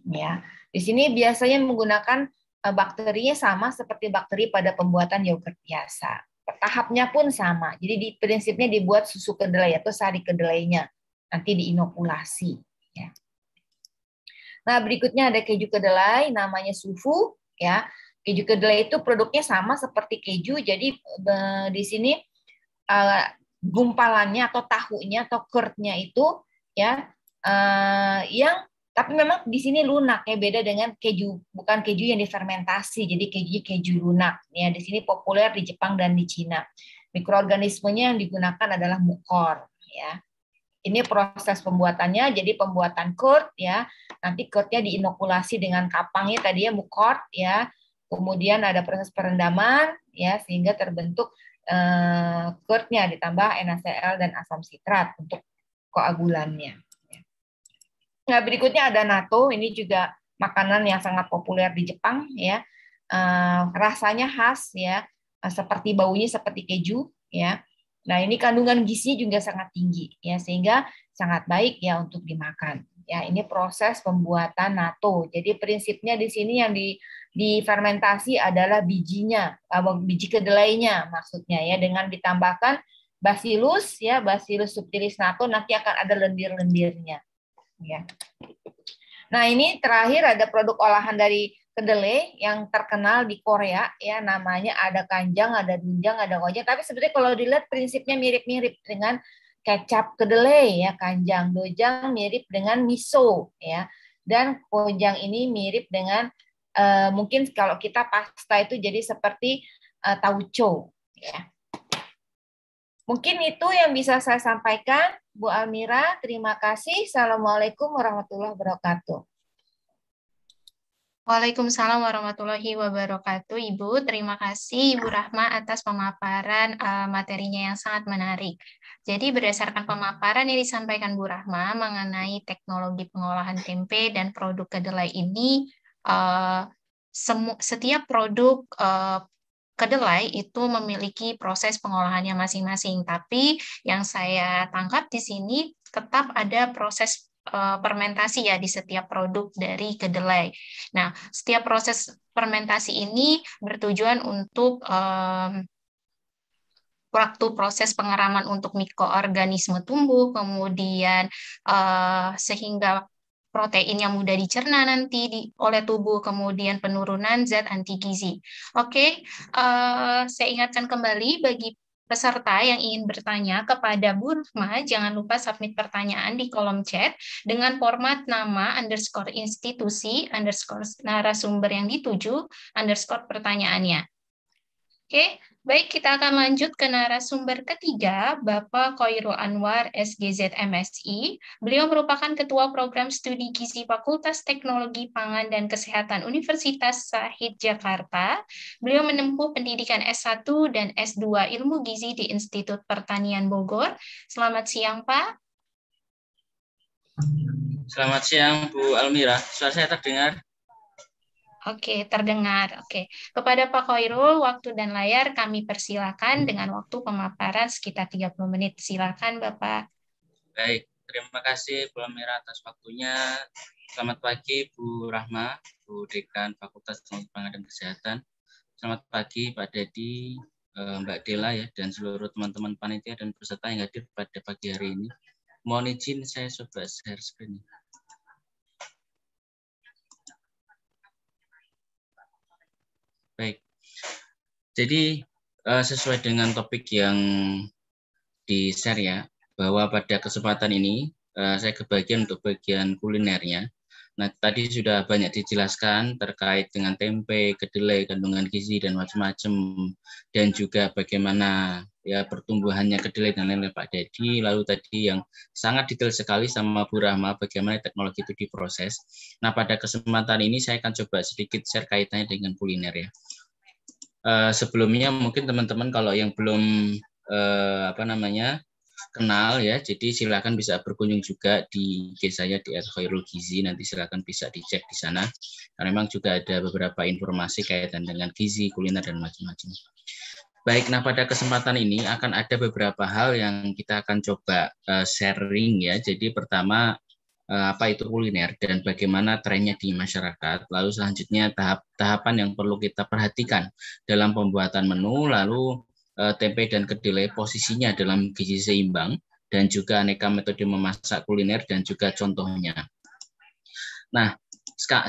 Speaker 13: ya di sini biasanya menggunakan eh, bakterinya sama seperti bakteri pada pembuatan yogurt biasa tahapnya pun sama jadi di prinsipnya dibuat susu kedelai atau sari kedelainya nanti diinokulasi ya nah berikutnya ada keju kedelai namanya sufu ya keju kedelai itu produknya sama seperti keju jadi di sini eh, gumpalannya atau tahunya atau kurtnya itu ya eh, yang tapi memang di sini lunak ya beda dengan keju bukan keju yang difermentasi jadi keju keju lunak ya di sini populer di Jepang dan di Cina mikroorganismenya yang digunakan adalah mukor ya ini proses pembuatannya jadi pembuatan kurt ya nanti kurtnya diinokulasi dengan kapangnya tadi ya mukor ya kemudian ada proses perendaman ya sehingga terbentuk eh, kurtnya ditambah NaCl dan asam sitrat untuk koagulannya. Ya. Nah, berikutnya ada natto, ini juga makanan yang sangat populer di Jepang ya. Eh, rasanya khas ya, eh, seperti baunya seperti keju ya. Nah, ini kandungan gizi juga sangat tinggi ya sehingga sangat baik ya untuk dimakan. Ya, ini proses pembuatan natto. Jadi prinsipnya di sini yang di difermentasi adalah bijinya, eh, biji kedelainya maksudnya ya dengan ditambahkan basilus ya, basilus subtilis natto nanti akan ada lendir-lendirnya. Ya. Nah, ini terakhir ada produk olahan dari kedelai yang terkenal di Korea ya namanya ada kanjang, ada dunjang, ada wajah Tapi sebetulnya kalau dilihat prinsipnya mirip-mirip dengan kecap kedelai ya kanjang dojang mirip dengan miso ya dan kojang ini mirip dengan uh, mungkin kalau kita pasta itu jadi seperti uh, tauco ya mungkin itu yang bisa saya sampaikan Bu Almira terima kasih assalamualaikum
Speaker 10: warahmatullahi
Speaker 13: wabarakatuh
Speaker 10: Waalaikumsalam warahmatullahi wabarakatuh, Ibu. Terima kasih Ibu Rahma atas pemaparan uh, materinya yang sangat menarik. Jadi berdasarkan pemaparan yang disampaikan Bu Rahma mengenai teknologi pengolahan tempe dan produk kedelai ini, uh, setiap produk uh, kedelai itu memiliki proses pengolahannya masing-masing. Tapi yang saya tangkap di sini tetap ada proses Eh, fermentasi ya di setiap produk dari kedelai. Nah, setiap proses fermentasi ini bertujuan untuk um, waktu proses pengeraman untuk mikroorganisme tumbuh, kemudian uh, sehingga protein yang mudah dicerna nanti di, oleh tubuh, kemudian penurunan zat anti gizi. Oke, okay, uh, eh, saya ingatkan kembali bagi Peserta yang ingin bertanya kepada Bu Rahma, jangan lupa submit pertanyaan di kolom chat dengan format nama underscore institusi underscore narasumber yang dituju underscore pertanyaannya. Oke, okay. Baik, kita akan lanjut ke narasumber ketiga, Bapak Koiro Anwar, SGZ MSI. Beliau merupakan Ketua Program Studi Gizi Fakultas Teknologi Pangan dan Kesehatan Universitas Sahid Jakarta. Beliau menempuh pendidikan S1 dan S2 Ilmu Gizi di Institut Pertanian Bogor. Selamat siang, Pak.
Speaker 12: Selamat siang, Bu Almira. Suara saya terdengar?
Speaker 10: Oke, terdengar. Oke. Kepada Pak Khairul, waktu dan layar kami persilakan dengan waktu pemaparan sekitar 30 menit. Silakan, Bapak.
Speaker 12: Baik, terima kasih Bu Amira atas waktunya. Selamat pagi Bu Rahma, Bu Dekan Fakultas Ilmu Pengadaan Kesehatan. Selamat pagi Pak Dedi, eh, Mbak Dela ya dan seluruh teman-teman panitia dan peserta yang hadir pada pagi hari ini. Mohon izin saya coba share screen. Baik. Jadi eh, sesuai dengan topik yang di share ya, bahwa pada kesempatan ini eh, saya kebagian untuk bagian kulinernya. Nah, tadi sudah banyak dijelaskan terkait dengan tempe, kedelai, kandungan gizi dan macam-macam dan juga bagaimana ya pertumbuhannya kedelai dan lain-lain Pak Dedi. Lalu tadi yang sangat detail sekali sama Bu Rahma bagaimana teknologi itu diproses. Nah, pada kesempatan ini saya akan coba sedikit share kaitannya dengan kuliner ya. Eh, sebelumnya mungkin teman-teman kalau yang belum eh, apa namanya kenal ya. Jadi silakan bisa berkunjung juga di IG saya di @khairul gizi nanti silakan bisa dicek di sana. Karena memang juga ada beberapa informasi kaitan dengan gizi, kuliner dan macam-macam. Baik, nah pada kesempatan ini akan ada beberapa hal yang kita akan coba eh, sharing ya. Jadi pertama eh, apa itu kuliner dan bagaimana trennya di masyarakat. Lalu selanjutnya tahap tahapan yang perlu kita perhatikan dalam pembuatan menu, lalu Eh, tempe dan kedelai posisinya dalam gizi seimbang dan juga aneka metode memasak kuliner dan juga contohnya. Nah,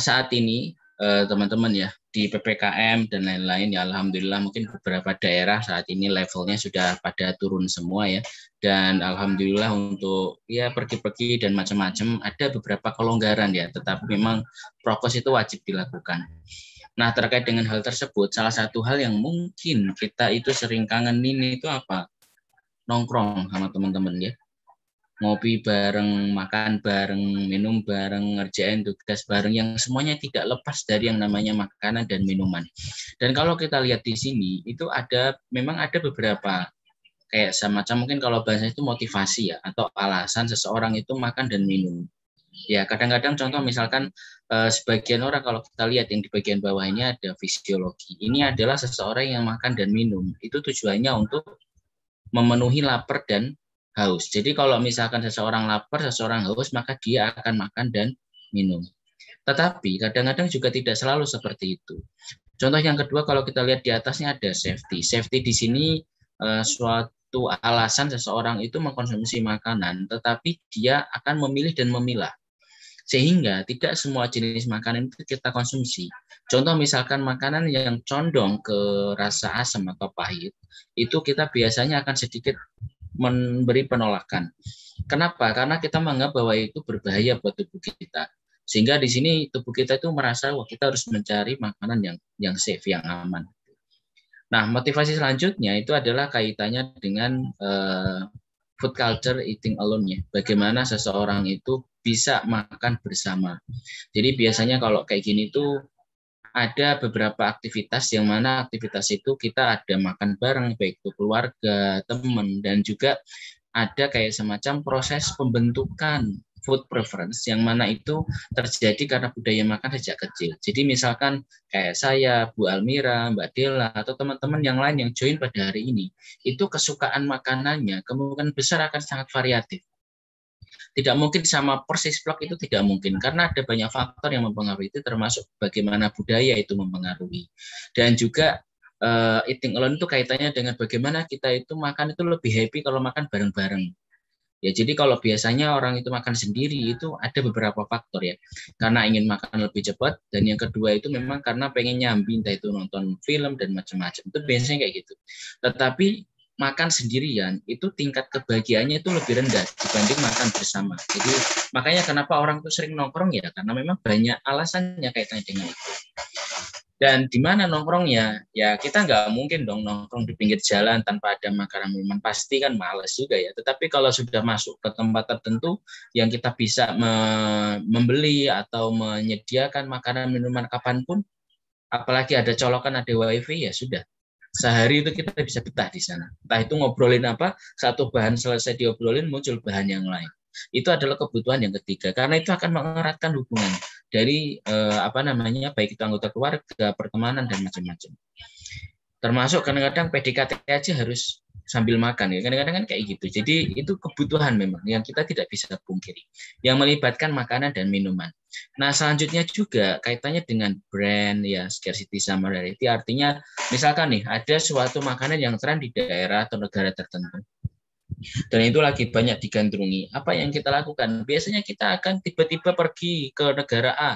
Speaker 12: saat ini eh, teman-teman ya di PPKM dan lain-lain ya alhamdulillah mungkin beberapa daerah saat ini levelnya sudah pada turun semua ya dan alhamdulillah untuk ya pergi-pergi dan macam-macam ada beberapa kelonggaran ya tetapi memang prokes itu wajib dilakukan. Nah, terkait dengan hal tersebut, salah satu hal yang mungkin kita itu sering kangen ini itu apa? Nongkrong sama teman-teman ya. Ngopi bareng, makan bareng, minum bareng, ngerjain tugas bareng yang semuanya tidak lepas dari yang namanya makanan dan minuman. Dan kalau kita lihat di sini, itu ada memang ada beberapa kayak semacam mungkin kalau bahasa itu motivasi ya atau alasan seseorang itu makan dan minum. Ya, kadang-kadang contoh misalkan eh, sebagian orang kalau kita lihat yang di bagian bawahnya ada fisiologi. Ini adalah seseorang yang makan dan minum. Itu tujuannya untuk memenuhi lapar dan haus. Jadi kalau misalkan seseorang lapar, seseorang haus, maka dia akan makan dan minum. Tetapi kadang-kadang juga tidak selalu seperti itu. Contoh yang kedua kalau kita lihat di atasnya ada safety. Safety di sini eh, suatu suatu alasan seseorang itu mengkonsumsi makanan, tetapi dia akan memilih dan memilah sehingga tidak semua jenis makanan itu kita konsumsi. Contoh misalkan makanan yang condong ke rasa asam atau pahit, itu kita biasanya akan sedikit memberi penolakan. Kenapa? Karena kita menganggap bahwa itu berbahaya buat tubuh kita. Sehingga di sini tubuh kita itu merasa wah kita harus mencari makanan yang yang safe, yang aman. Nah, motivasi selanjutnya itu adalah kaitannya dengan uh, food culture eating alone ya. Bagaimana seseorang itu bisa makan bersama. Jadi biasanya kalau kayak gini tuh ada beberapa aktivitas yang mana aktivitas itu kita ada makan bareng baik itu keluarga, teman dan juga ada kayak semacam proses pembentukan food preference yang mana itu terjadi karena budaya makan sejak kecil. Jadi misalkan kayak saya, Bu Almira, Mbak Dela, atau teman-teman yang lain yang join pada hari ini, itu kesukaan makanannya kemungkinan besar akan sangat variatif tidak mungkin sama persis blok itu tidak mungkin karena ada banyak faktor yang mempengaruhi itu termasuk bagaimana budaya itu mempengaruhi dan juga uh, eating alone itu kaitannya dengan bagaimana kita itu makan itu lebih happy kalau makan bareng-bareng ya jadi kalau biasanya orang itu makan sendiri itu ada beberapa faktor ya karena ingin makan lebih cepat dan yang kedua itu memang karena pengen nyambi itu nonton film dan macam-macam itu biasanya kayak gitu tetapi makan sendirian itu tingkat kebahagiaannya itu lebih rendah dibanding makan bersama. Jadi makanya kenapa orang itu sering nongkrong ya karena memang banyak alasannya kaitannya dengan itu. Dan di mana nongkrongnya? Ya kita nggak mungkin dong nongkrong di pinggir jalan tanpa ada makanan minuman. Pasti kan males juga ya. Tetapi kalau sudah masuk ke tempat tertentu yang kita bisa me membeli atau menyediakan makanan minuman kapanpun, apalagi ada colokan ada wifi ya sudah sehari itu kita bisa betah di sana. Entah itu ngobrolin apa, satu bahan selesai diobrolin muncul bahan yang lain. Itu adalah kebutuhan yang ketiga karena itu akan mengeratkan hubungan dari eh, apa namanya baik itu anggota keluarga, pertemanan dan macam-macam. Termasuk kadang-kadang PDKT aja harus sambil makan ya kadang-kadang kan kayak gitu jadi itu kebutuhan memang yang kita tidak bisa pungkiri yang melibatkan makanan dan minuman nah selanjutnya juga kaitannya dengan brand ya scarcity sama rarity artinya misalkan nih ada suatu makanan yang tren di daerah atau negara tertentu dan itu lagi banyak digandrungi apa yang kita lakukan biasanya kita akan tiba-tiba pergi ke negara A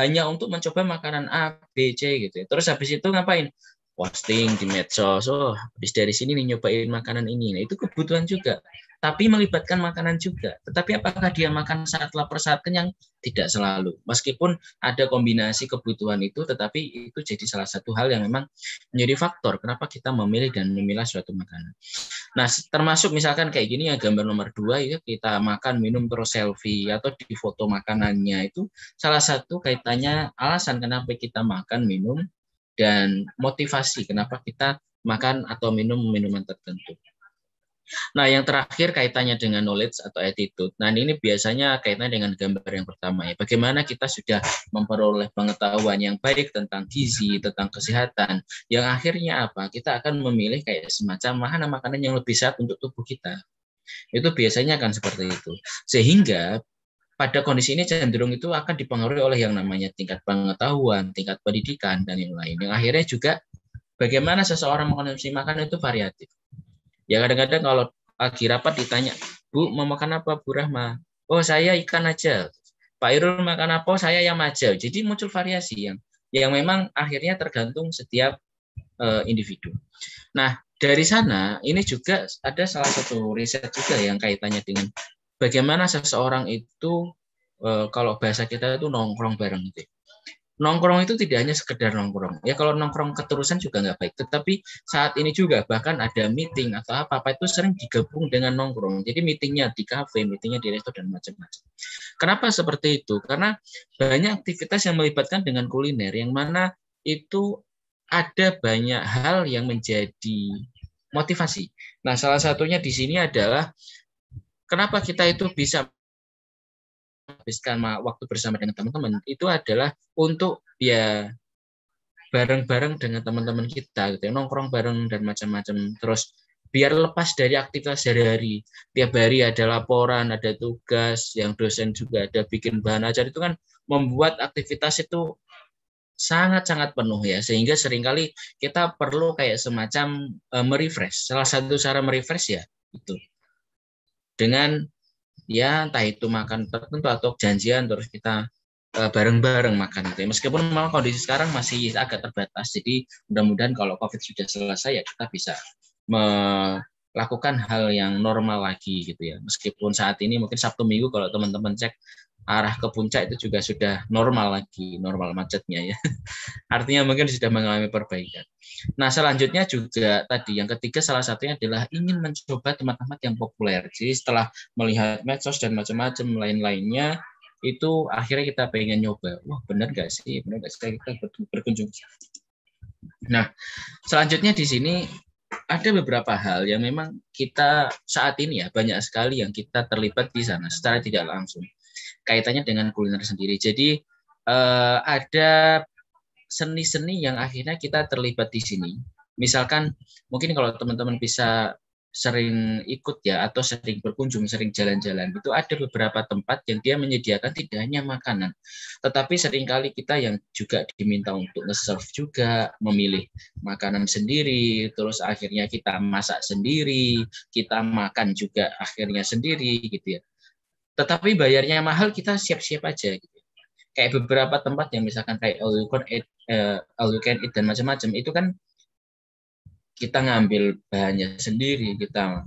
Speaker 12: hanya untuk mencoba makanan A, B, C gitu. Ya. Terus habis itu ngapain? posting di medsos oh habis dari sini nih nyobain makanan ini nah, itu kebutuhan juga tapi melibatkan makanan juga tetapi apakah dia makan saat lapar saat kenyang tidak selalu meskipun ada kombinasi kebutuhan itu tetapi itu jadi salah satu hal yang memang menjadi faktor kenapa kita memilih dan memilah suatu makanan nah termasuk misalkan kayak gini ya gambar nomor dua ya kita makan minum terus selfie atau di foto makanannya itu salah satu kaitannya alasan kenapa kita makan minum dan motivasi kenapa kita makan atau minum minuman tertentu. Nah, yang terakhir kaitannya dengan knowledge atau attitude. Nah, ini biasanya kaitannya dengan gambar yang pertama ya. Bagaimana kita sudah memperoleh pengetahuan yang baik tentang gizi, tentang kesehatan, yang akhirnya apa? Kita akan memilih kayak semacam makanan-makanan yang lebih sehat untuk tubuh kita. Itu biasanya akan seperti itu. Sehingga pada kondisi ini cenderung itu akan dipengaruhi oleh yang namanya tingkat pengetahuan, tingkat pendidikan, dan yang lain. Yang akhirnya juga bagaimana seseorang mengkonsumsi makanan itu variatif. Ya kadang-kadang kalau lagi rapat ditanya, Bu, mau makan apa Bu Rahma? Oh, saya ikan aja. Pak Irul makan apa? Saya yang aja. Jadi muncul variasi yang yang memang akhirnya tergantung setiap uh, individu. Nah, dari sana ini juga ada salah satu riset juga yang kaitannya dengan bagaimana seseorang itu eh, kalau bahasa kita itu nongkrong bareng gitu. Ya. Nongkrong itu tidak hanya sekedar nongkrong. Ya kalau nongkrong keterusan juga nggak baik. Tetapi saat ini juga bahkan ada meeting atau apa-apa itu sering digabung dengan nongkrong. Jadi meetingnya di kafe, meetingnya di resto dan macam-macam. Kenapa seperti itu? Karena banyak aktivitas yang melibatkan dengan kuliner yang mana itu ada banyak hal yang menjadi motivasi. Nah, salah satunya di sini adalah kenapa kita itu bisa habiskan waktu bersama dengan teman-teman itu adalah untuk ya bareng-bareng dengan teman-teman kita gitu ya. nongkrong bareng dan macam-macam terus biar lepas dari aktivitas sehari-hari tiap hari ada laporan ada tugas yang dosen juga ada bikin bahan ajar itu kan membuat aktivitas itu sangat-sangat penuh ya sehingga seringkali kita perlu kayak semacam uh, merefresh salah satu cara merefresh ya itu dengan ya entah itu makan tertentu atau janjian terus kita eh, bareng-bareng makan gitu ya. Meskipun memang kondisi sekarang masih agak terbatas, jadi mudah-mudahan kalau COVID sudah selesai ya kita bisa melakukan hal yang normal lagi gitu ya. Meskipun saat ini mungkin Sabtu Minggu kalau teman-teman cek arah ke puncak itu juga sudah normal lagi, normal macetnya ya. Artinya mungkin sudah mengalami perbaikan. Nah, selanjutnya juga tadi yang ketiga salah satunya adalah ingin mencoba tempat-tempat yang populer. Jadi setelah melihat medsos dan macam-macam lain-lainnya, itu akhirnya kita pengen nyoba. Wah, benar gak sih? Benar gak sih kita berkunjung? Nah, selanjutnya di sini ada beberapa hal yang memang kita saat ini ya banyak sekali yang kita terlibat di sana secara tidak langsung kaitannya dengan kuliner sendiri. Jadi uh, ada seni-seni yang akhirnya kita terlibat di sini. Misalkan mungkin kalau teman-teman bisa sering ikut ya atau sering berkunjung, sering jalan-jalan itu ada beberapa tempat yang dia menyediakan tidak hanya makanan, tetapi seringkali kita yang juga diminta untuk nge-serve juga, memilih makanan sendiri, terus akhirnya kita masak sendiri, kita makan juga akhirnya sendiri gitu ya tetapi bayarnya mahal kita siap-siap aja gitu. kayak beberapa tempat yang misalkan kayak all you can eat, uh, all you can eat dan macam-macam itu kan kita ngambil bahannya sendiri kita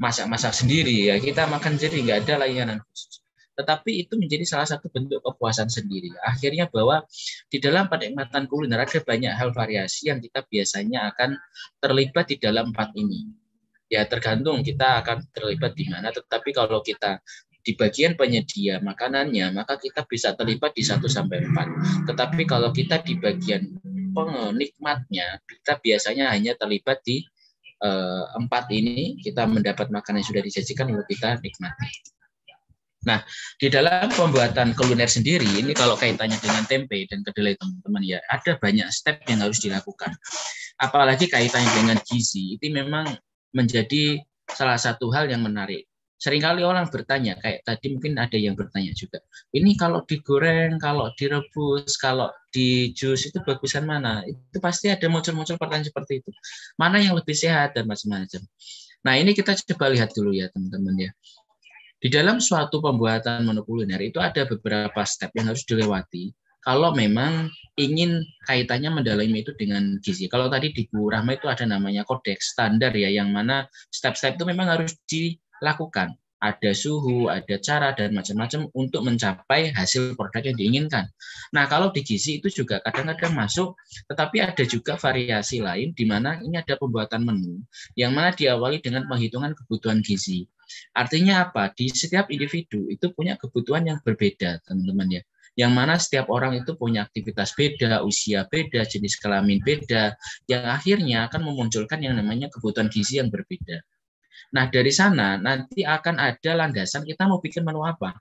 Speaker 12: masak-masak sendiri ya kita makan sendiri nggak ada layanan khusus tetapi itu menjadi salah satu bentuk kepuasan sendiri akhirnya bahwa di dalam penikmatan kuliner ada banyak hal variasi yang kita biasanya akan terlibat di dalam empat ini ya tergantung kita akan terlibat di mana tetapi kalau kita di bagian penyedia makanannya, maka kita bisa terlibat di 1 sampai 4. Tetapi kalau kita di bagian penikmatnya, kita biasanya hanya terlibat di eh, empat 4 ini kita mendapat makanan yang sudah disajikan untuk kita nikmati. Nah, di dalam pembuatan kuliner sendiri, ini kalau kaitannya dengan tempe dan kedelai, teman-teman, ya ada banyak step yang harus dilakukan. Apalagi kaitannya dengan gizi, itu memang menjadi salah satu hal yang menarik seringkali orang bertanya kayak tadi mungkin ada yang bertanya juga ini kalau digoreng kalau direbus kalau di jus itu bagusan mana itu pasti ada muncul-muncul pertanyaan seperti itu mana yang lebih sehat dan macam-macam nah ini kita coba lihat dulu ya teman-teman ya di dalam suatu pembuatan menu kuliner itu ada beberapa step yang harus dilewati kalau memang ingin kaitannya mendalami itu dengan gizi. Kalau tadi di Bu Rahma itu ada namanya kodeks standar ya, yang mana step-step itu memang harus di lakukan. Ada suhu, ada cara, dan macam-macam untuk mencapai hasil produk yang diinginkan. Nah, kalau di gizi itu juga kadang-kadang masuk, tetapi ada juga variasi lain di mana ini ada pembuatan menu, yang mana diawali dengan penghitungan kebutuhan gizi. Artinya apa? Di setiap individu itu punya kebutuhan yang berbeda, teman-teman ya yang mana setiap orang itu punya aktivitas beda, usia beda, jenis kelamin beda, yang akhirnya akan memunculkan yang namanya kebutuhan gizi yang berbeda. Nah, dari sana nanti akan ada landasan kita mau bikin menu apa.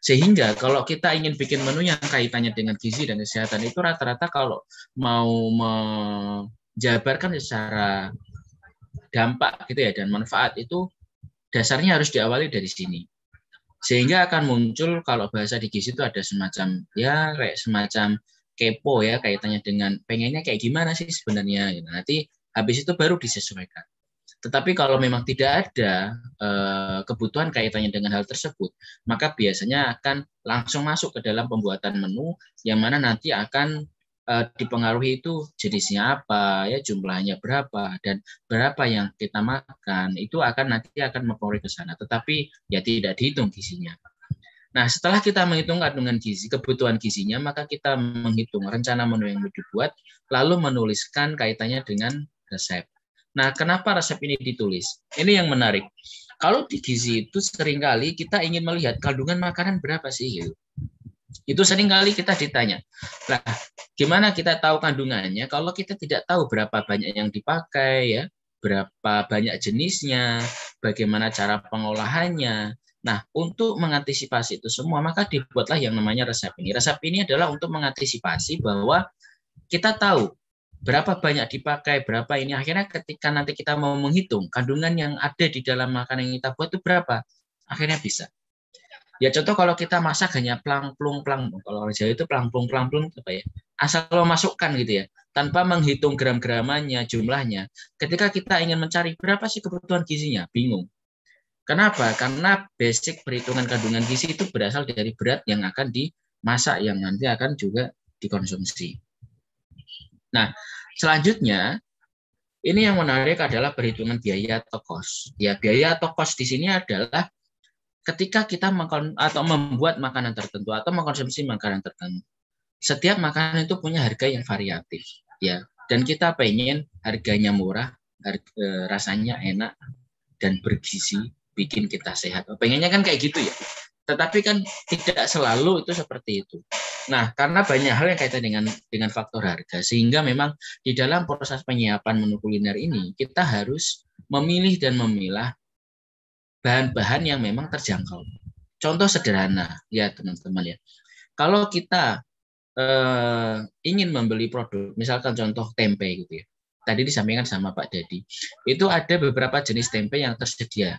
Speaker 12: Sehingga kalau kita ingin bikin menu yang kaitannya dengan gizi dan kesehatan itu rata-rata kalau mau menjabarkan secara dampak gitu ya dan manfaat itu dasarnya harus diawali dari sini. Sehingga akan muncul kalau bahasa di gizi itu ada semacam ya kayak semacam kepo ya kaitannya dengan pengennya kayak gimana sih sebenarnya. Nanti habis itu baru disesuaikan. Tetapi kalau memang tidak ada eh, kebutuhan kaitannya dengan hal tersebut, maka biasanya akan langsung masuk ke dalam pembuatan menu yang mana nanti akan eh, dipengaruhi itu jenisnya apa, ya jumlahnya berapa dan berapa yang kita makan itu akan nanti akan mempengaruhi ke sana. Tetapi ya tidak dihitung gizinya. Nah, setelah kita menghitung kandungan gizi, kebutuhan gizinya, maka kita menghitung rencana menu yang dibuat, lalu menuliskan kaitannya dengan resep. Nah, kenapa resep ini ditulis? Ini yang menarik. Kalau di gizi itu seringkali kita ingin melihat kandungan makanan berapa sih gitu. Itu seringkali kita ditanya. Nah, gimana kita tahu kandungannya kalau kita tidak tahu berapa banyak yang dipakai ya, berapa banyak jenisnya, bagaimana cara pengolahannya. Nah, untuk mengantisipasi itu semua, maka dibuatlah yang namanya resep ini. Resep ini adalah untuk mengantisipasi bahwa kita tahu berapa banyak dipakai, berapa ini. Akhirnya ketika nanti kita mau menghitung kandungan yang ada di dalam makanan yang kita buat itu berapa, akhirnya bisa. Ya contoh kalau kita masak hanya pelang plung pelang kalau orang Jawa itu pelang plung pelang plung apa ya? Asal lo masukkan gitu ya, tanpa menghitung gram-gramannya, jumlahnya. Ketika kita ingin mencari berapa sih kebutuhan gizinya, bingung. Kenapa? Karena basic perhitungan kandungan gizi itu berasal dari berat yang akan dimasak yang nanti akan juga dikonsumsi. Nah, selanjutnya ini yang menarik adalah perhitungan biaya atau cost. Ya, biaya atau cost di sini adalah ketika kita makan atau membuat makanan tertentu atau mengkonsumsi makanan tertentu. Setiap makanan itu punya harga yang variatif, ya. Dan kita pengen harganya murah, harga, e, rasanya enak dan bergizi, bikin kita sehat. Pengennya kan kayak gitu ya. Tetapi kan tidak selalu itu seperti itu. Nah, karena banyak hal yang kaitan dengan dengan faktor harga, sehingga memang di dalam proses penyiapan menu kuliner ini kita harus memilih dan memilah bahan-bahan yang memang terjangkau. Contoh sederhana, ya teman-teman ya. Kalau kita eh, ingin membeli produk, misalkan contoh tempe gitu ya. Tadi disampaikan sama Pak Dedi, itu ada beberapa jenis tempe yang tersedia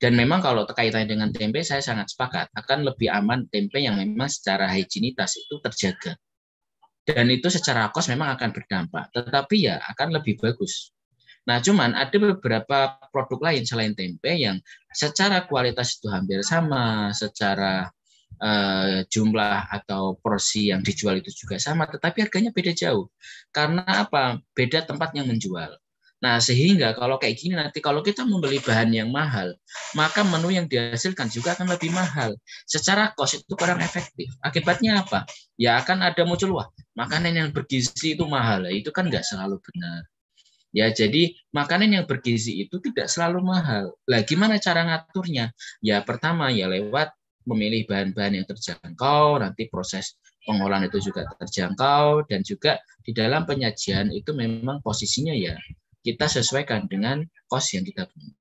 Speaker 12: dan memang kalau terkait dengan tempe, saya sangat sepakat akan lebih aman tempe yang memang secara higienitas itu terjaga. Dan itu secara kos memang akan berdampak, tetapi ya akan lebih bagus. Nah, cuman ada beberapa produk lain selain tempe yang secara kualitas itu hampir sama, secara eh, jumlah atau porsi yang dijual itu juga sama, tetapi harganya beda jauh. Karena apa? Beda tempat yang menjual. Nah, sehingga kalau kayak gini nanti kalau kita membeli bahan yang mahal, maka menu yang dihasilkan juga akan lebih mahal. Secara kos itu kurang efektif. Akibatnya apa? Ya akan ada muncul wah, makanan yang bergizi itu mahal. Nah, itu kan nggak selalu benar. Ya, jadi makanan yang bergizi itu tidak selalu mahal. Lah gimana cara ngaturnya? Ya pertama ya lewat memilih bahan-bahan yang terjangkau, nanti proses pengolahan itu juga terjangkau dan juga di dalam penyajian itu memang posisinya ya kita sesuaikan dengan cost yang kita punya.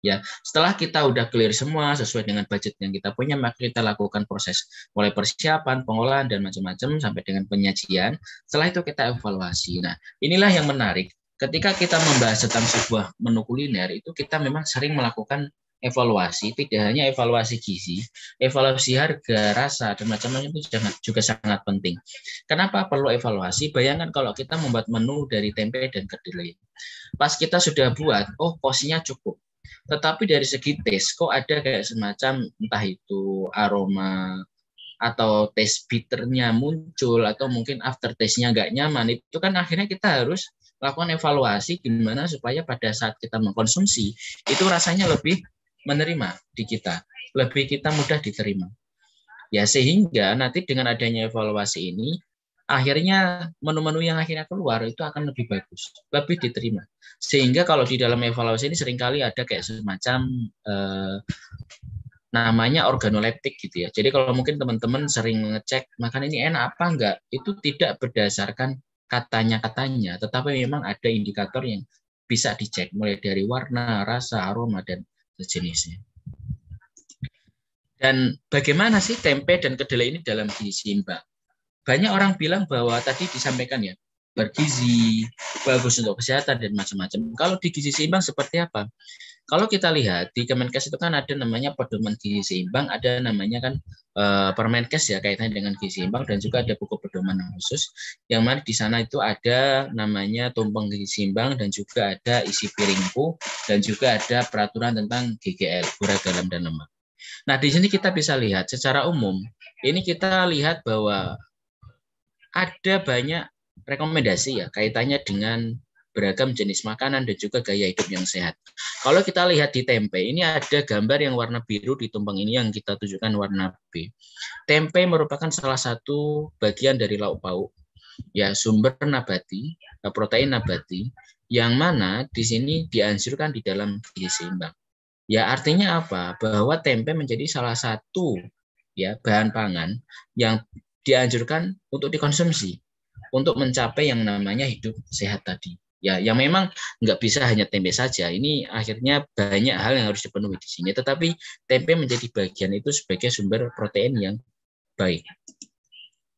Speaker 12: Ya, setelah kita udah clear semua sesuai dengan budget yang kita punya, maka kita lakukan proses mulai persiapan, pengolahan dan macam-macam sampai dengan penyajian. Setelah itu kita evaluasi. Nah, inilah yang menarik. Ketika kita membahas tentang sebuah menu kuliner itu kita memang sering melakukan evaluasi, tidak hanya evaluasi gizi, evaluasi harga, rasa, dan macam-macam itu juga sangat penting. Kenapa perlu evaluasi? Bayangkan kalau kita membuat menu dari tempe dan kedelai. Pas kita sudah buat, oh posnya cukup. Tetapi dari segi taste, kok ada kayak semacam entah itu aroma atau taste bitternya muncul atau mungkin taste nya nggak nyaman, itu kan akhirnya kita harus lakukan evaluasi gimana supaya pada saat kita mengkonsumsi itu rasanya lebih menerima di kita, lebih kita mudah diterima. Ya sehingga nanti dengan adanya evaluasi ini akhirnya menu-menu yang akhirnya keluar itu akan lebih bagus, lebih diterima. Sehingga kalau di dalam evaluasi ini seringkali ada kayak semacam eh, namanya organoleptik gitu ya. Jadi kalau mungkin teman-teman sering ngecek makan ini enak apa enggak, itu tidak berdasarkan katanya-katanya, tetapi memang ada indikator yang bisa dicek mulai dari warna, rasa, aroma dan sejenisnya. Dan bagaimana sih tempe dan kedelai ini dalam gizi imbang? Banyak orang bilang bahwa tadi disampaikan ya, bergizi, bagus untuk kesehatan dan macam-macam. Kalau di gizi seimbang seperti apa? Kalau kita lihat di Kemenkes itu kan ada namanya pedoman gizi seimbang, ada namanya kan eh, Permenkes ya kaitannya dengan gizi seimbang dan juga ada buku pedoman khusus yang mana di sana itu ada namanya tumpeng gizi seimbang dan juga ada isi piringku dan juga ada peraturan tentang GGL, gula dalam dan lemak. Nah, di sini kita bisa lihat secara umum ini kita lihat bahwa ada banyak rekomendasi ya kaitannya dengan beragam jenis makanan dan juga gaya hidup yang sehat. Kalau kita lihat di tempe, ini ada gambar yang warna biru di tumpeng ini yang kita tunjukkan warna B. Tempe merupakan salah satu bagian dari lauk pauk, ya sumber nabati, eh, protein nabati, yang mana di sini dianjurkan di dalam gizi seimbang. Ya artinya apa? Bahwa tempe menjadi salah satu ya bahan pangan yang dianjurkan untuk dikonsumsi untuk mencapai yang namanya hidup sehat tadi ya yang memang nggak bisa hanya tempe saja ini akhirnya banyak hal yang harus dipenuhi di sini tetapi tempe menjadi bagian itu sebagai sumber protein yang baik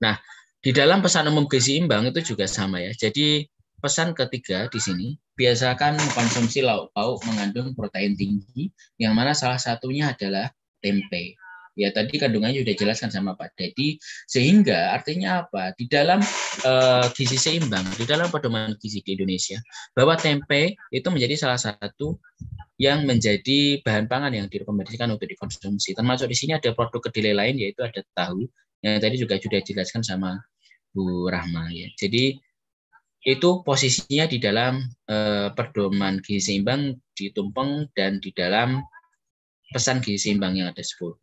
Speaker 12: nah di dalam pesan umum gizi imbang itu juga sama ya jadi pesan ketiga di sini biasakan konsumsi lauk pauk mengandung protein tinggi yang mana salah satunya adalah tempe Ya tadi kandungannya sudah jelaskan sama Pak Dedi. Sehingga artinya apa? Di dalam uh, gizi seimbang, di dalam pedoman gizi di Indonesia, bahwa tempe itu menjadi salah satu yang menjadi bahan pangan yang direkomendasikan untuk dikonsumsi. Termasuk di sini ada produk kedelai lain yaitu ada tahu yang tadi juga sudah dijelaskan sama Bu Rahma ya. Jadi itu posisinya di dalam uh, eh, perdoman gizi seimbang di tumpeng dan di dalam pesan gizi seimbang yang ada sepuluh.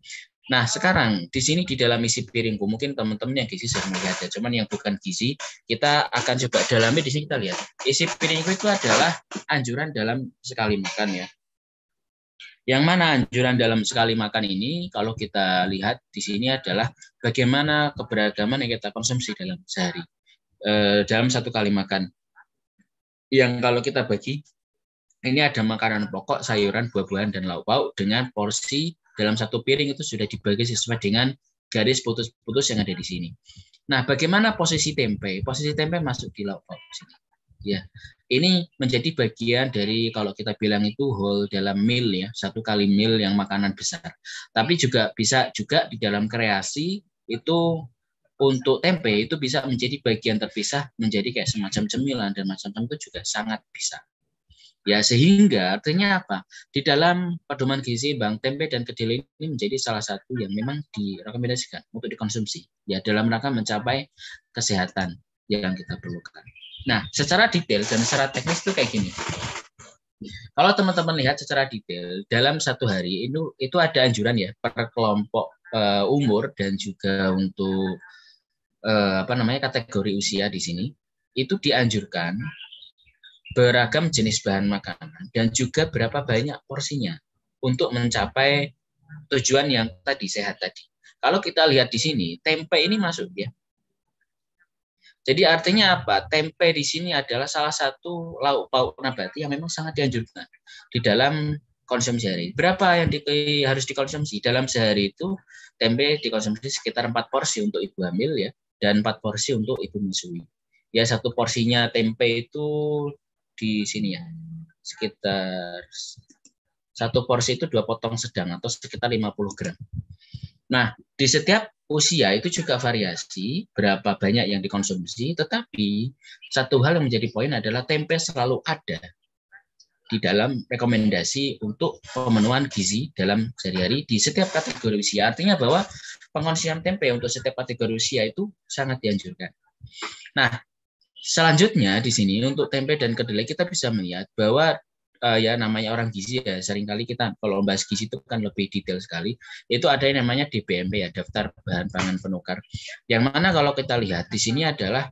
Speaker 12: Nah, sekarang di sini di dalam isi piringku, mungkin teman-teman yang gizi sudah melihat ya, cuman yang bukan gizi, kita akan coba dalami di sini kita lihat. Isi piringku itu adalah anjuran dalam sekali makan ya. Yang mana anjuran dalam sekali makan ini, kalau kita lihat di sini adalah bagaimana keberagaman yang kita konsumsi dalam sehari, e, dalam satu kali makan. Yang kalau kita bagi, ini ada makanan pokok, sayuran, buah-buahan, dan lauk pauk dengan porsi dalam satu piring itu sudah dibagi sesuai dengan garis putus-putus yang ada di sini. Nah, bagaimana posisi tempe? Posisi tempe masuk di lauk pauk Ya, ini menjadi bagian dari kalau kita bilang itu whole dalam meal ya, satu kali meal yang makanan besar. Tapi juga bisa juga di dalam kreasi itu untuk tempe itu bisa menjadi bagian terpisah menjadi kayak semacam cemilan dan macam-macam itu juga sangat bisa. Ya sehingga artinya apa? Di dalam pedoman gizi bang tempe dan kedelai ini menjadi salah satu yang memang direkomendasikan untuk dikonsumsi ya dalam rangka mencapai kesehatan yang kita perlukan. Nah, secara detail dan secara teknis itu kayak gini. Kalau teman-teman lihat secara detail dalam satu hari itu itu ada anjuran ya per kelompok uh, umur dan juga untuk uh, apa namanya kategori usia di sini itu dianjurkan beragam jenis bahan makanan dan juga berapa banyak porsinya untuk mencapai tujuan yang tadi sehat tadi. Kalau kita lihat di sini, tempe ini masuk ya. Jadi artinya apa? Tempe di sini adalah salah satu lauk pauk nabati yang memang sangat dianjurkan di dalam konsumsi hari. Berapa yang di, harus dikonsumsi? Dalam sehari itu tempe dikonsumsi sekitar empat porsi untuk ibu hamil ya dan empat porsi untuk ibu menyusui. Ya satu porsinya tempe itu di sini ya sekitar satu porsi itu dua potong sedang atau sekitar 50 gram. Nah, di setiap usia itu juga variasi berapa banyak yang dikonsumsi, tetapi satu hal yang menjadi poin adalah tempe selalu ada di dalam rekomendasi untuk pemenuhan gizi dalam sehari-hari di setiap kategori usia. Artinya bahwa pengonsumsian tempe untuk setiap kategori usia itu sangat dianjurkan. Nah, selanjutnya di sini untuk tempe dan kedelai kita bisa melihat bahwa uh, ya namanya orang gizi ya seringkali kita kalau membahas gizi itu kan lebih detail sekali itu ada yang namanya DBMP ya daftar bahan pangan penukar yang mana kalau kita lihat di sini adalah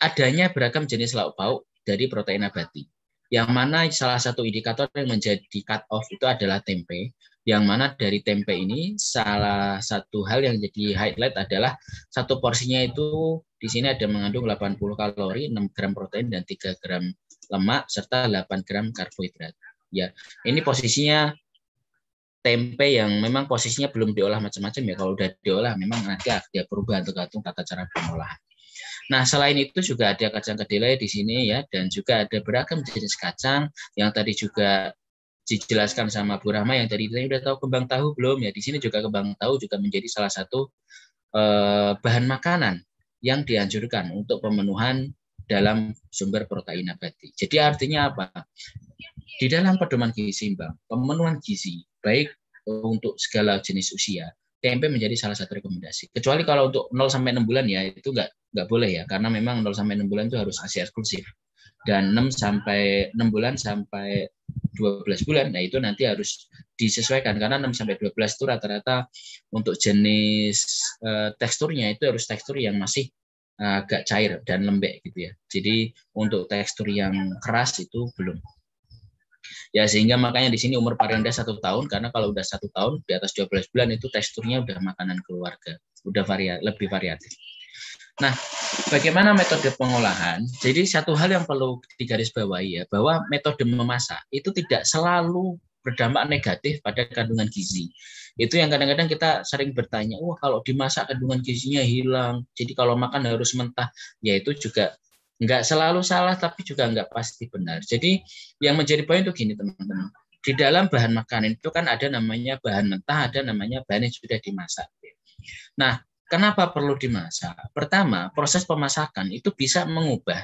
Speaker 12: adanya beragam jenis lauk pauk dari protein nabati yang mana salah satu indikator yang menjadi cut off itu adalah tempe yang mana dari tempe ini salah satu hal yang jadi highlight adalah satu porsinya itu di sini ada mengandung 80 kalori, 6 gram protein, dan 3 gram lemak, serta 8 gram karbohidrat. Ya, ini posisinya tempe yang memang posisinya belum diolah macam-macam ya. Kalau udah diolah memang nanti ada dia perubahan tergantung tata cara pengolahan. Nah, selain itu juga ada kacang kedelai di sini ya dan juga ada beragam jenis kacang yang tadi juga dijelaskan sama Bu Rahma yang tadi saya udah tahu kembang tahu belum ya. Di sini juga kembang tahu juga menjadi salah satu eh, bahan makanan yang dianjurkan untuk pemenuhan dalam sumber protein abadi. Jadi artinya apa? Di dalam pedoman gizi seimbang, pemenuhan gizi baik untuk segala jenis usia, tempe menjadi salah satu rekomendasi. Kecuali kalau untuk 0 sampai 6 bulan ya itu enggak nggak boleh ya karena memang 0 sampai 6 bulan itu harus ASI eksklusif dan 6 sampai 6 bulan sampai 12 bulan nah itu nanti harus disesuaikan karena 6 sampai 12 itu rata-rata untuk jenis uh, teksturnya itu harus tekstur yang masih eh, agak cair dan lembek gitu ya. Jadi untuk tekstur yang keras itu belum. Ya sehingga makanya di sini umur rendah satu tahun karena kalau udah satu tahun di atas 12 bulan itu teksturnya udah makanan keluarga, udah varia lebih variatif. Nah, bagaimana metode pengolahan? Jadi satu hal yang perlu digarisbawahi ya, bahwa metode memasak itu tidak selalu berdampak negatif pada kandungan gizi. Itu yang kadang-kadang kita sering bertanya, wah kalau dimasak kandungan gizinya hilang, jadi kalau makan harus mentah, ya itu juga nggak selalu salah, tapi juga nggak pasti benar. Jadi yang menjadi poin itu gini teman-teman, di dalam bahan makanan itu kan ada namanya bahan mentah, ada namanya bahan yang sudah dimasak. Nah, Kenapa perlu dimasak? Pertama, proses pemasakan itu bisa mengubah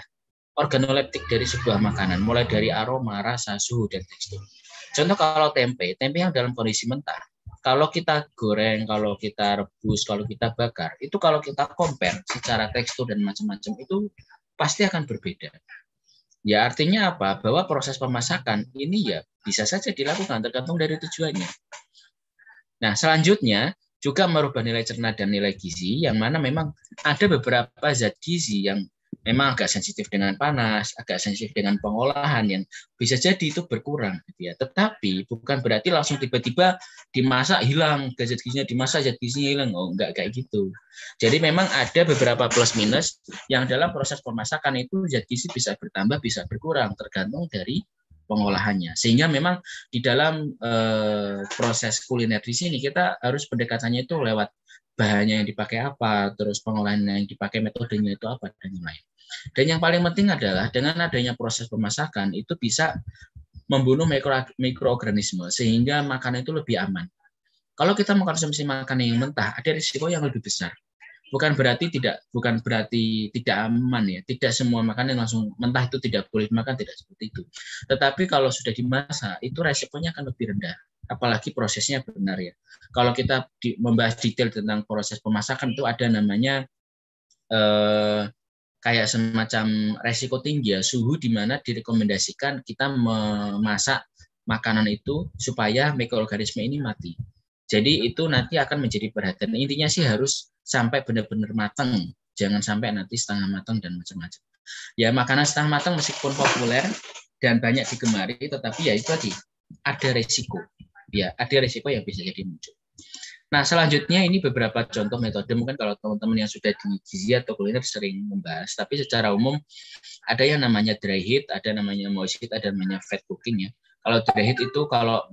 Speaker 12: organoleptik dari sebuah makanan, mulai dari aroma, rasa, suhu, dan tekstur. Contoh kalau tempe, tempe yang dalam kondisi mentah, kalau kita goreng, kalau kita rebus, kalau kita bakar, itu kalau kita compare secara tekstur dan macam-macam itu pasti akan berbeda. Ya artinya apa? Bahwa proses pemasakan ini ya bisa saja dilakukan tergantung dari tujuannya. Nah selanjutnya juga merubah nilai cerna dan nilai gizi yang mana memang ada beberapa zat gizi yang memang agak sensitif dengan panas, agak sensitif dengan pengolahan yang bisa jadi itu berkurang gitu ya. Tetapi bukan berarti langsung tiba-tiba dimasak hilang zat gizinya, dimasak zat gizinya hilang. Oh, enggak kayak gitu. Jadi memang ada beberapa plus minus yang dalam proses pemasakan itu zat gizi bisa bertambah, bisa berkurang tergantung dari Hmm. pengolahannya. Sehingga memang di dalam eh, proses kuliner di sini kita harus pendekatannya itu lewat bahannya yang dipakai apa, terus pengolahan yang dipakai metodenya itu apa
Speaker 3: dan yang
Speaker 5: lain
Speaker 12: Dan yang paling penting adalah dengan adanya proses pemasakan itu bisa membunuh mikro, mikroorganisme sehingga makanan itu lebih aman. Kalau kita mengkonsumsi makanan yang mentah, ada risiko yang lebih besar bukan berarti tidak bukan berarti tidak aman ya tidak semua makanan langsung mentah itu tidak boleh dimakan tidak seperti itu tetapi kalau sudah dimasak itu resikonya akan lebih rendah apalagi prosesnya benar ya kalau kita di, membahas detail tentang proses pemasakan itu ada namanya eh, kayak semacam resiko tinggi ya suhu di mana direkomendasikan kita memasak makanan itu supaya mikroorganisme ini mati jadi itu nanti akan menjadi perhatian intinya sih harus sampai benar-benar matang. Jangan sampai nanti setengah matang dan macam-macam. Ya makanan setengah matang meskipun populer dan banyak digemari, tetapi ya itu tadi ada resiko. Ya ada resiko yang bisa jadi muncul. Nah selanjutnya ini beberapa contoh metode mungkin kalau teman-teman yang sudah di gizi atau kuliner sering membahas, tapi secara umum ada yang namanya dry heat, ada namanya moist heat, ada namanya fat cooking ya kalau dry heat itu kalau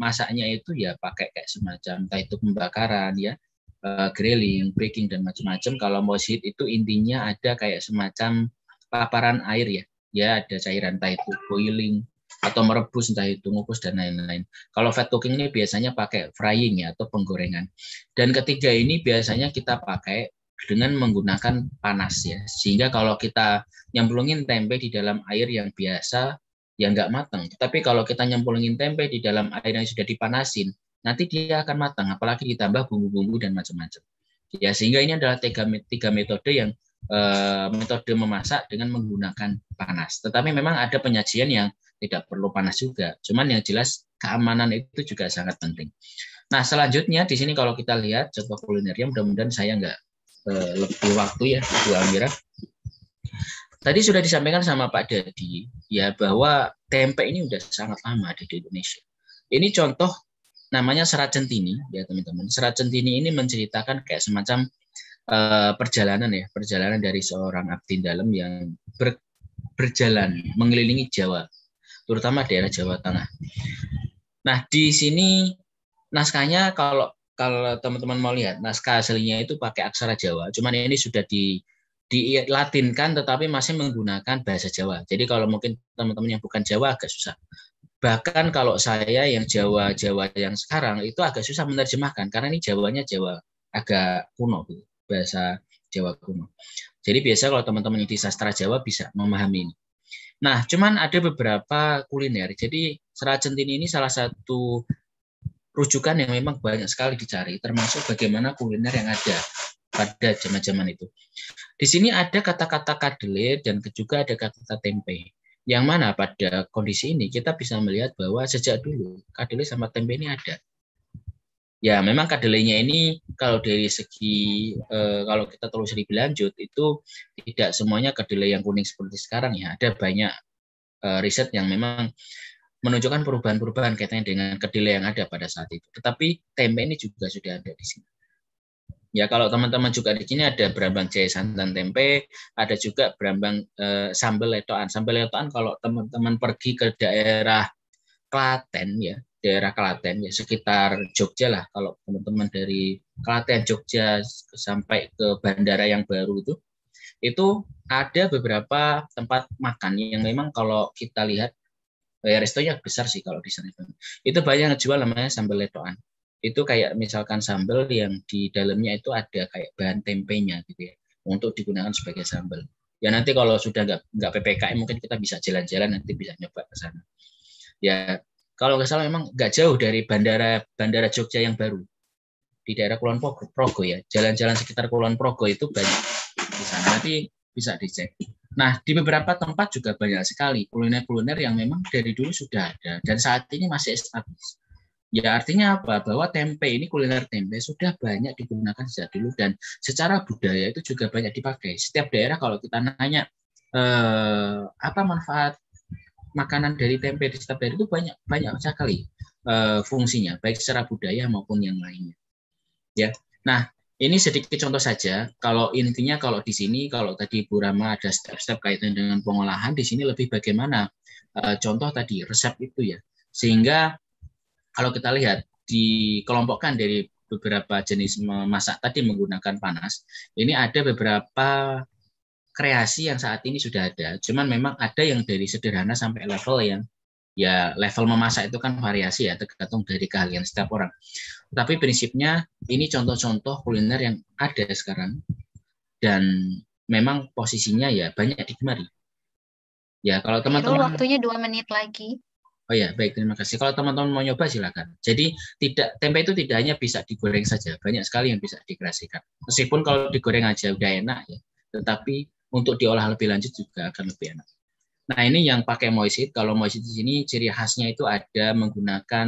Speaker 12: masaknya itu ya pakai kayak semacam itu pembakaran ya uh, grilling, breaking dan macam-macam. Kalau moshit itu intinya ada kayak semacam paparan air ya. Ya ada cairan entah itu boiling atau merebus entah itu ngukus dan lain-lain. Kalau fat cooking ini biasanya pakai frying ya atau penggorengan. Dan ketiga ini biasanya kita pakai dengan menggunakan panas ya. Sehingga kalau kita nyemplungin tempe di dalam air yang biasa yang nggak matang. Tapi kalau kita nyemplungin tempe di dalam air yang sudah dipanasin, nanti dia akan matang, apalagi ditambah bumbu-bumbu dan macam-macam. Ya, sehingga ini adalah tiga, tiga metode yang eh, metode memasak dengan menggunakan panas. Tetapi memang ada penyajian yang tidak perlu panas juga. Cuman yang jelas keamanan itu juga sangat penting. Nah, selanjutnya di sini kalau kita lihat sebuah kulinernya, mudah-mudahan saya nggak eh, lebih waktu ya, Bu Amira. Tadi sudah disampaikan sama Pak Dadi ya bahwa tempe ini sudah sangat lama ada di Indonesia. Ini contoh namanya Serat Centini ya teman-teman. Serat Centini ini menceritakan kayak semacam uh, perjalanan ya, perjalanan dari seorang abdi dalam yang ber, berjalan mengelilingi Jawa, terutama daerah Jawa Tengah. Nah, di sini naskahnya kalau kalau teman-teman mau lihat naskah aslinya itu pakai aksara Jawa, cuman ini sudah di dilatinkan tetapi masih menggunakan bahasa Jawa. Jadi kalau mungkin teman-teman yang bukan Jawa agak susah bahkan kalau saya yang Jawa Jawa yang sekarang itu agak susah menerjemahkan karena ini Jawanya Jawa agak kuno gitu, bahasa Jawa kuno. Jadi biasa kalau teman-teman di sastra Jawa bisa memahami ini. Nah, cuman ada beberapa kuliner. Jadi serat centini ini salah satu rujukan yang memang banyak sekali dicari, termasuk bagaimana kuliner yang ada pada zaman-zaman itu. Di sini ada kata-kata kadele dan juga ada kata-kata tempe. Yang mana pada kondisi ini kita bisa melihat bahwa sejak dulu kedelai sama tempe ini ada. Ya, memang kedelainya ini kalau dari segi eh, kalau kita terus lebih lanjut itu tidak semuanya kedelai yang kuning seperti sekarang ya. Ada banyak eh, riset yang memang menunjukkan perubahan-perubahan kaitannya dengan kedelai yang ada pada saat itu. Tetapi tempe ini juga sudah ada di sini. Ya, kalau teman-teman juga di sini ada berambang jahe santan tempe, ada juga berambang eh, sambal letoan. Sambal letoan kalau teman-teman pergi ke daerah Klaten ya, daerah Klaten ya sekitar Jogja lah kalau teman-teman dari Klaten Jogja sampai ke bandara yang baru itu itu ada beberapa tempat makan yang memang kalau kita lihat ya restonya besar sih kalau di sana itu banyak yang jual namanya sambal letoan itu kayak misalkan sambal yang di dalamnya itu ada kayak bahan tempenya gitu ya untuk digunakan sebagai sambal. Ya nanti kalau sudah nggak nggak ppkm mungkin kita bisa jalan-jalan nanti bisa nyoba ke sana. Ya kalau nggak salah memang nggak jauh dari bandara bandara Jogja yang baru di daerah Kulon Progo ya jalan-jalan sekitar Kulon Progo itu banyak di sana nanti bisa dicek. Nah di beberapa tempat juga banyak sekali kuliner-kuliner yang memang dari dulu sudah ada dan saat ini
Speaker 3: masih stabil.
Speaker 12: Ya artinya apa? Bahwa tempe ini kuliner tempe sudah banyak digunakan sejak dulu dan secara budaya itu juga banyak dipakai. Setiap daerah kalau kita nanya eh, apa manfaat makanan dari tempe di setiap daerah itu banyak banyak sekali eh, fungsinya, baik secara budaya maupun yang lainnya. Ya. Nah, ini sedikit contoh saja. Kalau intinya kalau di sini kalau tadi Bu Rama ada step-step kaitan dengan pengolahan, di sini lebih bagaimana eh, contoh tadi resep itu ya. Sehingga kalau kita lihat dikelompokkan dari beberapa jenis memasak tadi menggunakan panas, ini ada beberapa kreasi yang saat ini sudah ada. Cuman memang ada yang dari sederhana sampai level yang ya level memasak itu kan variasi ya tergantung dari keahlian setiap orang. Tapi prinsipnya ini contoh-contoh kuliner yang ada sekarang dan memang posisinya ya banyak digemari. Ya kalau teman-teman. Kalau waktunya
Speaker 10: dua menit lagi.
Speaker 12: Oh ya, baik terima kasih. Kalau teman-teman mau nyoba silakan. Jadi tidak tempe itu tidak hanya bisa digoreng saja, banyak sekali yang bisa dikreasikan. Meskipun kalau digoreng aja udah enak ya, tetapi untuk diolah lebih lanjut juga akan lebih enak. Nah ini yang pakai moisit. Kalau moisit di sini ciri khasnya itu ada menggunakan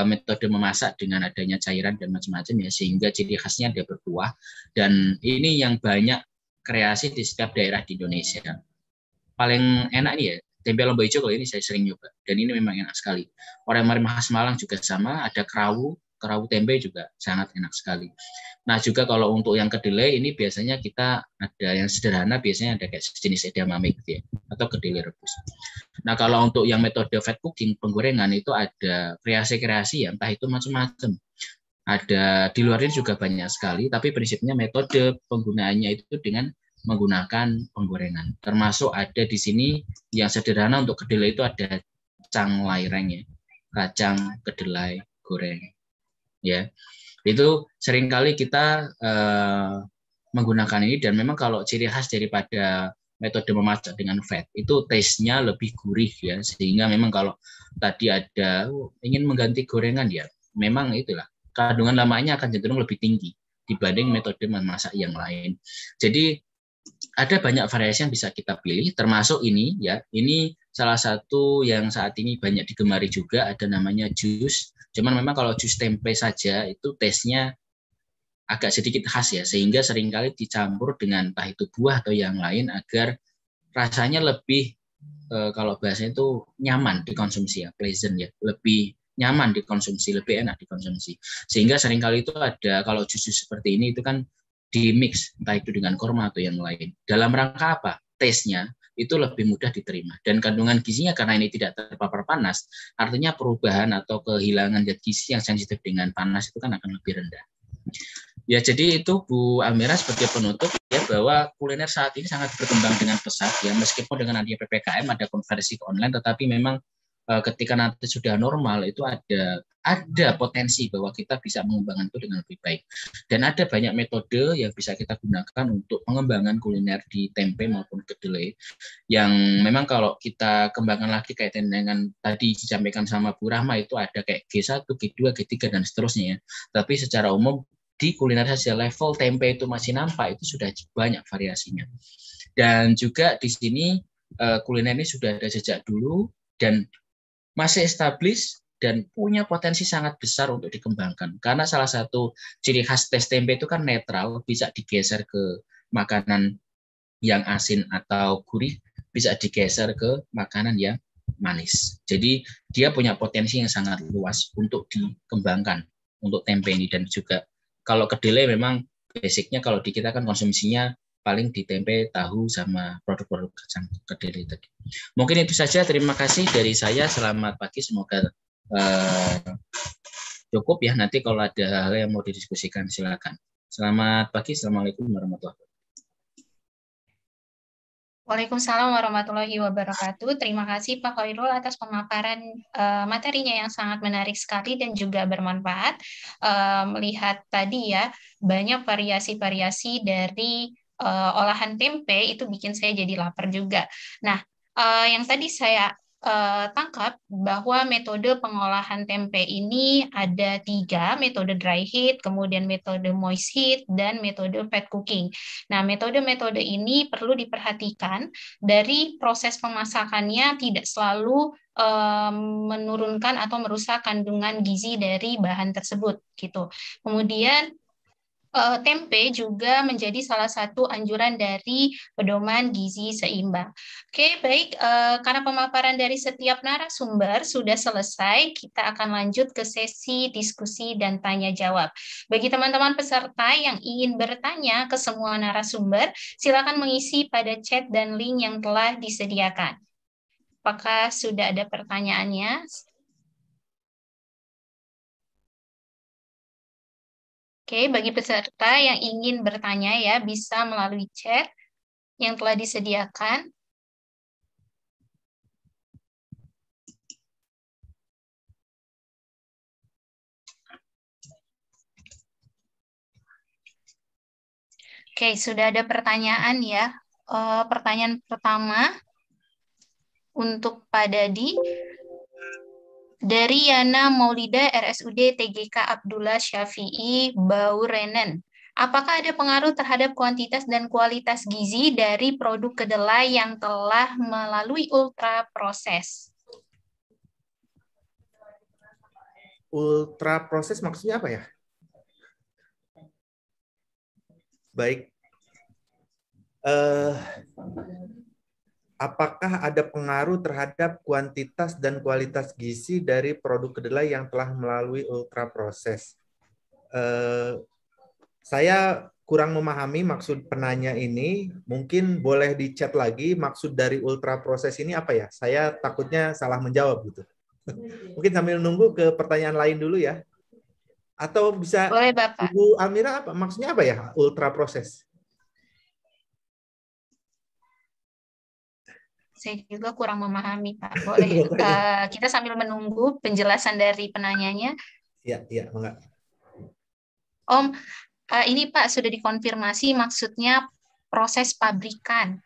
Speaker 12: eh, metode memasak dengan adanya cairan dan macam-macam ya sehingga ciri khasnya dia berbuah dan ini yang banyak kreasi di setiap daerah di Indonesia paling enak nih ya tempe lomba hijau kalau ini saya sering nyoba dan ini memang enak sekali. Orang-orang khas Malang juga sama, ada kerawu, kerawu tempe juga sangat enak sekali. Nah juga kalau untuk yang kedelai ini biasanya kita ada yang sederhana biasanya ada kayak sejenis edamame gitu ya atau kedelai rebus. Nah kalau untuk yang metode fat cooking penggorengan itu ada kreasi-kreasi ya entah itu macam-macam. Ada di luar ini juga banyak sekali tapi prinsipnya metode penggunaannya itu dengan menggunakan penggorengan. Termasuk ada di sini yang sederhana untuk kedelai itu ada cang reng ya. Kacang kedelai goreng. Ya. Itu seringkali kita eh, menggunakan ini dan memang kalau ciri khas daripada metode memasak dengan fat itu taste-nya lebih gurih ya sehingga memang kalau tadi ada oh, ingin mengganti gorengan ya memang itulah kandungan lamanya akan cenderung lebih tinggi dibanding metode memasak yang lain. Jadi ada banyak variasi yang bisa kita pilih, termasuk ini ya. Ini salah satu yang saat ini banyak digemari juga ada namanya jus. Cuman memang kalau jus tempe saja itu tesnya agak sedikit khas ya, sehingga seringkali dicampur dengan entah itu buah atau yang lain agar rasanya lebih eh, kalau bahasanya itu nyaman dikonsumsi ya, pleasant ya, lebih nyaman dikonsumsi, lebih enak dikonsumsi. Sehingga seringkali itu ada kalau jus-jus seperti ini itu kan di mix entah itu dengan korma atau yang lain. Dalam rangka apa? tesnya itu lebih mudah diterima dan kandungan gizinya karena ini tidak terpapar panas, artinya perubahan atau kehilangan zat gizi yang sensitif dengan panas itu kan akan lebih rendah. Ya jadi itu Bu Amira sebagai penutup ya bahwa kuliner saat ini sangat berkembang dengan pesat ya meskipun dengan adanya PPKM ada konversi ke online tetapi memang Eh, ketika nanti sudah normal itu ada ada potensi bahwa kita bisa mengembangkan itu dengan lebih baik. Dan ada banyak metode yang bisa kita gunakan untuk pengembangan kuliner di tempe maupun kedelai yang memang kalau kita kembangkan lagi kaitan dengan tadi disampaikan sama Bu Rahma itu ada kayak G1, G2, G3 dan seterusnya ya. Tapi secara umum di kuliner saja level tempe itu masih nampak itu sudah banyak variasinya. Dan juga di sini eh, kuliner ini sudah ada sejak dulu dan masih established dan punya potensi sangat besar untuk dikembangkan. Karena salah satu ciri khas tes tempe itu kan netral, bisa digeser ke makanan yang asin atau gurih, bisa digeser ke makanan yang manis. Jadi dia punya potensi yang sangat luas untuk dikembangkan untuk tempe ini dan juga kalau kedelai memang basicnya kalau di kita kan konsumsinya paling di tempe, tahu, sama produk-produk kacang kediri tadi. Mungkin itu saja. Terima kasih dari saya. Selamat pagi. Semoga eh, cukup ya. Nanti kalau ada hal yang mau didiskusikan, silakan. Selamat pagi. Assalamualaikum warahmatullahi wabarakatuh.
Speaker 10: Waalaikumsalam warahmatullahi wabarakatuh. Terima kasih Pak Khairul atas pemaparan eh, materinya yang sangat menarik sekali dan juga bermanfaat. Eh, melihat tadi ya, banyak variasi-variasi dari uh, olahan tempe itu bikin saya jadi lapar juga. Nah, uh, yang tadi saya uh, tangkap bahwa metode pengolahan tempe ini ada tiga, metode dry heat, kemudian metode moist heat, dan metode fat cooking. Nah, metode-metode ini perlu diperhatikan dari proses pemasakannya tidak selalu menurunkan atau merusak kandungan gizi dari bahan tersebut gitu. Kemudian Eh, tempe juga menjadi salah satu anjuran dari pedoman gizi seimbang. Oke, baik. Eh, karena pemaparan dari setiap narasumber sudah selesai, kita akan lanjut ke sesi diskusi dan tanya jawab. Bagi teman-teman peserta yang ingin bertanya ke semua narasumber, silakan mengisi pada chat dan link yang
Speaker 3: telah disediakan. Apakah sudah ada pertanyaannya? Oke, bagi peserta yang ingin bertanya ya bisa melalui chat yang telah disediakan. Oke, sudah ada pertanyaan ya. E, pertanyaan pertama
Speaker 10: untuk Pak Dadi dari Yana Maulida RSUD TGK Abdullah Syafi'i Baurenen. Apakah ada pengaruh terhadap kuantitas dan kualitas gizi dari produk kedelai yang telah melalui ultra proses?
Speaker 11: Ultra proses maksudnya apa ya? Baik. Uh, apakah ada pengaruh terhadap kuantitas dan kualitas gizi dari produk kedelai yang telah melalui ultraproses? Eh, saya kurang memahami maksud penanya ini. Mungkin boleh dicat lagi maksud dari ultraproses ini apa ya? Saya takutnya salah menjawab gitu. Mungkin sambil nunggu ke pertanyaan lain dulu ya. Atau bisa boleh, Bapak. Ibu Amira apa maksudnya apa ya ultra proses?
Speaker 10: saya juga kurang memahami Pak. Boleh uh, kita sambil menunggu penjelasan dari penanyanya.
Speaker 2: Iya, iya, enggak.
Speaker 10: Om, uh, ini Pak sudah dikonfirmasi maksudnya proses pabrikan.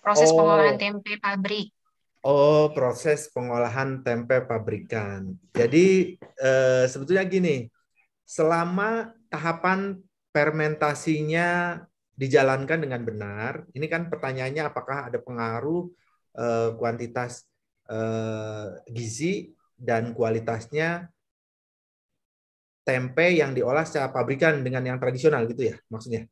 Speaker 11: Proses oh. pengolahan
Speaker 10: tempe pabrik.
Speaker 11: Oh, proses pengolahan tempe pabrikan. Jadi uh, sebetulnya gini, selama tahapan fermentasinya dijalankan dengan benar, ini kan pertanyaannya apakah ada pengaruh eh, kuantitas eh, gizi dan kualitasnya tempe yang diolah secara pabrikan dengan yang tradisional gitu ya maksudnya.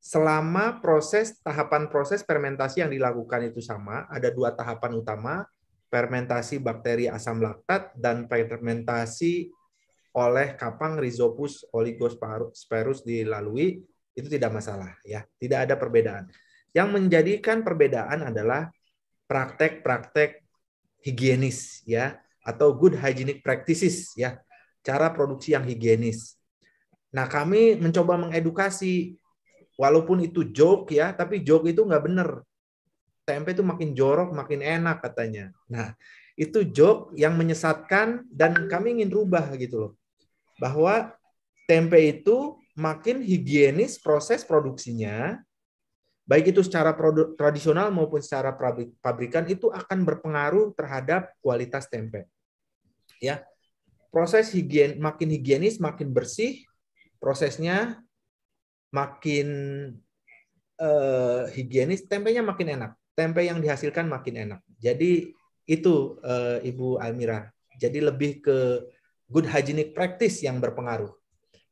Speaker 11: Selama proses tahapan proses fermentasi yang dilakukan itu sama, ada dua tahapan utama, fermentasi bakteri asam laktat dan fermentasi oleh kapang rhizopus oligosperus dilalui itu tidak masalah ya, tidak ada perbedaan. Yang menjadikan perbedaan adalah praktek-praktek higienis ya atau good hygienic practices ya, cara produksi yang higienis. Nah, kami mencoba mengedukasi walaupun itu joke ya, tapi joke itu nggak benar. Tempe itu makin jorok, makin enak katanya. Nah, itu joke yang menyesatkan dan kami ingin rubah gitu loh. Bahwa tempe itu makin higienis proses produksinya, baik itu secara tradisional maupun secara pabrikan itu akan berpengaruh terhadap kualitas tempe. Ya. Proses higien makin higienis, makin bersih, prosesnya makin uh, higienis, tempenya makin enak. Tempe yang dihasilkan makin enak. Jadi itu uh, Ibu Almira. Jadi lebih ke good hygienic practice yang berpengaruh.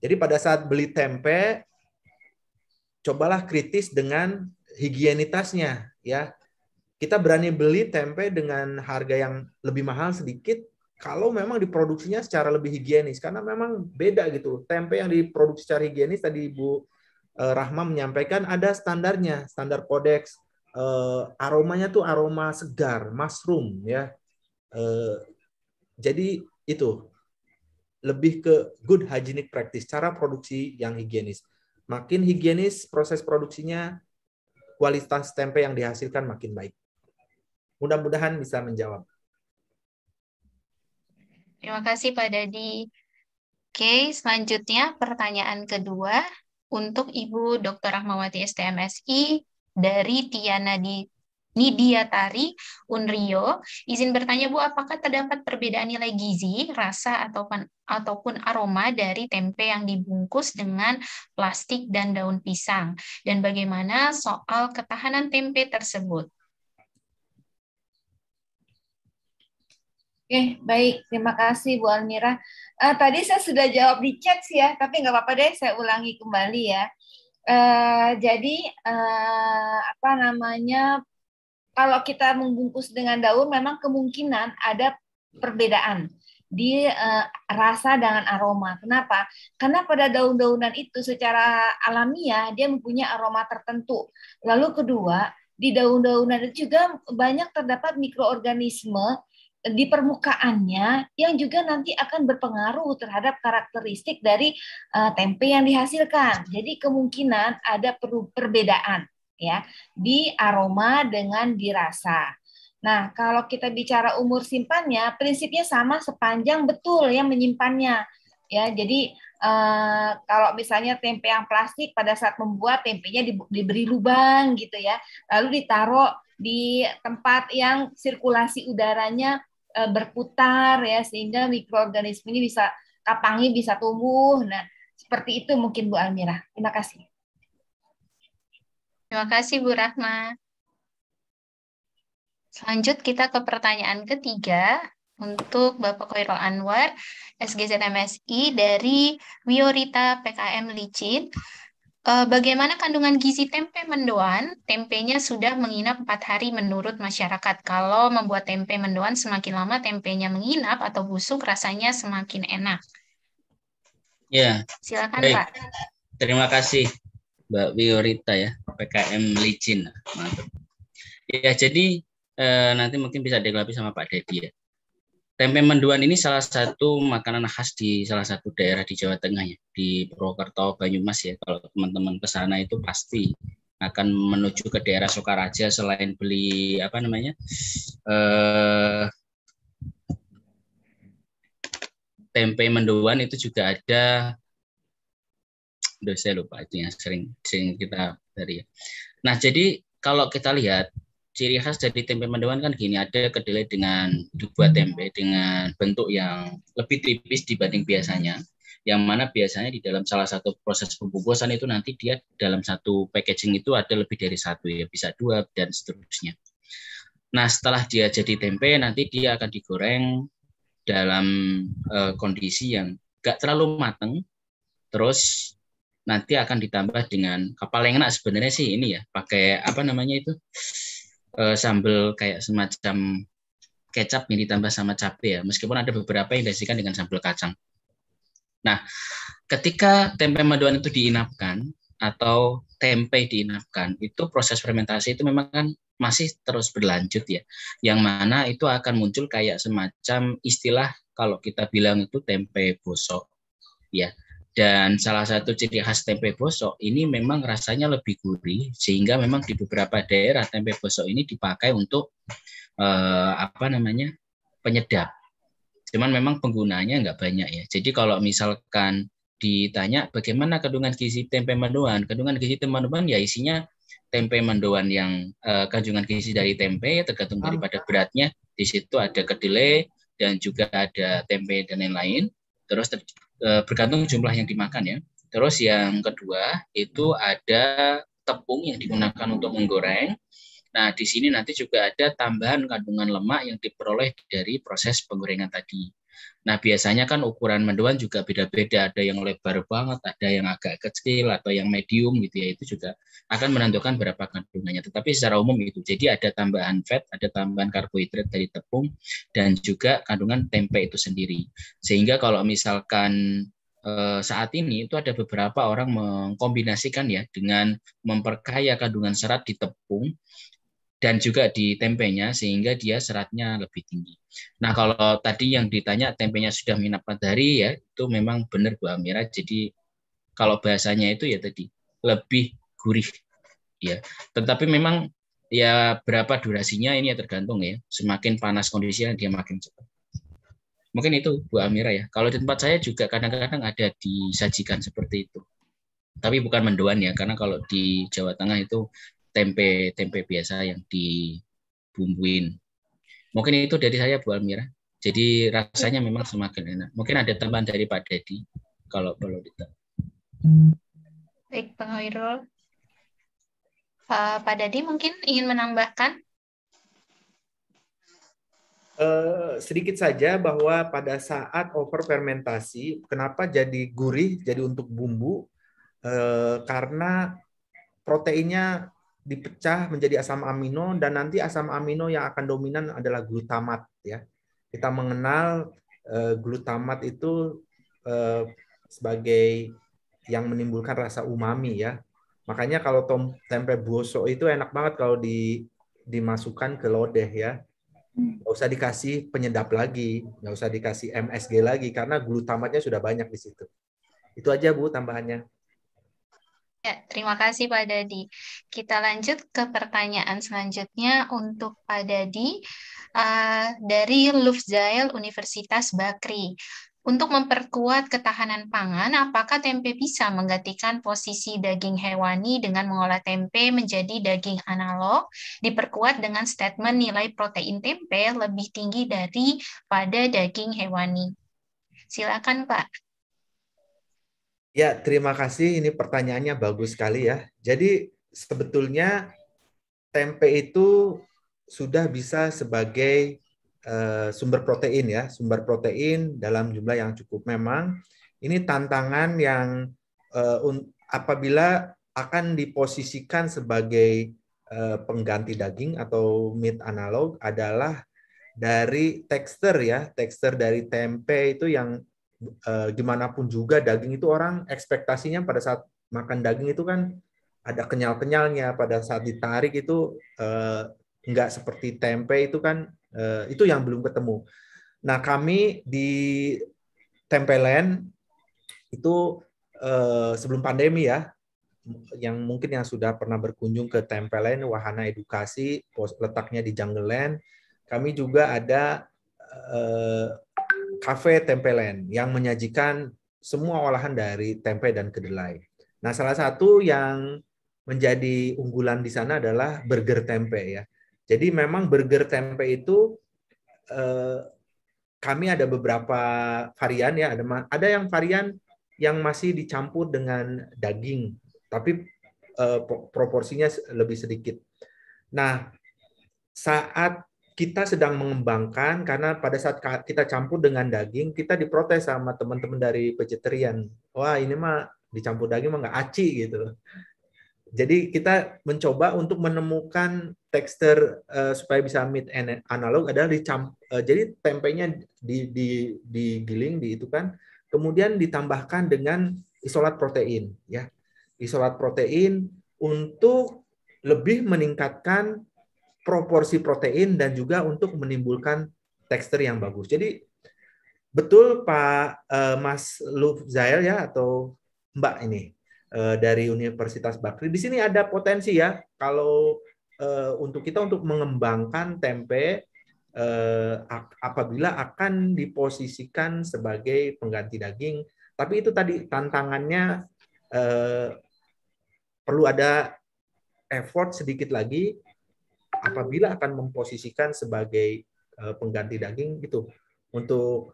Speaker 11: Jadi pada saat beli tempe, cobalah kritis dengan higienitasnya, ya. Kita berani beli tempe dengan harga yang lebih mahal sedikit kalau memang diproduksinya secara lebih higienis karena memang beda gitu. Tempe yang diproduksi secara higienis tadi Ibu eh, Rahma menyampaikan ada standarnya, standar kodeks. Eh, aromanya tuh aroma segar, mushroom ya. Eh, jadi itu lebih ke good hygienic practice, cara produksi yang higienis. Makin higienis proses produksinya, kualitas tempe yang dihasilkan makin baik. Mudah-mudahan bisa menjawab.
Speaker 10: Terima kasih Pak Dadi. Oke, selanjutnya pertanyaan kedua untuk Ibu Dr. Rahmawati STMSI dari Tiana di Nidia Tari Unrio, izin bertanya Bu, apakah terdapat perbedaan nilai gizi, rasa ataupun ataupun aroma dari tempe yang dibungkus dengan plastik dan daun pisang dan bagaimana soal ketahanan tempe tersebut?
Speaker 13: Oke, baik. Terima kasih Bu Almira. Uh, tadi saya sudah jawab di chat sih ya, tapi nggak apa-apa deh, saya ulangi kembali ya. Uh, jadi uh, apa namanya kalau kita membungkus dengan daun memang kemungkinan ada perbedaan di uh, rasa dengan aroma. Kenapa? Karena pada daun-daunan itu secara alamiah dia mempunyai aroma tertentu. Lalu kedua, di daun-daunan itu juga banyak terdapat mikroorganisme di permukaannya yang juga nanti akan berpengaruh terhadap karakteristik dari uh, tempe yang dihasilkan. Jadi kemungkinan ada perbedaan ya, di aroma dengan dirasa. Nah, kalau kita bicara umur simpannya, prinsipnya sama sepanjang betul yang menyimpannya. Ya, jadi eh, kalau misalnya tempe yang plastik pada saat membuat tempenya di, diberi lubang gitu ya, lalu ditaruh di tempat yang sirkulasi udaranya eh, berputar ya sehingga mikroorganisme ini bisa kapangi bisa tumbuh. Nah, seperti
Speaker 10: itu mungkin Bu Almira. Terima kasih. Terima kasih Bu Rahma. Selanjut kita ke pertanyaan ketiga untuk Bapak Koirul Anwar, SGZ MSI dari Wiorita PKM Licin. E, bagaimana kandungan gizi tempe mendoan? Tempenya sudah menginap empat hari menurut masyarakat. Kalau membuat tempe mendoan, semakin lama tempenya menginap atau busuk, rasanya semakin enak. Ya. Silakan Baik. Pak.
Speaker 12: Terima kasih. Mbak Wiorita ya, PKM licin. Ya, jadi eh, nanti mungkin bisa dikelapi sama Pak Dedi ya. Tempe menduan ini salah satu makanan khas di salah satu daerah di Jawa Tengah ya, di Purwokerto, Banyumas ya. Kalau teman-teman ke sana itu pasti akan menuju ke daerah Sokaraja selain beli apa namanya? eh tempe menduan itu juga ada udah saya lupa itu yang sering sering kita dari. Ya. Nah, jadi kalau kita lihat ciri khas dari tempe mendoan kan gini, ada kedelai dengan dua hmm. tempe dengan bentuk yang lebih tipis dibanding biasanya. Yang mana biasanya di dalam salah satu proses pembungkusan itu nanti dia dalam satu packaging itu ada lebih dari satu ya, bisa dua dan seterusnya. Nah, setelah dia jadi tempe nanti dia akan digoreng dalam uh, kondisi yang gak terlalu mateng. Terus nanti akan ditambah dengan kapal yang enak sebenarnya sih ini ya pakai apa namanya itu e, sambal kayak semacam kecap yang ditambah sama cabai ya meskipun ada beberapa yang disajikan dengan sambal kacang. Nah, ketika tempe maduan itu diinapkan atau tempe diinapkan itu proses fermentasi itu memang kan masih terus berlanjut ya yang mana itu akan muncul kayak semacam istilah kalau kita bilang itu tempe bosok ya dan salah satu ciri khas tempe bosok ini memang rasanya lebih gurih sehingga memang di beberapa daerah tempe bosok ini dipakai untuk eh, apa namanya penyedap. Cuman memang penggunanya nggak banyak ya. Jadi kalau misalkan ditanya bagaimana kandungan gizi tempe mendoan, kandungan gizi tempe mendoan ya isinya tempe mendoan yang eh, kandungan gizi dari tempe ya tergantung ah. daripada beratnya. Di situ ada kedelai dan juga ada tempe dan lain-lain. Terus Eh, bergantung jumlah yang dimakan ya. Terus yang kedua itu ada tepung yang digunakan untuk menggoreng. Nah, di sini nanti juga ada tambahan kandungan lemak yang diperoleh dari proses penggorengan tadi. Nah, biasanya kan ukuran mendoan juga beda-beda. Ada yang lebar banget, ada yang agak kecil, atau yang medium gitu ya. Itu juga akan menentukan berapa kandungannya. Tetapi secara umum itu. Jadi ada tambahan fat, ada tambahan karbohidrat dari tepung, dan juga kandungan tempe itu sendiri. Sehingga kalau misalkan eh, saat ini itu ada beberapa orang mengkombinasikan ya dengan memperkaya kandungan serat di tepung dan juga di tempenya sehingga dia seratnya lebih tinggi. Nah kalau tadi yang ditanya tempenya sudah minap matahari ya itu memang benar Bu Amira. Jadi kalau bahasanya itu ya tadi lebih gurih ya. Tetapi memang ya berapa durasinya ini ya tergantung ya. Semakin panas kondisinya dia makin cepat. Mungkin itu Bu Amira ya. Kalau di tempat saya juga kadang-kadang ada disajikan seperti itu tapi bukan mendoan ya karena kalau di Jawa Tengah itu tempe tempe biasa yang dibumbuin. Mungkin itu dari saya Bu Almira. Jadi rasanya memang semakin enak. Mungkin ada tambahan dari Pak Dedi kalau perlu ditambah.
Speaker 10: Baik, Bang Hoirul. Uh, Pak Dedi mungkin ingin menambahkan?
Speaker 11: Uh, sedikit saja bahwa pada saat over fermentasi, kenapa jadi gurih, jadi untuk bumbu? Uh, karena proteinnya dipecah menjadi asam amino dan nanti asam amino yang akan dominan adalah glutamat ya. Kita mengenal eh, glutamat itu eh, sebagai yang menimbulkan rasa umami ya. Makanya kalau tom, tempe boso itu enak banget kalau di dimasukkan ke lodeh ya. Nggak usah dikasih penyedap lagi, nggak usah dikasih MSG lagi karena glutamatnya sudah banyak di situ. Itu aja Bu tambahannya.
Speaker 10: Ya, terima kasih Pak Dadi. Kita lanjut ke pertanyaan selanjutnya untuk Pak Dadi uh, dari Lufzail Universitas Bakri. Untuk memperkuat ketahanan pangan, apakah tempe bisa menggantikan posisi daging hewani dengan mengolah tempe menjadi daging analog, diperkuat dengan statement nilai protein tempe lebih tinggi daripada daging hewani? Silakan Pak.
Speaker 11: Ya, terima kasih. Ini pertanyaannya bagus sekali ya. Jadi sebetulnya tempe itu sudah bisa sebagai uh, sumber protein ya, sumber protein dalam jumlah yang cukup. Memang ini tantangan yang uh, apabila akan diposisikan sebagai uh, pengganti daging atau meat analog adalah dari tekstur ya, tekstur dari tempe itu yang eh, gimana pun juga daging itu orang ekspektasinya pada saat makan daging itu kan ada kenyal-kenyalnya pada saat ditarik itu eh, nggak seperti tempe itu kan eh, itu yang belum ketemu. Nah kami di land itu eh, sebelum pandemi ya yang mungkin yang sudah pernah berkunjung ke land wahana edukasi pos letaknya di jungle land kami juga ada eh, Kafe Tempelen yang menyajikan semua olahan dari tempe dan kedelai. Nah, salah satu yang menjadi unggulan di sana adalah burger tempe ya. Jadi memang burger tempe itu eh, kami ada beberapa varian ya, ada ada yang varian yang masih dicampur dengan daging, tapi eh, proporsinya lebih sedikit. Nah, saat kita sedang mengembangkan karena pada saat kita campur dengan daging kita diprotes sama teman-teman dari vegetarian wah ini mah dicampur daging mah nggak aci gitu jadi kita mencoba untuk menemukan tekstur uh, supaya bisa meet analog adalah dicamp uh, jadi tempenya di di digiling di itu kan kemudian ditambahkan dengan isolat protein ya isolat protein untuk lebih meningkatkan proporsi protein dan juga untuk menimbulkan tekstur yang bagus. Jadi betul Pak uh, Mas Luf ya atau Mbak ini uh, dari Universitas Bakri. Di sini ada potensi ya kalau uh, untuk kita untuk mengembangkan tempe uh, apabila akan diposisikan sebagai pengganti daging. Tapi itu tadi tantangannya uh, perlu ada effort sedikit lagi apabila akan memposisikan sebagai eh, pengganti daging gitu untuk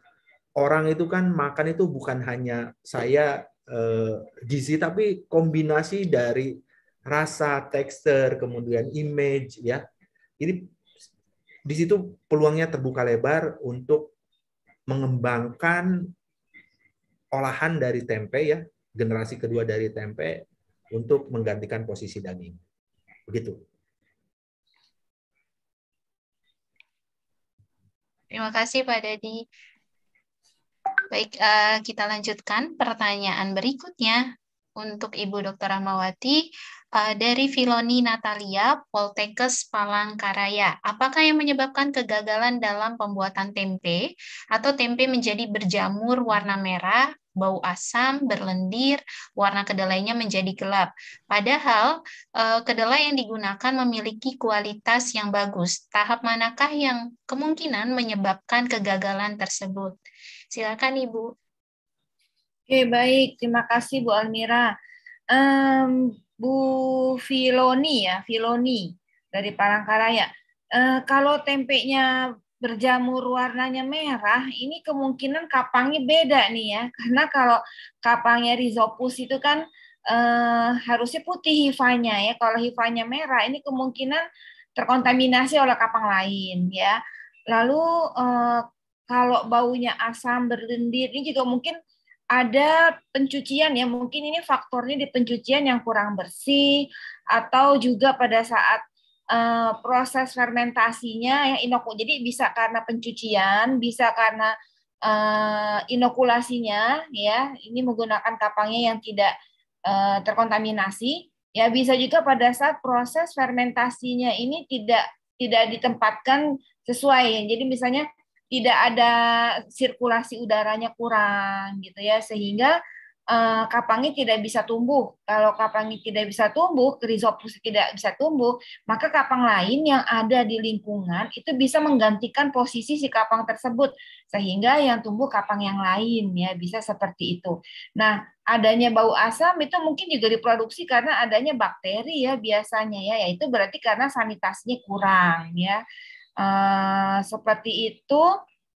Speaker 11: orang itu kan makan itu bukan hanya saya eh, gizi tapi kombinasi dari rasa tekstur kemudian image ya ini di situ peluangnya terbuka lebar untuk mengembangkan olahan dari tempe ya generasi kedua dari tempe untuk menggantikan posisi daging begitu
Speaker 10: Terima kasih Pak Dadi. Baik, eh, kita lanjutkan pertanyaan berikutnya untuk Ibu Dr. Rahmawati uh, dari Filoni Natalia Poltekes Palangkaraya. Apakah yang menyebabkan kegagalan dalam pembuatan tempe atau tempe menjadi berjamur warna merah, bau asam, berlendir, warna kedelainya menjadi gelap. Padahal uh, kedelai yang digunakan memiliki kualitas yang bagus. Tahap manakah yang kemungkinan menyebabkan kegagalan tersebut? Silakan Ibu. Oke, baik. Terima kasih Bu Almira.
Speaker 13: Um, Bu Filoni ya, Filoni dari Palangkaraya. Uh, kalau tempenya berjamur warnanya merah, ini kemungkinan kapangnya beda nih ya. Karena kalau kapangnya Rhizopus itu kan eh, harusnya putih hifanya ya. Kalau hifanya merah, ini kemungkinan terkontaminasi oleh kapang lain ya. Lalu eh, kalau baunya asam berlendir, ini juga mungkin ada pencucian ya mungkin ini faktornya di pencucian yang kurang bersih atau juga pada saat uh, proses fermentasinya ya inokul jadi bisa karena pencucian bisa karena uh, inokulasinya ya ini menggunakan kapangnya yang tidak uh, terkontaminasi ya bisa juga pada saat proses fermentasinya ini tidak tidak ditempatkan sesuai jadi misalnya tidak ada sirkulasi udaranya kurang gitu ya sehingga uh, kapangi tidak bisa tumbuh. Kalau kapangnya tidak bisa tumbuh, rizopus tidak bisa tumbuh, maka kapang lain yang ada di lingkungan itu bisa menggantikan posisi si kapang tersebut sehingga yang tumbuh kapang yang lain ya bisa seperti itu. Nah, adanya bau asam itu mungkin juga diproduksi karena adanya bakteri ya biasanya ya, yaitu berarti karena sanitasinya kurang ya. Eh, seperti itu.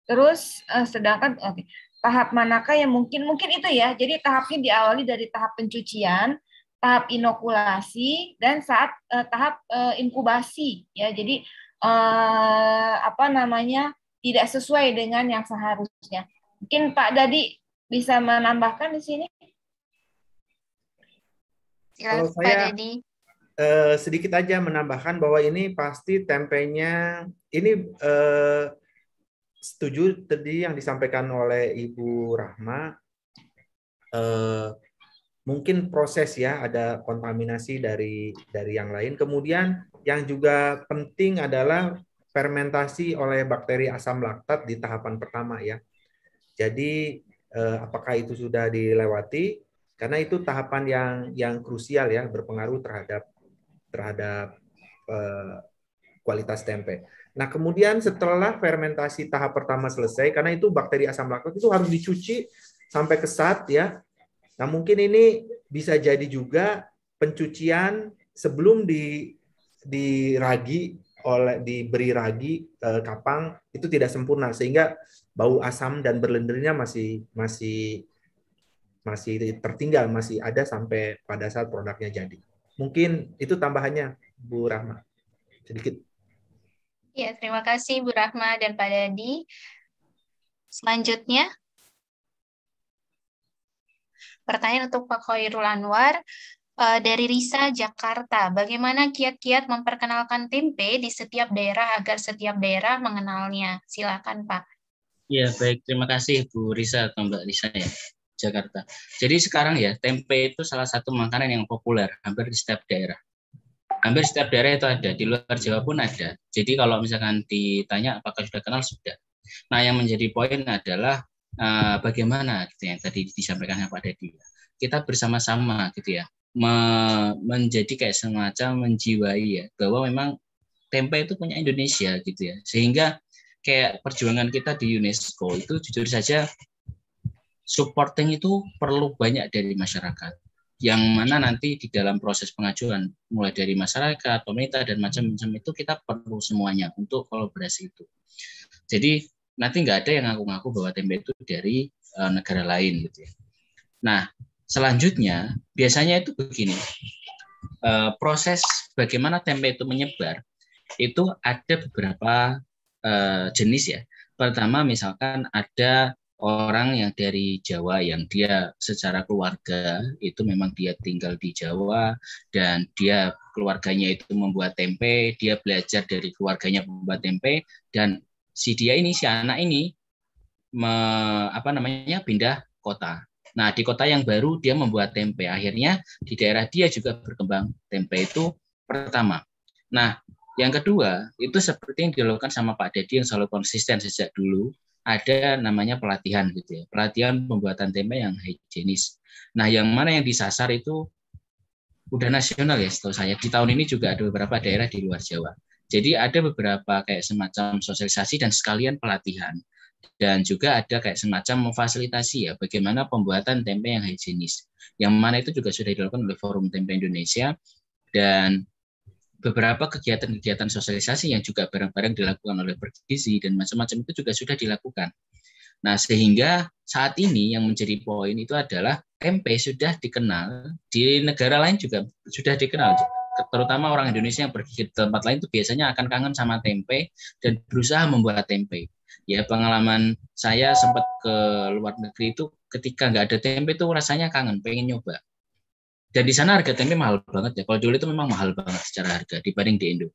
Speaker 13: Terus uh, sedangkan okay. tahap manakah yang mungkin mungkin itu ya. Jadi tahapnya diawali dari tahap pencucian, tahap inokulasi dan saat uh, tahap uh, inkubasi ya. Jadi uh, apa namanya tidak sesuai dengan yang seharusnya. Mungkin Pak Dadi bisa menambahkan di sini.
Speaker 11: Silahkan, Pak Dadi eh, sedikit aja menambahkan bahwa ini pasti tempenya ini eh, setuju tadi yang disampaikan oleh Ibu Rahma eh, mungkin proses ya ada kontaminasi dari dari yang lain. Kemudian yang juga penting adalah fermentasi oleh bakteri asam laktat di tahapan pertama ya. Jadi eh, apakah itu sudah dilewati? Karena itu tahapan yang yang krusial ya berpengaruh terhadap terhadap eh, kualitas tempe. Nah, kemudian setelah fermentasi tahap pertama selesai, karena itu bakteri asam laktat itu harus dicuci sampai kesat ya. Nah, mungkin ini bisa jadi juga pencucian sebelum di diragi oleh diberi ragi eh, kapang itu tidak sempurna sehingga bau asam dan berlendirnya masih masih masih tertinggal, masih ada sampai pada saat produknya jadi. Mungkin itu tambahannya Bu Rahma. Sedikit.
Speaker 10: Ya, terima kasih Bu Rahma dan Pak Dadi. Selanjutnya, pertanyaan untuk Pak Khairul Anwar eh, dari Risa Jakarta. Bagaimana kiat-kiat memperkenalkan tempe di setiap daerah agar setiap daerah mengenalnya? Silakan Pak.
Speaker 5: Ya
Speaker 12: baik, terima kasih Bu Risa atau Mbak Risa ya. Jakarta. Jadi sekarang ya tempe itu salah satu makanan yang populer hampir di setiap daerah. Hampir setiap daerah itu ada, di luar Jawa pun ada. Jadi kalau misalkan ditanya apakah sudah kenal sudah. Nah yang menjadi poin adalah uh, bagaimana gitu yang tadi disampaikan Pak dia. Ya. Kita bersama-sama gitu ya me menjadi kayak semacam menjiwai ya bahwa memang tempe itu punya Indonesia gitu ya sehingga kayak perjuangan kita di UNESCO itu jujur saja supporting itu perlu banyak dari masyarakat yang mana nanti di dalam proses pengajuan mulai dari masyarakat, pemerintah dan macam-macam itu kita perlu semuanya untuk kolaborasi itu. Jadi nanti nggak ada yang ngaku-ngaku bahwa tempe itu dari uh, negara lain gitu ya. Nah selanjutnya biasanya itu begini uh, proses bagaimana tempe itu menyebar itu ada beberapa uh, jenis ya. Pertama misalkan ada orang yang dari Jawa yang dia secara keluarga itu memang dia tinggal di Jawa dan dia keluarganya itu membuat tempe, dia belajar dari keluarganya membuat tempe dan si dia ini si anak ini me, apa namanya pindah kota. Nah, di kota yang baru dia membuat tempe. Akhirnya di daerah dia juga berkembang tempe itu pertama. Nah, yang kedua itu seperti yang dilakukan sama Pak Dedi yang selalu konsisten sejak dulu ada namanya pelatihan gitu ya. Pelatihan pembuatan tempe yang higienis. Nah, yang mana yang disasar itu udah nasional ya setahu saya. Di tahun ini juga ada beberapa daerah di luar Jawa. Jadi ada beberapa kayak semacam sosialisasi dan sekalian pelatihan. Dan juga ada kayak semacam memfasilitasi ya bagaimana pembuatan tempe yang higienis. Yang mana itu juga sudah dilakukan oleh Forum Tempe Indonesia dan beberapa kegiatan-kegiatan sosialisasi yang juga bareng-bareng dilakukan oleh bergizi dan macam-macam itu juga sudah dilakukan. Nah, sehingga saat ini yang menjadi poin itu adalah tempe sudah dikenal di negara lain juga sudah dikenal. Terutama orang Indonesia yang pergi ke tempat lain itu biasanya akan kangen sama tempe dan berusaha membuat tempe. Ya, pengalaman saya sempat ke luar negeri itu ketika nggak ada tempe itu rasanya kangen, pengen nyoba dan di sana harga tempe mahal banget ya. Kalau dulu itu memang mahal banget secara harga dibanding di Indo.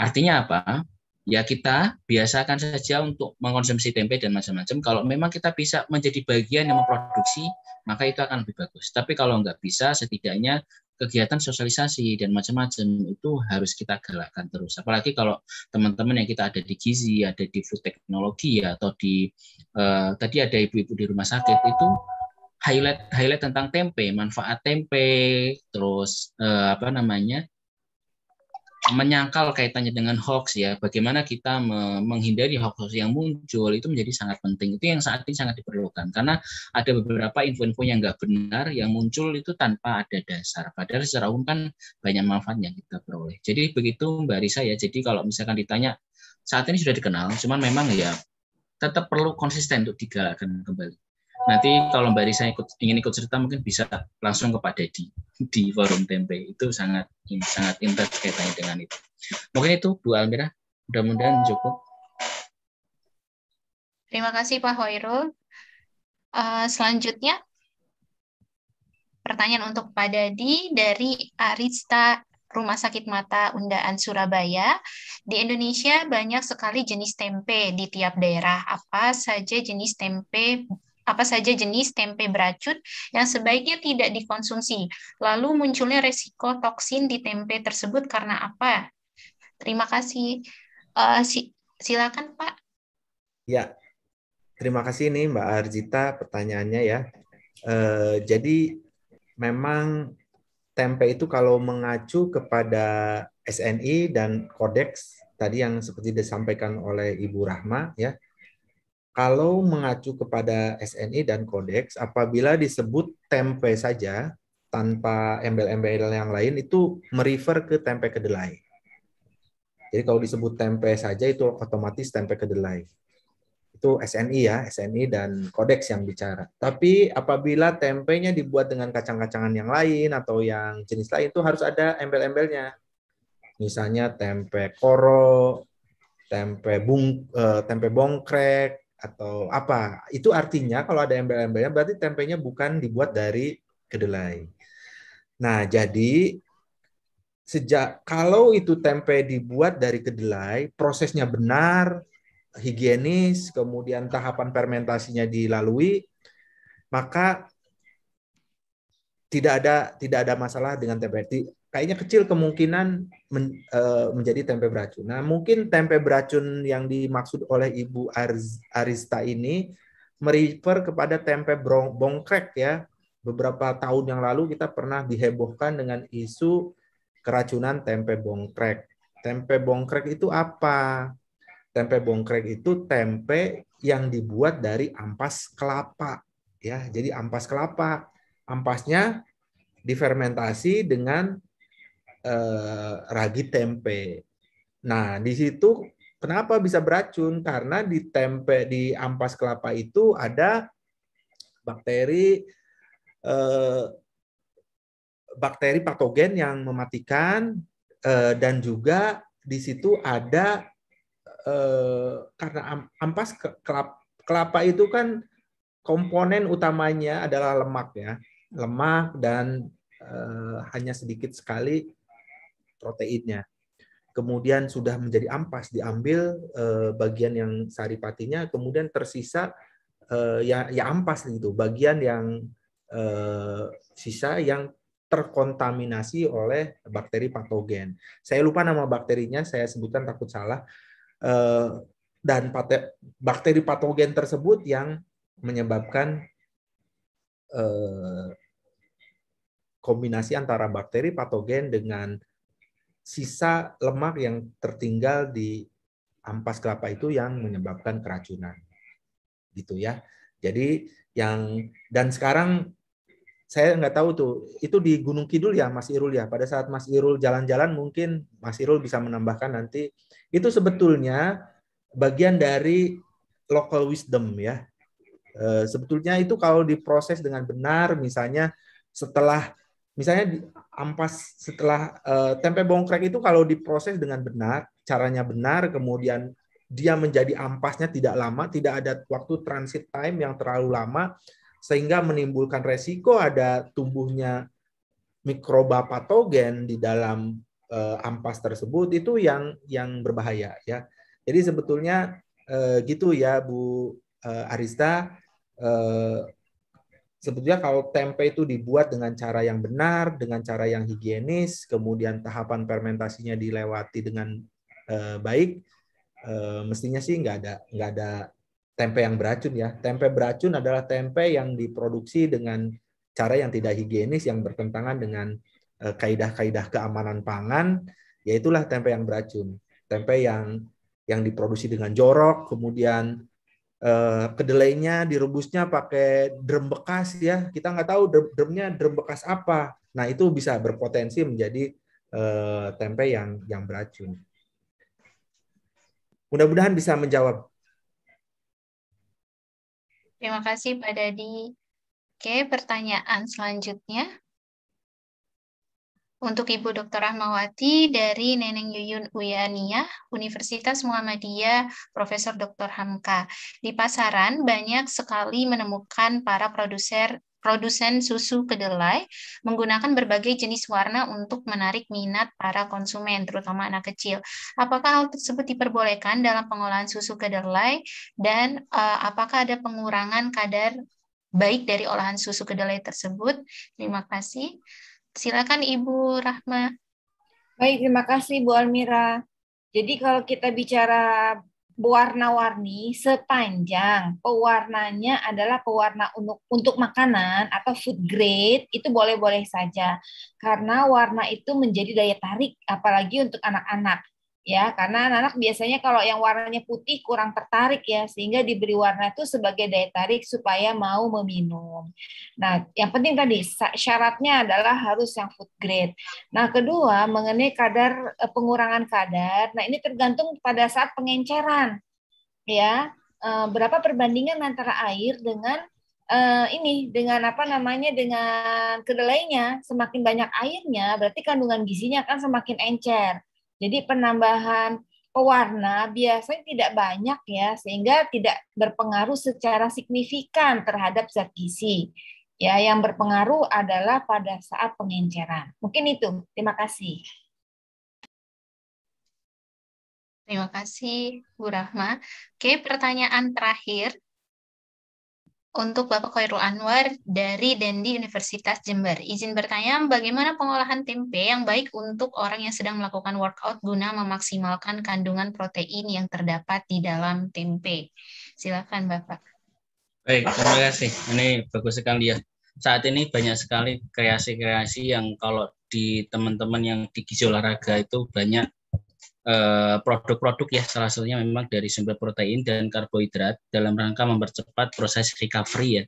Speaker 12: Artinya apa? Ya kita biasakan saja untuk mengkonsumsi tempe dan macam-macam. Kalau memang kita bisa menjadi bagian yang memproduksi, maka itu akan lebih bagus. Tapi kalau nggak bisa, setidaknya kegiatan sosialisasi dan macam-macam itu harus kita galakkan terus. Apalagi kalau teman-teman yang kita ada di gizi, ada di food teknologi ya, atau di uh, tadi ada ibu-ibu di rumah sakit itu highlight highlight tentang tempe, manfaat tempe, terus uh, apa namanya? menyangkal kaitannya dengan hoax ya. Bagaimana kita me menghindari hoax-hoax yang muncul itu menjadi sangat penting. Itu yang saat ini sangat diperlukan karena ada beberapa info-info yang nggak benar yang muncul itu tanpa ada dasar. Padahal secara umum kan banyak manfaat yang kita peroleh. Jadi begitu Mbak Risa ya. Jadi kalau misalkan ditanya saat ini sudah dikenal, cuman memang ya tetap perlu konsisten untuk digalakkan kembali nanti kalau Mbak Risa ikut, ingin ikut cerita mungkin bisa langsung kepada di di forum tempe itu sangat sangat intens kaitannya dengan itu. Mungkin itu Bu Almira, mudah-mudahan cukup.
Speaker 10: Terima kasih Pak Hoirul. Uh, selanjutnya pertanyaan untuk Pak Dadi dari Arista Rumah Sakit Mata Undaan Surabaya. Di Indonesia banyak sekali jenis tempe di tiap daerah. Apa saja jenis tempe apa saja jenis tempe beracun yang sebaiknya tidak dikonsumsi. Lalu munculnya resiko toksin di tempe tersebut karena apa? Terima kasih. Uh, si silakan Pak.
Speaker 11: Ya, terima kasih nih Mbak Arjita pertanyaannya ya. Uh, jadi memang tempe itu kalau mengacu kepada SNI dan kodeks tadi yang seperti disampaikan oleh Ibu Rahma ya, kalau mengacu kepada SNI dan kodeks, apabila disebut tempe saja tanpa embel-embel yang lain itu merefer ke tempe kedelai. Jadi kalau disebut tempe saja itu otomatis tempe kedelai. Itu SNI ya, SNI dan kodeks yang bicara. Tapi apabila tempenya dibuat dengan kacang-kacangan yang lain atau yang jenis lain itu harus ada embel-embelnya. Misalnya tempe koro, tempe bung, eh, tempe bongkrek, atau apa. Itu artinya kalau ada embel-embelnya berarti tempenya bukan dibuat dari kedelai. Nah, jadi sejak kalau itu tempe dibuat dari kedelai, prosesnya benar, higienis, kemudian tahapan fermentasinya dilalui, maka tidak ada tidak ada masalah dengan tempe kayaknya kecil kemungkinan men, e, menjadi tempe beracun. Nah, mungkin tempe beracun yang dimaksud oleh Ibu Arista ini merefer kepada tempe bongkrek ya. Beberapa tahun yang lalu kita pernah dihebohkan dengan isu keracunan tempe bongkrek. Tempe bongkrek itu apa? Tempe bongkrek itu tempe yang dibuat dari ampas kelapa ya. Jadi ampas kelapa, ampasnya difermentasi dengan eh, ragi tempe. Nah, di situ kenapa bisa beracun? Karena di tempe di ampas kelapa itu ada bakteri eh, bakteri patogen yang mematikan eh, dan juga di situ ada eh, karena ampas kelapa, kelapa itu kan komponen utamanya adalah lemak ya lemak dan eh, hanya sedikit sekali proteinnya. Kemudian sudah menjadi ampas, diambil eh, bagian yang saripatinya, kemudian tersisa eh, ya, ya ampas gitu, bagian yang eh, sisa yang terkontaminasi oleh bakteri patogen. Saya lupa nama bakterinya, saya sebutkan takut salah. Eh, dan bakteri patogen tersebut yang menyebabkan eh, kombinasi antara bakteri patogen dengan sisa lemak yang tertinggal di ampas kelapa itu yang menyebabkan keracunan. Gitu ya. Jadi yang dan sekarang saya nggak tahu tuh itu di Gunung Kidul ya Mas Irul ya. Pada saat Mas Irul jalan-jalan mungkin Mas Irul bisa menambahkan nanti itu sebetulnya bagian dari local wisdom ya. Eh, sebetulnya itu kalau diproses dengan benar misalnya setelah misalnya di, ampas setelah uh, tempe bongkrek itu kalau diproses dengan benar, caranya benar, kemudian dia menjadi ampasnya tidak lama, tidak ada waktu transit time yang terlalu lama, sehingga menimbulkan resiko ada tumbuhnya mikroba patogen di dalam uh, ampas tersebut itu yang yang berbahaya ya. Jadi sebetulnya uh, gitu ya Bu uh, Arista. Uh, sebetulnya kalau tempe itu dibuat dengan cara yang benar, dengan cara yang higienis, kemudian tahapan fermentasinya dilewati dengan eh, baik, eh, mestinya sih nggak ada nggak ada tempe yang beracun ya. Tempe beracun adalah tempe yang diproduksi dengan cara yang tidak higienis, yang bertentangan dengan eh, kaidah-kaidah keamanan pangan, yaitulah tempe yang beracun, tempe yang yang diproduksi dengan jorok, kemudian Eh, kedelainya direbusnya pakai drum bekas ya kita nggak tahu drumnya drum bekas apa nah itu bisa berpotensi menjadi eh, tempe yang yang beracun mudah-mudahan bisa menjawab
Speaker 10: terima kasih Pak Dadi oke pertanyaan selanjutnya untuk Ibu Dr. Rahmawati dari Neneng Yuyun Uyania, Universitas Muhammadiyah, Profesor Dr. Hamka. Di pasaran banyak sekali menemukan para produser produsen susu kedelai menggunakan berbagai jenis warna untuk menarik minat para konsumen, terutama anak kecil. Apakah hal tersebut diperbolehkan dalam pengolahan susu kedelai dan uh, apakah ada pengurangan kadar baik dari olahan susu kedelai tersebut? Terima kasih. Silakan Ibu Rahma. Baik, terima kasih Bu Almira.
Speaker 13: Jadi kalau kita bicara warna-warni sepanjang pewarnanya adalah pewarna untuk untuk makanan atau food grade itu boleh-boleh saja karena warna itu menjadi daya tarik apalagi untuk anak-anak ya karena anak-anak biasanya kalau yang warnanya putih kurang tertarik ya sehingga diberi warna itu sebagai daya tarik supaya mau meminum. Nah, yang penting tadi syaratnya adalah harus yang food grade. Nah, kedua mengenai kadar eh, pengurangan kadar. Nah, ini tergantung pada saat pengenceran. Ya, eh, berapa perbandingan antara air dengan eh, ini dengan apa namanya dengan kedelainya semakin banyak airnya berarti kandungan gizinya akan semakin encer jadi penambahan pewarna biasanya tidak banyak ya, sehingga tidak berpengaruh secara signifikan terhadap zat gizi. Ya, yang berpengaruh adalah pada saat
Speaker 3: pengenceran. Mungkin
Speaker 10: itu. Terima kasih. Terima kasih, Bu Rahma. Oke, pertanyaan terakhir untuk Bapak Khairul Anwar dari Dendi Universitas Jember. Izin bertanya, bagaimana pengolahan tempe yang baik untuk orang yang sedang melakukan workout guna memaksimalkan kandungan protein yang terdapat di dalam tempe? Silakan Bapak.
Speaker 12: Baik, terima kasih. Ini bagus sekali ya. Saat ini banyak sekali kreasi-kreasi yang kalau di teman-teman yang di gizi olahraga itu banyak Eh, produk-produk ya salah satunya memang dari sumber protein dan karbohidrat dalam rangka mempercepat proses recovery ya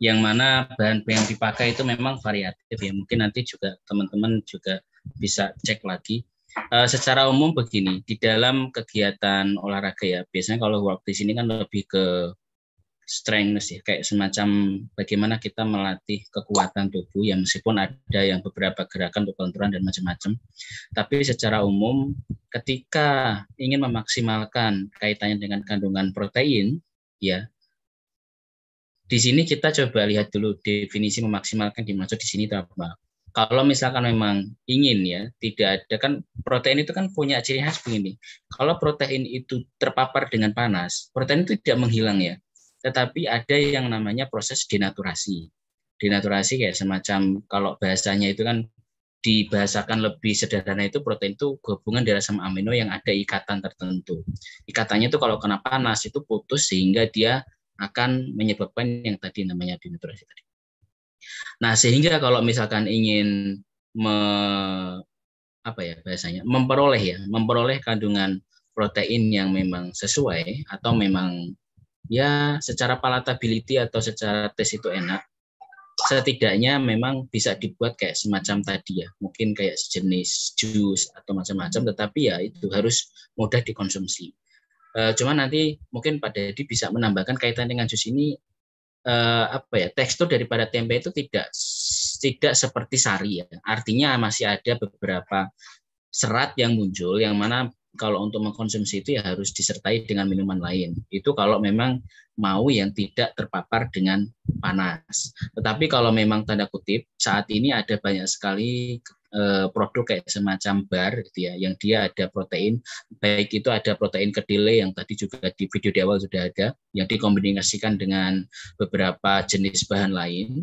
Speaker 12: yang mana bahan yang dipakai itu memang variatif ya mungkin nanti juga teman-teman juga bisa cek lagi eh, secara umum begini di dalam kegiatan olahraga ya biasanya kalau waktu di sini kan lebih ke strength sih kayak semacam bagaimana kita melatih kekuatan tubuh yang meskipun ada yang beberapa gerakan untuk kelenturan dan macam-macam tapi secara umum ketika ingin memaksimalkan kaitannya dengan kandungan protein ya di sini kita coba lihat dulu definisi memaksimalkan dimaksud di sini itu apa kalau misalkan memang ingin ya, tidak ada kan protein itu kan punya ciri khas begini. Kalau protein itu terpapar dengan panas, protein itu tidak menghilang ya tetapi ada yang namanya proses denaturasi. Denaturasi kayak semacam kalau bahasanya itu kan dibahasakan lebih sederhana itu protein itu gabungan dari sama amino yang ada ikatan tertentu. Ikatannya itu kalau kena panas itu putus sehingga dia akan menyebabkan yang tadi namanya denaturasi tadi. Nah, sehingga kalau misalkan ingin me, apa ya bahasanya memperoleh ya, memperoleh kandungan protein yang memang sesuai atau memang ya secara palatability atau secara tes itu enak setidaknya memang bisa dibuat kayak semacam tadi ya mungkin kayak sejenis jus atau macam-macam tetapi ya itu harus mudah dikonsumsi e, cuman nanti mungkin Pak Dedi bisa menambahkan kaitan dengan jus ini e, apa ya tekstur daripada tempe itu tidak tidak seperti sari ya artinya masih ada beberapa serat yang muncul yang mana kalau untuk mengkonsumsi itu ya harus disertai dengan minuman lain. Itu kalau memang mau yang tidak terpapar dengan panas. Tetapi kalau memang tanda kutip saat ini ada banyak sekali eh, produk kayak semacam bar gitu ya yang dia ada protein baik itu ada protein kedelai yang tadi juga di video di awal sudah ada yang dikombinasikan dengan beberapa jenis bahan lain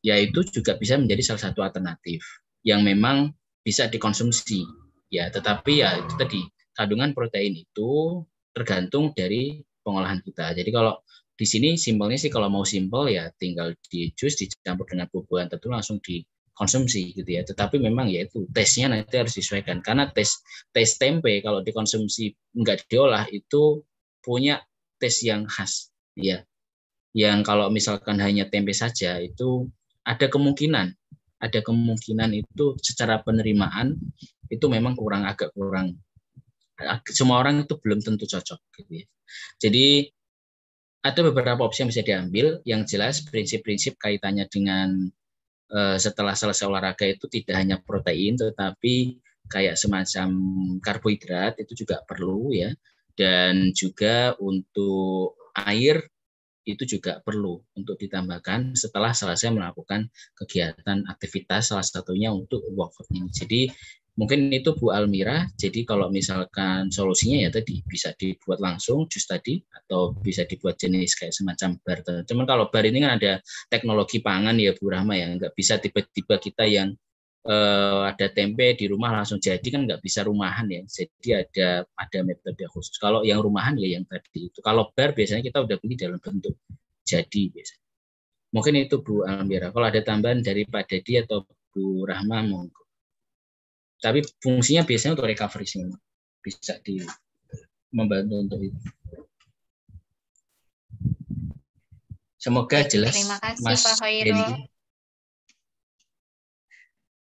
Speaker 12: yaitu juga bisa menjadi salah satu alternatif yang memang bisa dikonsumsi ya tetapi ya itu tadi kandungan protein itu tergantung dari pengolahan kita. Jadi kalau di sini simpelnya sih kalau mau simpel ya tinggal di jus dicampur dengan buah tentu langsung dikonsumsi gitu ya. Tetapi memang ya itu tesnya nanti harus disesuaikan karena tes tes tempe kalau dikonsumsi enggak diolah itu punya tes yang khas ya. Yang kalau misalkan hanya tempe saja itu ada kemungkinan ada kemungkinan itu secara penerimaan itu memang kurang agak kurang semua orang itu belum tentu cocok gitu ya. Jadi ada beberapa opsi yang bisa diambil yang jelas prinsip-prinsip kaitannya dengan uh, setelah selesai olahraga itu tidak hanya protein tetapi kayak semacam karbohidrat itu juga perlu ya dan juga untuk air itu juga perlu untuk ditambahkan setelah selesai melakukan kegiatan aktivitas salah satunya untuk workout ini. Jadi Mungkin itu Bu Almira. Jadi kalau misalkan solusinya ya tadi bisa dibuat langsung jus tadi atau bisa dibuat jenis kayak semacam bar. Cuman kalau bar ini kan ada teknologi pangan ya Bu Rahma ya nggak bisa tiba-tiba kita yang uh, ada tempe di rumah langsung jadi kan nggak bisa rumahan ya. Jadi ada ada metode khusus. Kalau yang rumahan ya yang tadi itu. Kalau bar biasanya kita udah beli dalam bentuk jadi biasanya. Mungkin itu Bu Almira. Kalau ada tambahan dari Pak Dedi atau Bu Rahma monggo. Tapi fungsinya biasanya untuk recovery semua. Bisa di
Speaker 3: membantu untuk itu. Semoga jelas. Terima kasih Mas Pak Hoiro.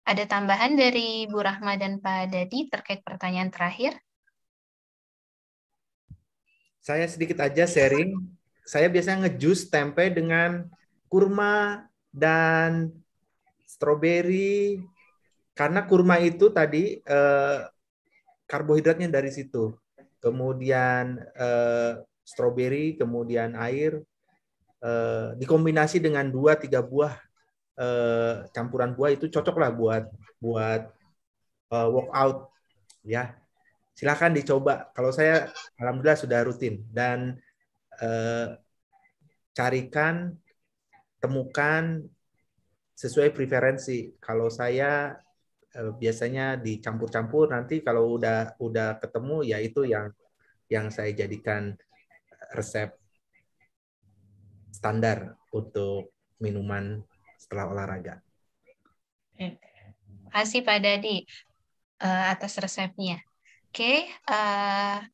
Speaker 10: Ada tambahan dari Bu Rahma dan Pak Dadi terkait pertanyaan terakhir?
Speaker 11: Saya sedikit aja sharing. Saya biasanya ngejus tempe dengan kurma dan stroberi karena kurma itu tadi eh, karbohidratnya dari situ. Kemudian eh, stroberi, kemudian air eh, dikombinasi dengan dua tiga buah eh, campuran buah itu cocok lah buat buat eh, workout ya. Silahkan dicoba. Kalau saya alhamdulillah sudah rutin dan eh, carikan temukan sesuai preferensi. Kalau saya Eh, biasanya dicampur-campur nanti kalau udah udah ketemu ya itu yang yang saya jadikan eh, resep standar untuk minuman setelah olahraga.
Speaker 4: Terima
Speaker 10: kasih Pak Dadi eh, atas resepnya. Oke, okay, uh,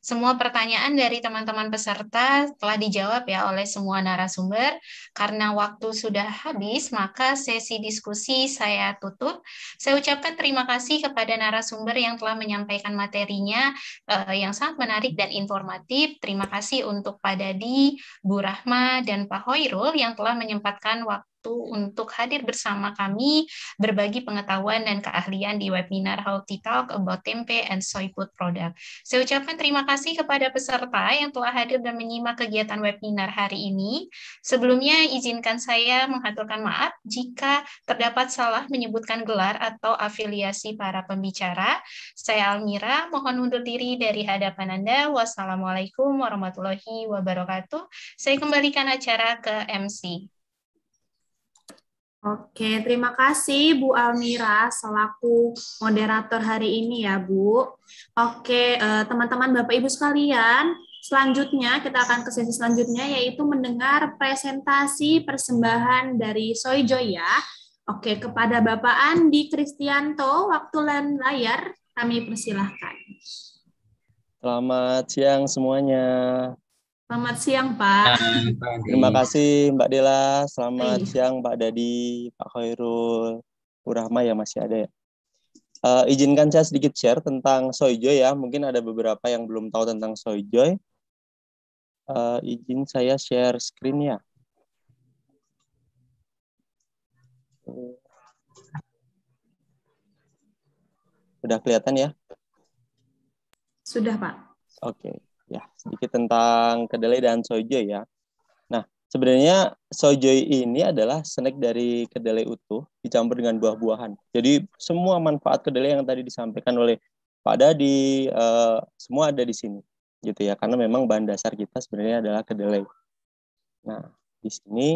Speaker 10: semua pertanyaan dari teman-teman peserta telah dijawab ya oleh semua narasumber. Karena waktu sudah habis, maka sesi diskusi saya tutup. Saya ucapkan terima kasih kepada narasumber yang telah menyampaikan materinya eh, yang sangat menarik dan informatif. Terima kasih untuk Pak Dadi, Bu Rahma, dan Pak Hoirul yang telah menyempatkan waktu waktu untuk hadir bersama kami berbagi pengetahuan dan keahlian di webinar How to Talk About Tempe and Soy Food Product. Saya ucapkan terima kasih kepada peserta yang telah hadir dan menyimak kegiatan webinar hari ini. Sebelumnya izinkan saya menghaturkan maaf jika terdapat salah menyebutkan gelar atau afiliasi para pembicara. Saya Almira, mohon undur diri dari hadapan Anda. Wassalamualaikum warahmatullahi wabarakatuh. Saya kembalikan acara ke MC. Oke, terima kasih
Speaker 9: Bu Almira selaku moderator hari ini ya Bu. Oke, eh, teman-teman Bapak Ibu sekalian, selanjutnya kita akan ke sesi selanjutnya yaitu mendengar presentasi persembahan dari Soy Joya. Ya. Oke, kepada Bapak Andi Kristianto, waktu layar kami persilahkan.
Speaker 14: Selamat siang semuanya.
Speaker 9: Selamat siang, Pak.
Speaker 3: Terima
Speaker 14: kasih, Mbak Dela. Selamat Hai. siang, Pak Dadi, Pak Khairul, Bu Rahma ya masih ada ya. Uh, izinkan saya sedikit share tentang Soyjoy ya. Mungkin ada beberapa yang belum tahu tentang Soyjoy. Uh, eh, izin saya share screen ya. Sudah kelihatan ya? Sudah, Pak. Oke. Okay ya sedikit tentang kedelai dan sojoy ya. Nah, sebenarnya sojoy ini adalah snack dari kedelai utuh dicampur dengan buah-buahan. Jadi semua manfaat kedelai yang tadi disampaikan oleh Pak Dadi uh, semua ada di sini gitu ya karena memang bahan dasar kita sebenarnya adalah kedelai. Nah, di sini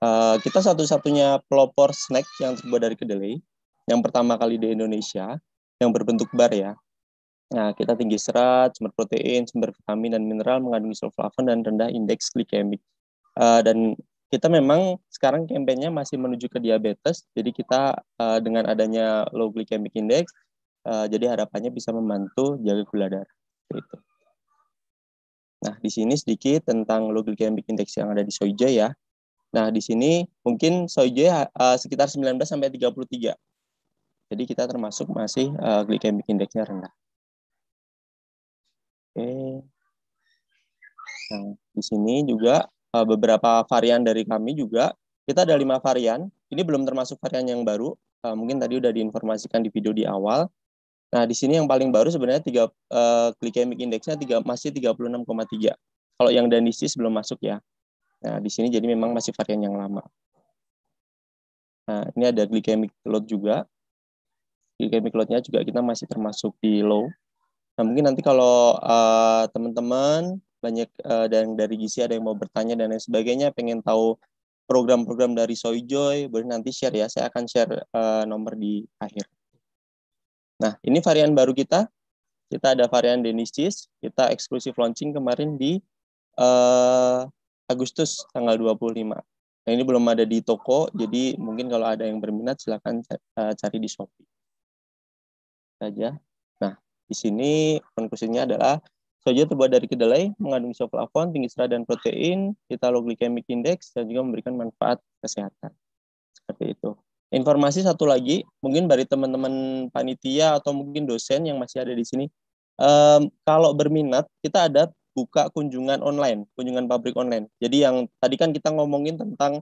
Speaker 14: uh, kita satu-satunya pelopor snack yang terbuat dari kedelai yang pertama kali di Indonesia yang berbentuk bar ya Nah, kita tinggi serat, sumber protein, sumber vitamin dan mineral mengandung isoflavon dan rendah indeks glikemik. Uh, dan kita memang sekarang kampanyenya masih menuju ke diabetes, jadi kita uh, dengan adanya low glycemic index, uh, jadi harapannya bisa membantu jaga gula darah. Itu. Nah, di sini sedikit tentang low glycemic index yang ada di soja ya. Nah, di sini mungkin soja uh, sekitar 19 sampai 33. Jadi kita termasuk masih uh, glycemic indeksnya rendah. Oke. Nah, di sini juga eh, beberapa varian dari kami juga. Kita ada lima varian. Ini belum termasuk varian yang baru. Eh, mungkin tadi sudah diinformasikan di video di awal. Nah, di sini yang paling baru sebenarnya tiga uh, glycemic indexnya tiga, masih 36,3. Kalau yang danisis belum masuk ya. Nah, di sini jadi memang masih varian yang lama. Nah, ini ada glycemic load juga. Glycemic loadnya juga kita masih termasuk di low Nah, mungkin nanti kalau teman eh, teman-teman banyak uh, dan dari gizi ada yang mau bertanya dan lain sebagainya, pengen tahu program-program dari Soyjoy, boleh nanti share ya. Saya akan share uh, nomor di akhir. Nah, ini varian baru kita. Kita ada varian Denisis. Kita eksklusif launching kemarin di uh, Agustus tanggal 25. Nah, ini belum ada di toko, jadi mungkin kalau ada yang berminat silahkan cari di Shopee. Saja. Di sini konklusinya adalah soja terbuat dari kedelai, mengandung isoflavon, tinggi serat dan protein, kita glycemic index, dan juga memberikan manfaat kesehatan. Seperti itu. Informasi satu lagi, mungkin dari teman-teman panitia atau mungkin dosen yang masih ada di sini, um, kalau berminat, kita ada buka kunjungan online, kunjungan pabrik online. Jadi yang tadi kan kita ngomongin tentang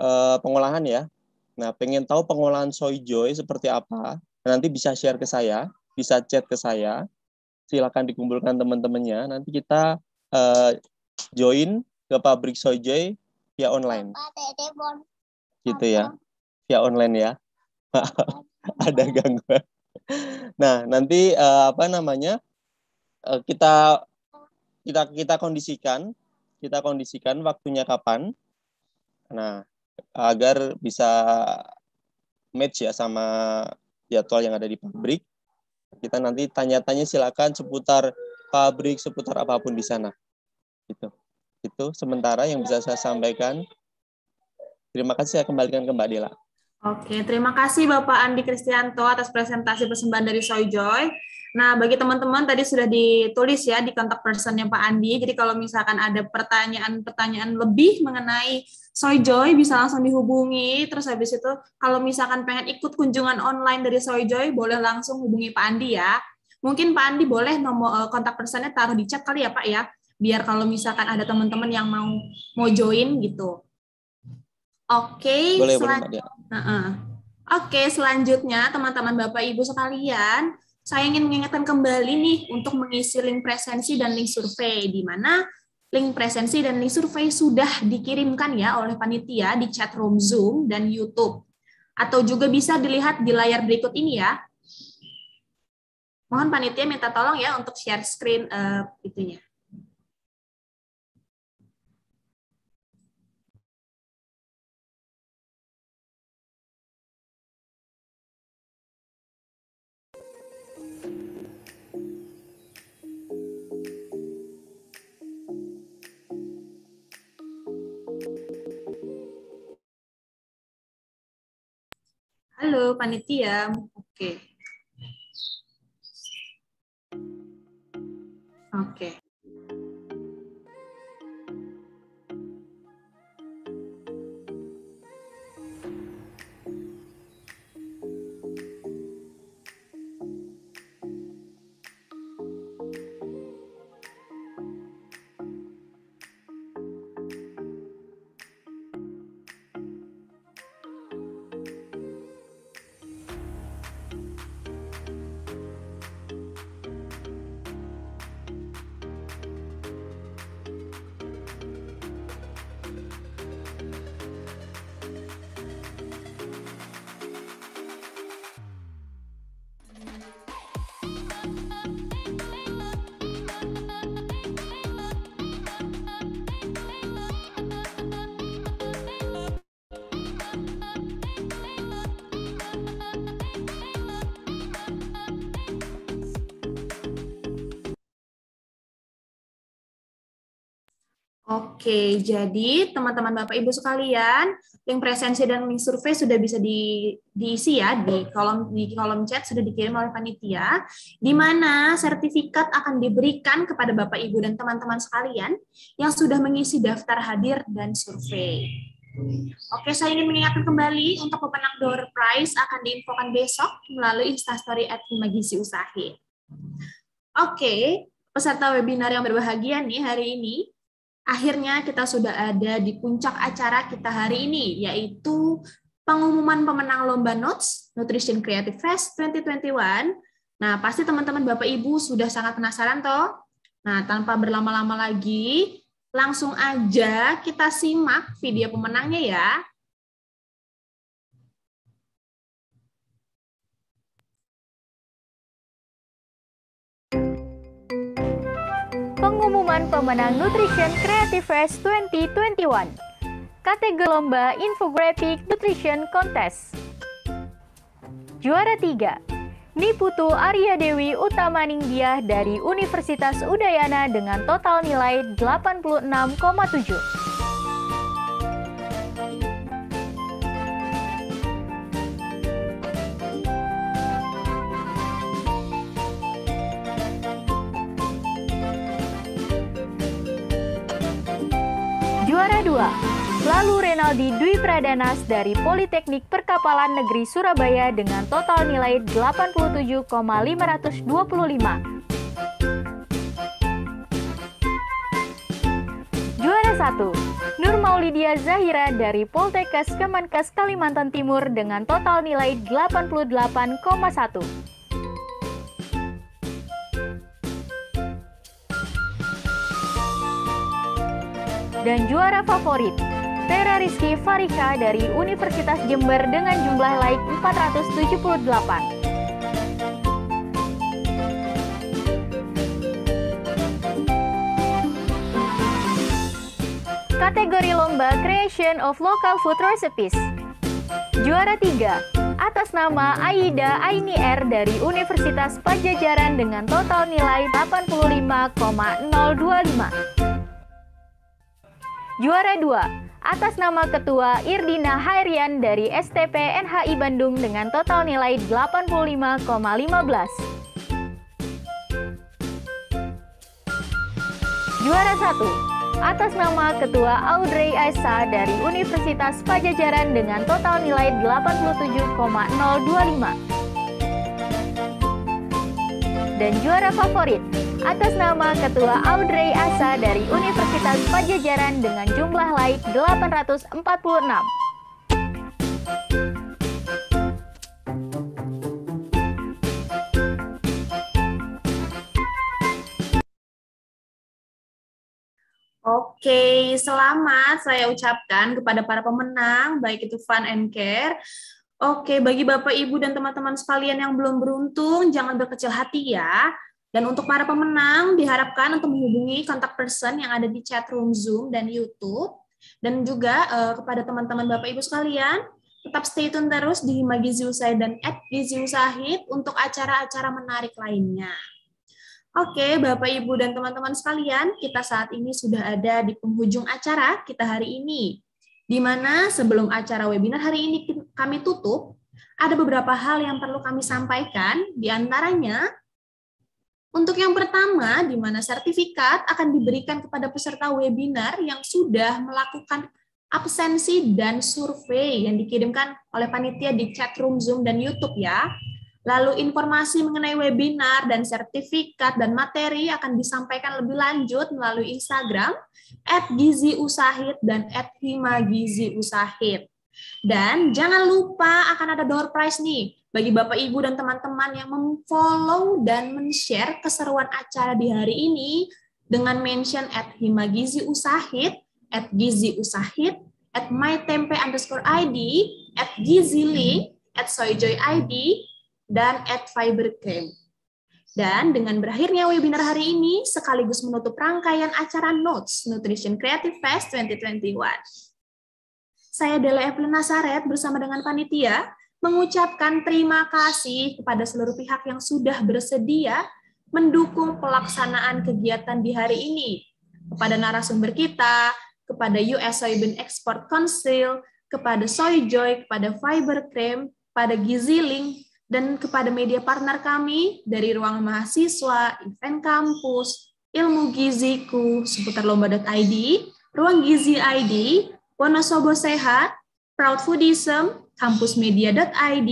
Speaker 14: uh, pengolahan ya. Nah, pengen tahu pengolahan soy joy seperti apa, nanti bisa share ke saya bisa chat ke saya. Silakan dikumpulkan teman-temannya. Nanti kita uh, join ke pabrik Sojoy via online. Gitu ya. Via online ya. Ada gangguan. Nah, nanti uh, apa namanya? Uh, kita kita kita kondisikan, kita kondisikan waktunya kapan. Nah, agar bisa match ya sama jadwal yang ada di pabrik. Kita nanti tanya-tanya silakan seputar pabrik, seputar apapun di sana. Gitu. Itu sementara yang bisa saya sampaikan. Terima kasih saya kembalikan ke Mbak Dila.
Speaker 9: Oke, terima kasih Bapak Andi Kristianto atas presentasi persembahan dari Soyjoy. Nah, bagi teman-teman tadi sudah ditulis ya di kontak personnya Pak Andi. Jadi kalau misalkan ada pertanyaan-pertanyaan lebih mengenai Soyjoy bisa langsung dihubungi. Terus habis itu kalau misalkan pengen ikut kunjungan online dari Soyjoy boleh langsung hubungi Pak Andi ya. Mungkin Pak Andi boleh nomor eh, kontak personnya taruh di chat kali ya Pak ya. Biar kalau misalkan ada teman-teman yang mau mau join gitu. Oke, okay, selanjutnya.
Speaker 5: Boleh, Nah, uh.
Speaker 9: Oke, selanjutnya teman-teman Bapak Ibu sekalian, saya ingin mengingatkan kembali nih untuk mengisi link presensi dan link survei, di mana link presensi dan link survei sudah dikirimkan ya oleh panitia di chat room Zoom dan YouTube. Atau juga bisa dilihat di layar berikut ini ya. Mohon panitia minta tolong ya untuk
Speaker 3: share screen uh, itunya. Halo, panitia. Oke. Okay. Oke. Okay. Oke, jadi teman-teman Bapak Ibu sekalian, link presensi dan link survei sudah bisa di, diisi
Speaker 9: ya di kolom di kolom chat sudah dikirim oleh panitia, di mana sertifikat akan diberikan kepada Bapak Ibu dan teman-teman sekalian yang sudah mengisi daftar hadir dan survei. Oke, saya ingin mengingatkan kembali untuk pemenang door prize akan diinfokan besok melalui instastory at Himagisi Usahi. Oke, peserta webinar yang berbahagia nih hari ini, Akhirnya kita sudah ada di puncak acara kita hari ini, yaitu pengumuman pemenang Lomba Notes Nutrition Creative Fest 2021. Nah, pasti teman-teman Bapak Ibu sudah sangat penasaran toh? Nah, tanpa berlama-lama lagi, langsung aja kita
Speaker 3: simak video pemenangnya ya. pengumuman pemenang Nutrition Creative Fest 2021
Speaker 1: kategori lomba Infographic Nutrition Contest. Juara 3, Niputu Arya Dewi Utama Ningdiah dari Universitas Udayana dengan total nilai 86,7. Juara dua. Lalu Renaldi Dwi Pradanas dari Politeknik Perkapalan Negeri Surabaya dengan total nilai 87,525. Juara 1 Nur Maulidia Zahira dari Poltekkes Kemenkes Kalimantan Timur dengan total nilai 88,1. dan juara favorit Tera Rizky Farika dari Universitas Jember dengan jumlah like 478. kategori lomba Creation of Local Food Recipes. Juara 3, atas nama Aida Aini R dari Universitas Pajajaran dengan total nilai 85,025. Juara 2 atas nama Ketua Irdina Hairian dari STP NHI Bandung dengan total nilai 85,15. Juara 1 atas nama Ketua Audrey Aisa dari Universitas Pajajaran dengan total nilai 87,025. Dan juara favorit atas nama Ketua Audrey Asa dari Universitas Pajajaran dengan jumlah like 846.
Speaker 10: Oke, selamat
Speaker 9: saya ucapkan kepada para pemenang, baik itu Fun and Care. Oke, bagi Bapak, Ibu, dan teman-teman sekalian yang belum beruntung, jangan berkecil hati ya. Dan untuk para pemenang diharapkan untuk menghubungi kontak person yang ada di chat room Zoom dan YouTube dan juga uh, kepada teman-teman Bapak Ibu sekalian tetap stay tune terus di Magizi Usai dan at Gizi Usahid untuk acara-acara menarik lainnya. Oke, Bapak Ibu dan teman-teman sekalian, kita saat ini sudah ada di penghujung acara kita hari ini. Di mana sebelum acara webinar hari ini kami tutup, ada beberapa hal yang perlu kami sampaikan, di antaranya untuk yang pertama, di mana sertifikat akan diberikan kepada peserta webinar yang sudah melakukan absensi dan survei yang dikirimkan oleh panitia di chatroom Zoom dan YouTube ya. Lalu informasi mengenai webinar dan sertifikat dan materi akan disampaikan lebih lanjut melalui Instagram at dan at Dan jangan lupa akan ada door prize nih bagi Bapak Ibu dan teman-teman yang memfollow dan men-share keseruan acara di hari ini dengan mention at Himagizi Usahid, at Gizi Usahid, at mytempe underscore ID, at Gizi Gizili, at Soyjoy ID, dan at Fibercamp. Dan dengan berakhirnya webinar hari ini, sekaligus menutup rangkaian acara Notes Nutrition Creative Fest 2021. Saya Dela Evelyn Saret bersama dengan panitia mengucapkan terima kasih kepada seluruh pihak yang sudah bersedia mendukung pelaksanaan kegiatan di hari ini kepada narasumber kita, kepada US Soybean Export Council, kepada Soyjoy, kepada Fiber Cream, kepada Link, dan kepada media partner kami dari ruang mahasiswa, event kampus, ilmu giziku seputar lomba.id, ruang gizi ID, Wonosobo Sehat, Proud Foodism, kampusmedia.id,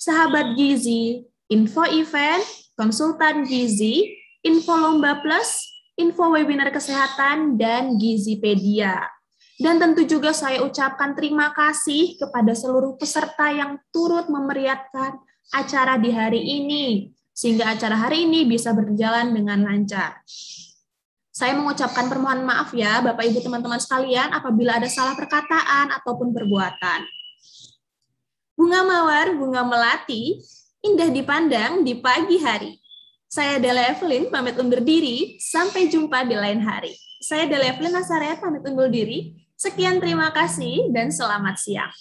Speaker 9: Sahabat Gizi, Info Event, Konsultan Gizi, Info Lomba Plus, Info Webinar Kesehatan, dan Gizipedia. Dan tentu juga saya ucapkan terima kasih kepada seluruh peserta yang turut memeriahkan acara di hari ini, sehingga acara hari ini bisa berjalan dengan lancar. Saya mengucapkan permohonan maaf ya, Bapak Ibu teman-teman sekalian, apabila ada salah perkataan ataupun perbuatan. Bunga mawar, bunga melati, indah dipandang di pagi hari. Saya Dela Evelyn, pamit undur diri. Sampai jumpa di lain hari. Saya Dela Evelyn Nasaret, pamit undur diri. Sekian
Speaker 3: terima kasih dan selamat siang.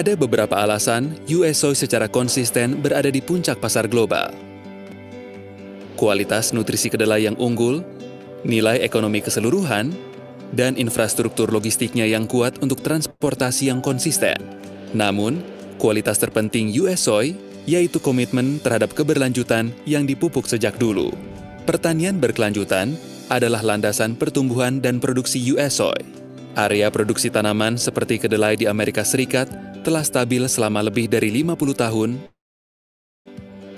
Speaker 8: Ada beberapa alasan USO secara konsisten berada di puncak pasar global. Kualitas nutrisi kedelai yang unggul, nilai ekonomi keseluruhan, dan infrastruktur logistiknya yang kuat untuk transportasi yang konsisten. Namun, kualitas terpenting USO yaitu komitmen terhadap keberlanjutan yang dipupuk sejak dulu. Pertanian berkelanjutan adalah landasan pertumbuhan dan produksi USOI. Area produksi tanaman seperti kedelai di Amerika Serikat telah stabil selama lebih dari 50 tahun.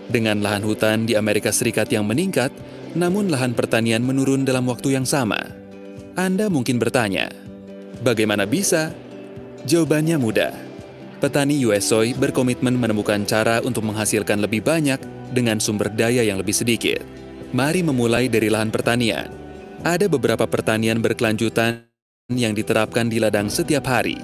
Speaker 8: Dengan lahan hutan di Amerika Serikat yang meningkat, namun lahan pertanian menurun dalam waktu yang sama. Anda mungkin bertanya, bagaimana bisa? Jawabannya mudah. Petani US Soy berkomitmen menemukan cara untuk menghasilkan lebih banyak dengan sumber daya yang lebih sedikit. Mari memulai dari lahan pertanian. Ada beberapa pertanian berkelanjutan yang diterapkan di ladang setiap hari.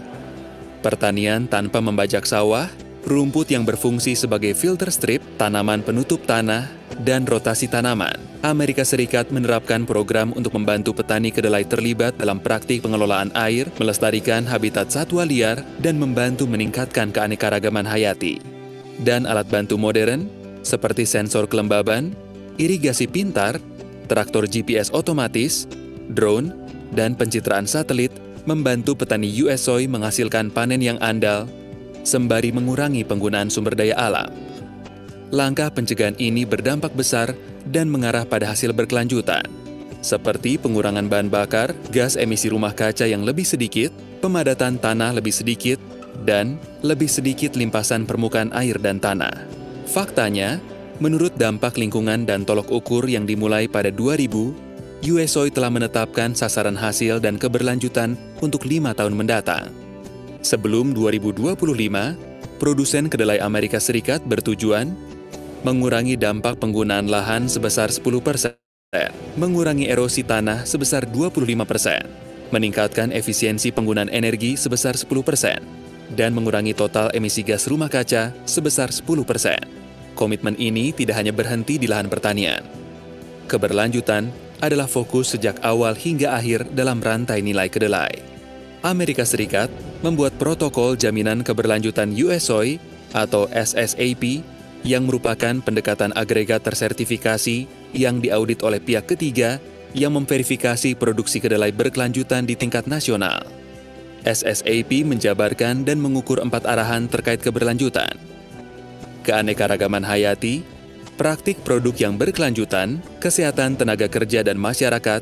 Speaker 8: Pertanian tanpa membajak sawah, rumput yang berfungsi sebagai filter strip, tanaman penutup tanah, dan rotasi tanaman. Amerika Serikat menerapkan program untuk membantu petani kedelai terlibat dalam praktik pengelolaan air, melestarikan habitat satwa liar, dan membantu meningkatkan keanekaragaman hayati. Dan alat bantu modern, seperti sensor kelembaban, irigasi pintar, traktor GPS otomatis, drone, dan pencitraan satelit membantu petani US soy menghasilkan panen yang andal, sembari mengurangi penggunaan sumber daya alam. Langkah pencegahan ini berdampak besar dan mengarah pada hasil berkelanjutan, seperti pengurangan bahan bakar, gas emisi rumah kaca yang lebih sedikit, pemadatan tanah lebih sedikit, dan lebih sedikit limpasan permukaan air dan tanah. Faktanya, menurut dampak lingkungan dan tolok ukur yang dimulai pada 2000, USOI telah menetapkan sasaran hasil dan keberlanjutan untuk lima tahun mendatang. Sebelum 2025, produsen kedelai Amerika Serikat bertujuan mengurangi dampak penggunaan lahan sebesar 10 persen, mengurangi erosi tanah sebesar 25 persen, meningkatkan efisiensi penggunaan energi sebesar 10 persen, dan mengurangi total emisi gas rumah kaca sebesar 10 persen. Komitmen ini tidak hanya berhenti di lahan pertanian. Keberlanjutan adalah fokus sejak awal hingga akhir dalam rantai nilai kedelai. Amerika Serikat membuat protokol jaminan keberlanjutan USOI atau SSAP yang merupakan pendekatan agregat tersertifikasi yang diaudit oleh pihak ketiga yang memverifikasi produksi kedelai berkelanjutan di tingkat nasional. SSAP menjabarkan dan mengukur empat arahan terkait keberlanjutan. Keanekaragaman hayati, praktik produk yang berkelanjutan, kesehatan tenaga kerja dan masyarakat,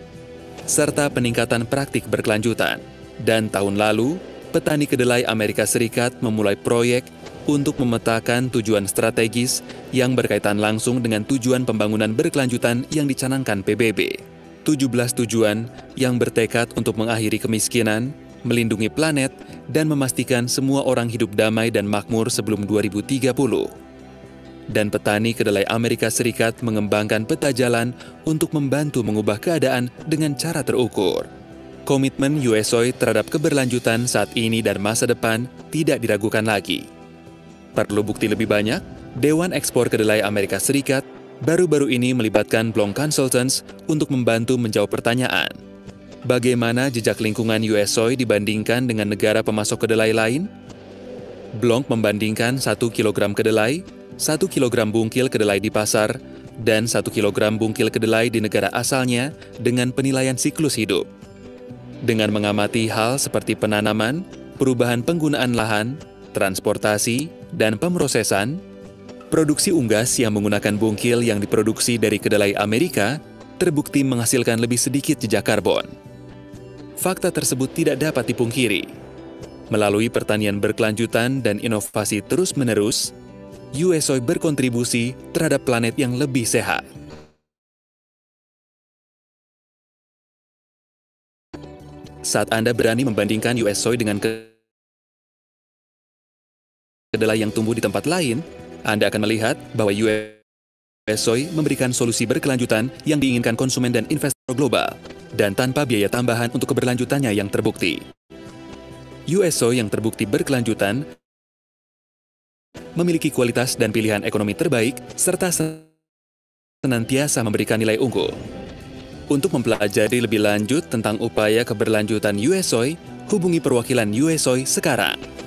Speaker 8: serta peningkatan praktik berkelanjutan. Dan tahun lalu, petani kedelai Amerika Serikat memulai proyek untuk memetakan tujuan strategis yang berkaitan langsung dengan tujuan pembangunan berkelanjutan yang dicanangkan PBB. 17 tujuan yang bertekad untuk mengakhiri kemiskinan, melindungi planet, dan memastikan semua orang hidup damai dan makmur sebelum 2030 dan petani kedelai Amerika Serikat mengembangkan peta jalan untuk membantu mengubah keadaan dengan cara terukur. Komitmen USOI terhadap keberlanjutan saat ini dan masa depan tidak diragukan lagi. Perlu bukti lebih banyak? Dewan Ekspor Kedelai Amerika Serikat baru-baru ini melibatkan Blong Consultants untuk membantu menjawab pertanyaan. Bagaimana jejak lingkungan USOI dibandingkan dengan negara pemasok kedelai lain? Blong membandingkan 1 kg kedelai 1 kg bungkil kedelai di pasar, dan 1 kg bungkil kedelai di negara asalnya dengan penilaian siklus hidup. Dengan mengamati hal seperti penanaman, perubahan penggunaan lahan, transportasi, dan pemrosesan, produksi unggas yang menggunakan bungkil yang diproduksi dari kedelai Amerika terbukti menghasilkan lebih sedikit jejak karbon. Fakta tersebut tidak dapat dipungkiri. Melalui pertanian berkelanjutan dan inovasi terus-menerus, USOI berkontribusi terhadap planet yang lebih sehat. Saat Anda berani membandingkan USOI dengan kedelai yang tumbuh di tempat lain, Anda akan melihat bahwa USOI memberikan solusi berkelanjutan yang diinginkan konsumen dan investor global, dan tanpa biaya tambahan untuk keberlanjutannya yang terbukti. USO yang terbukti berkelanjutan memiliki kualitas dan pilihan ekonomi terbaik, serta senantiasa memberikan nilai unggul. Untuk mempelajari lebih lanjut tentang upaya keberlanjutan USOI, hubungi perwakilan USOI sekarang.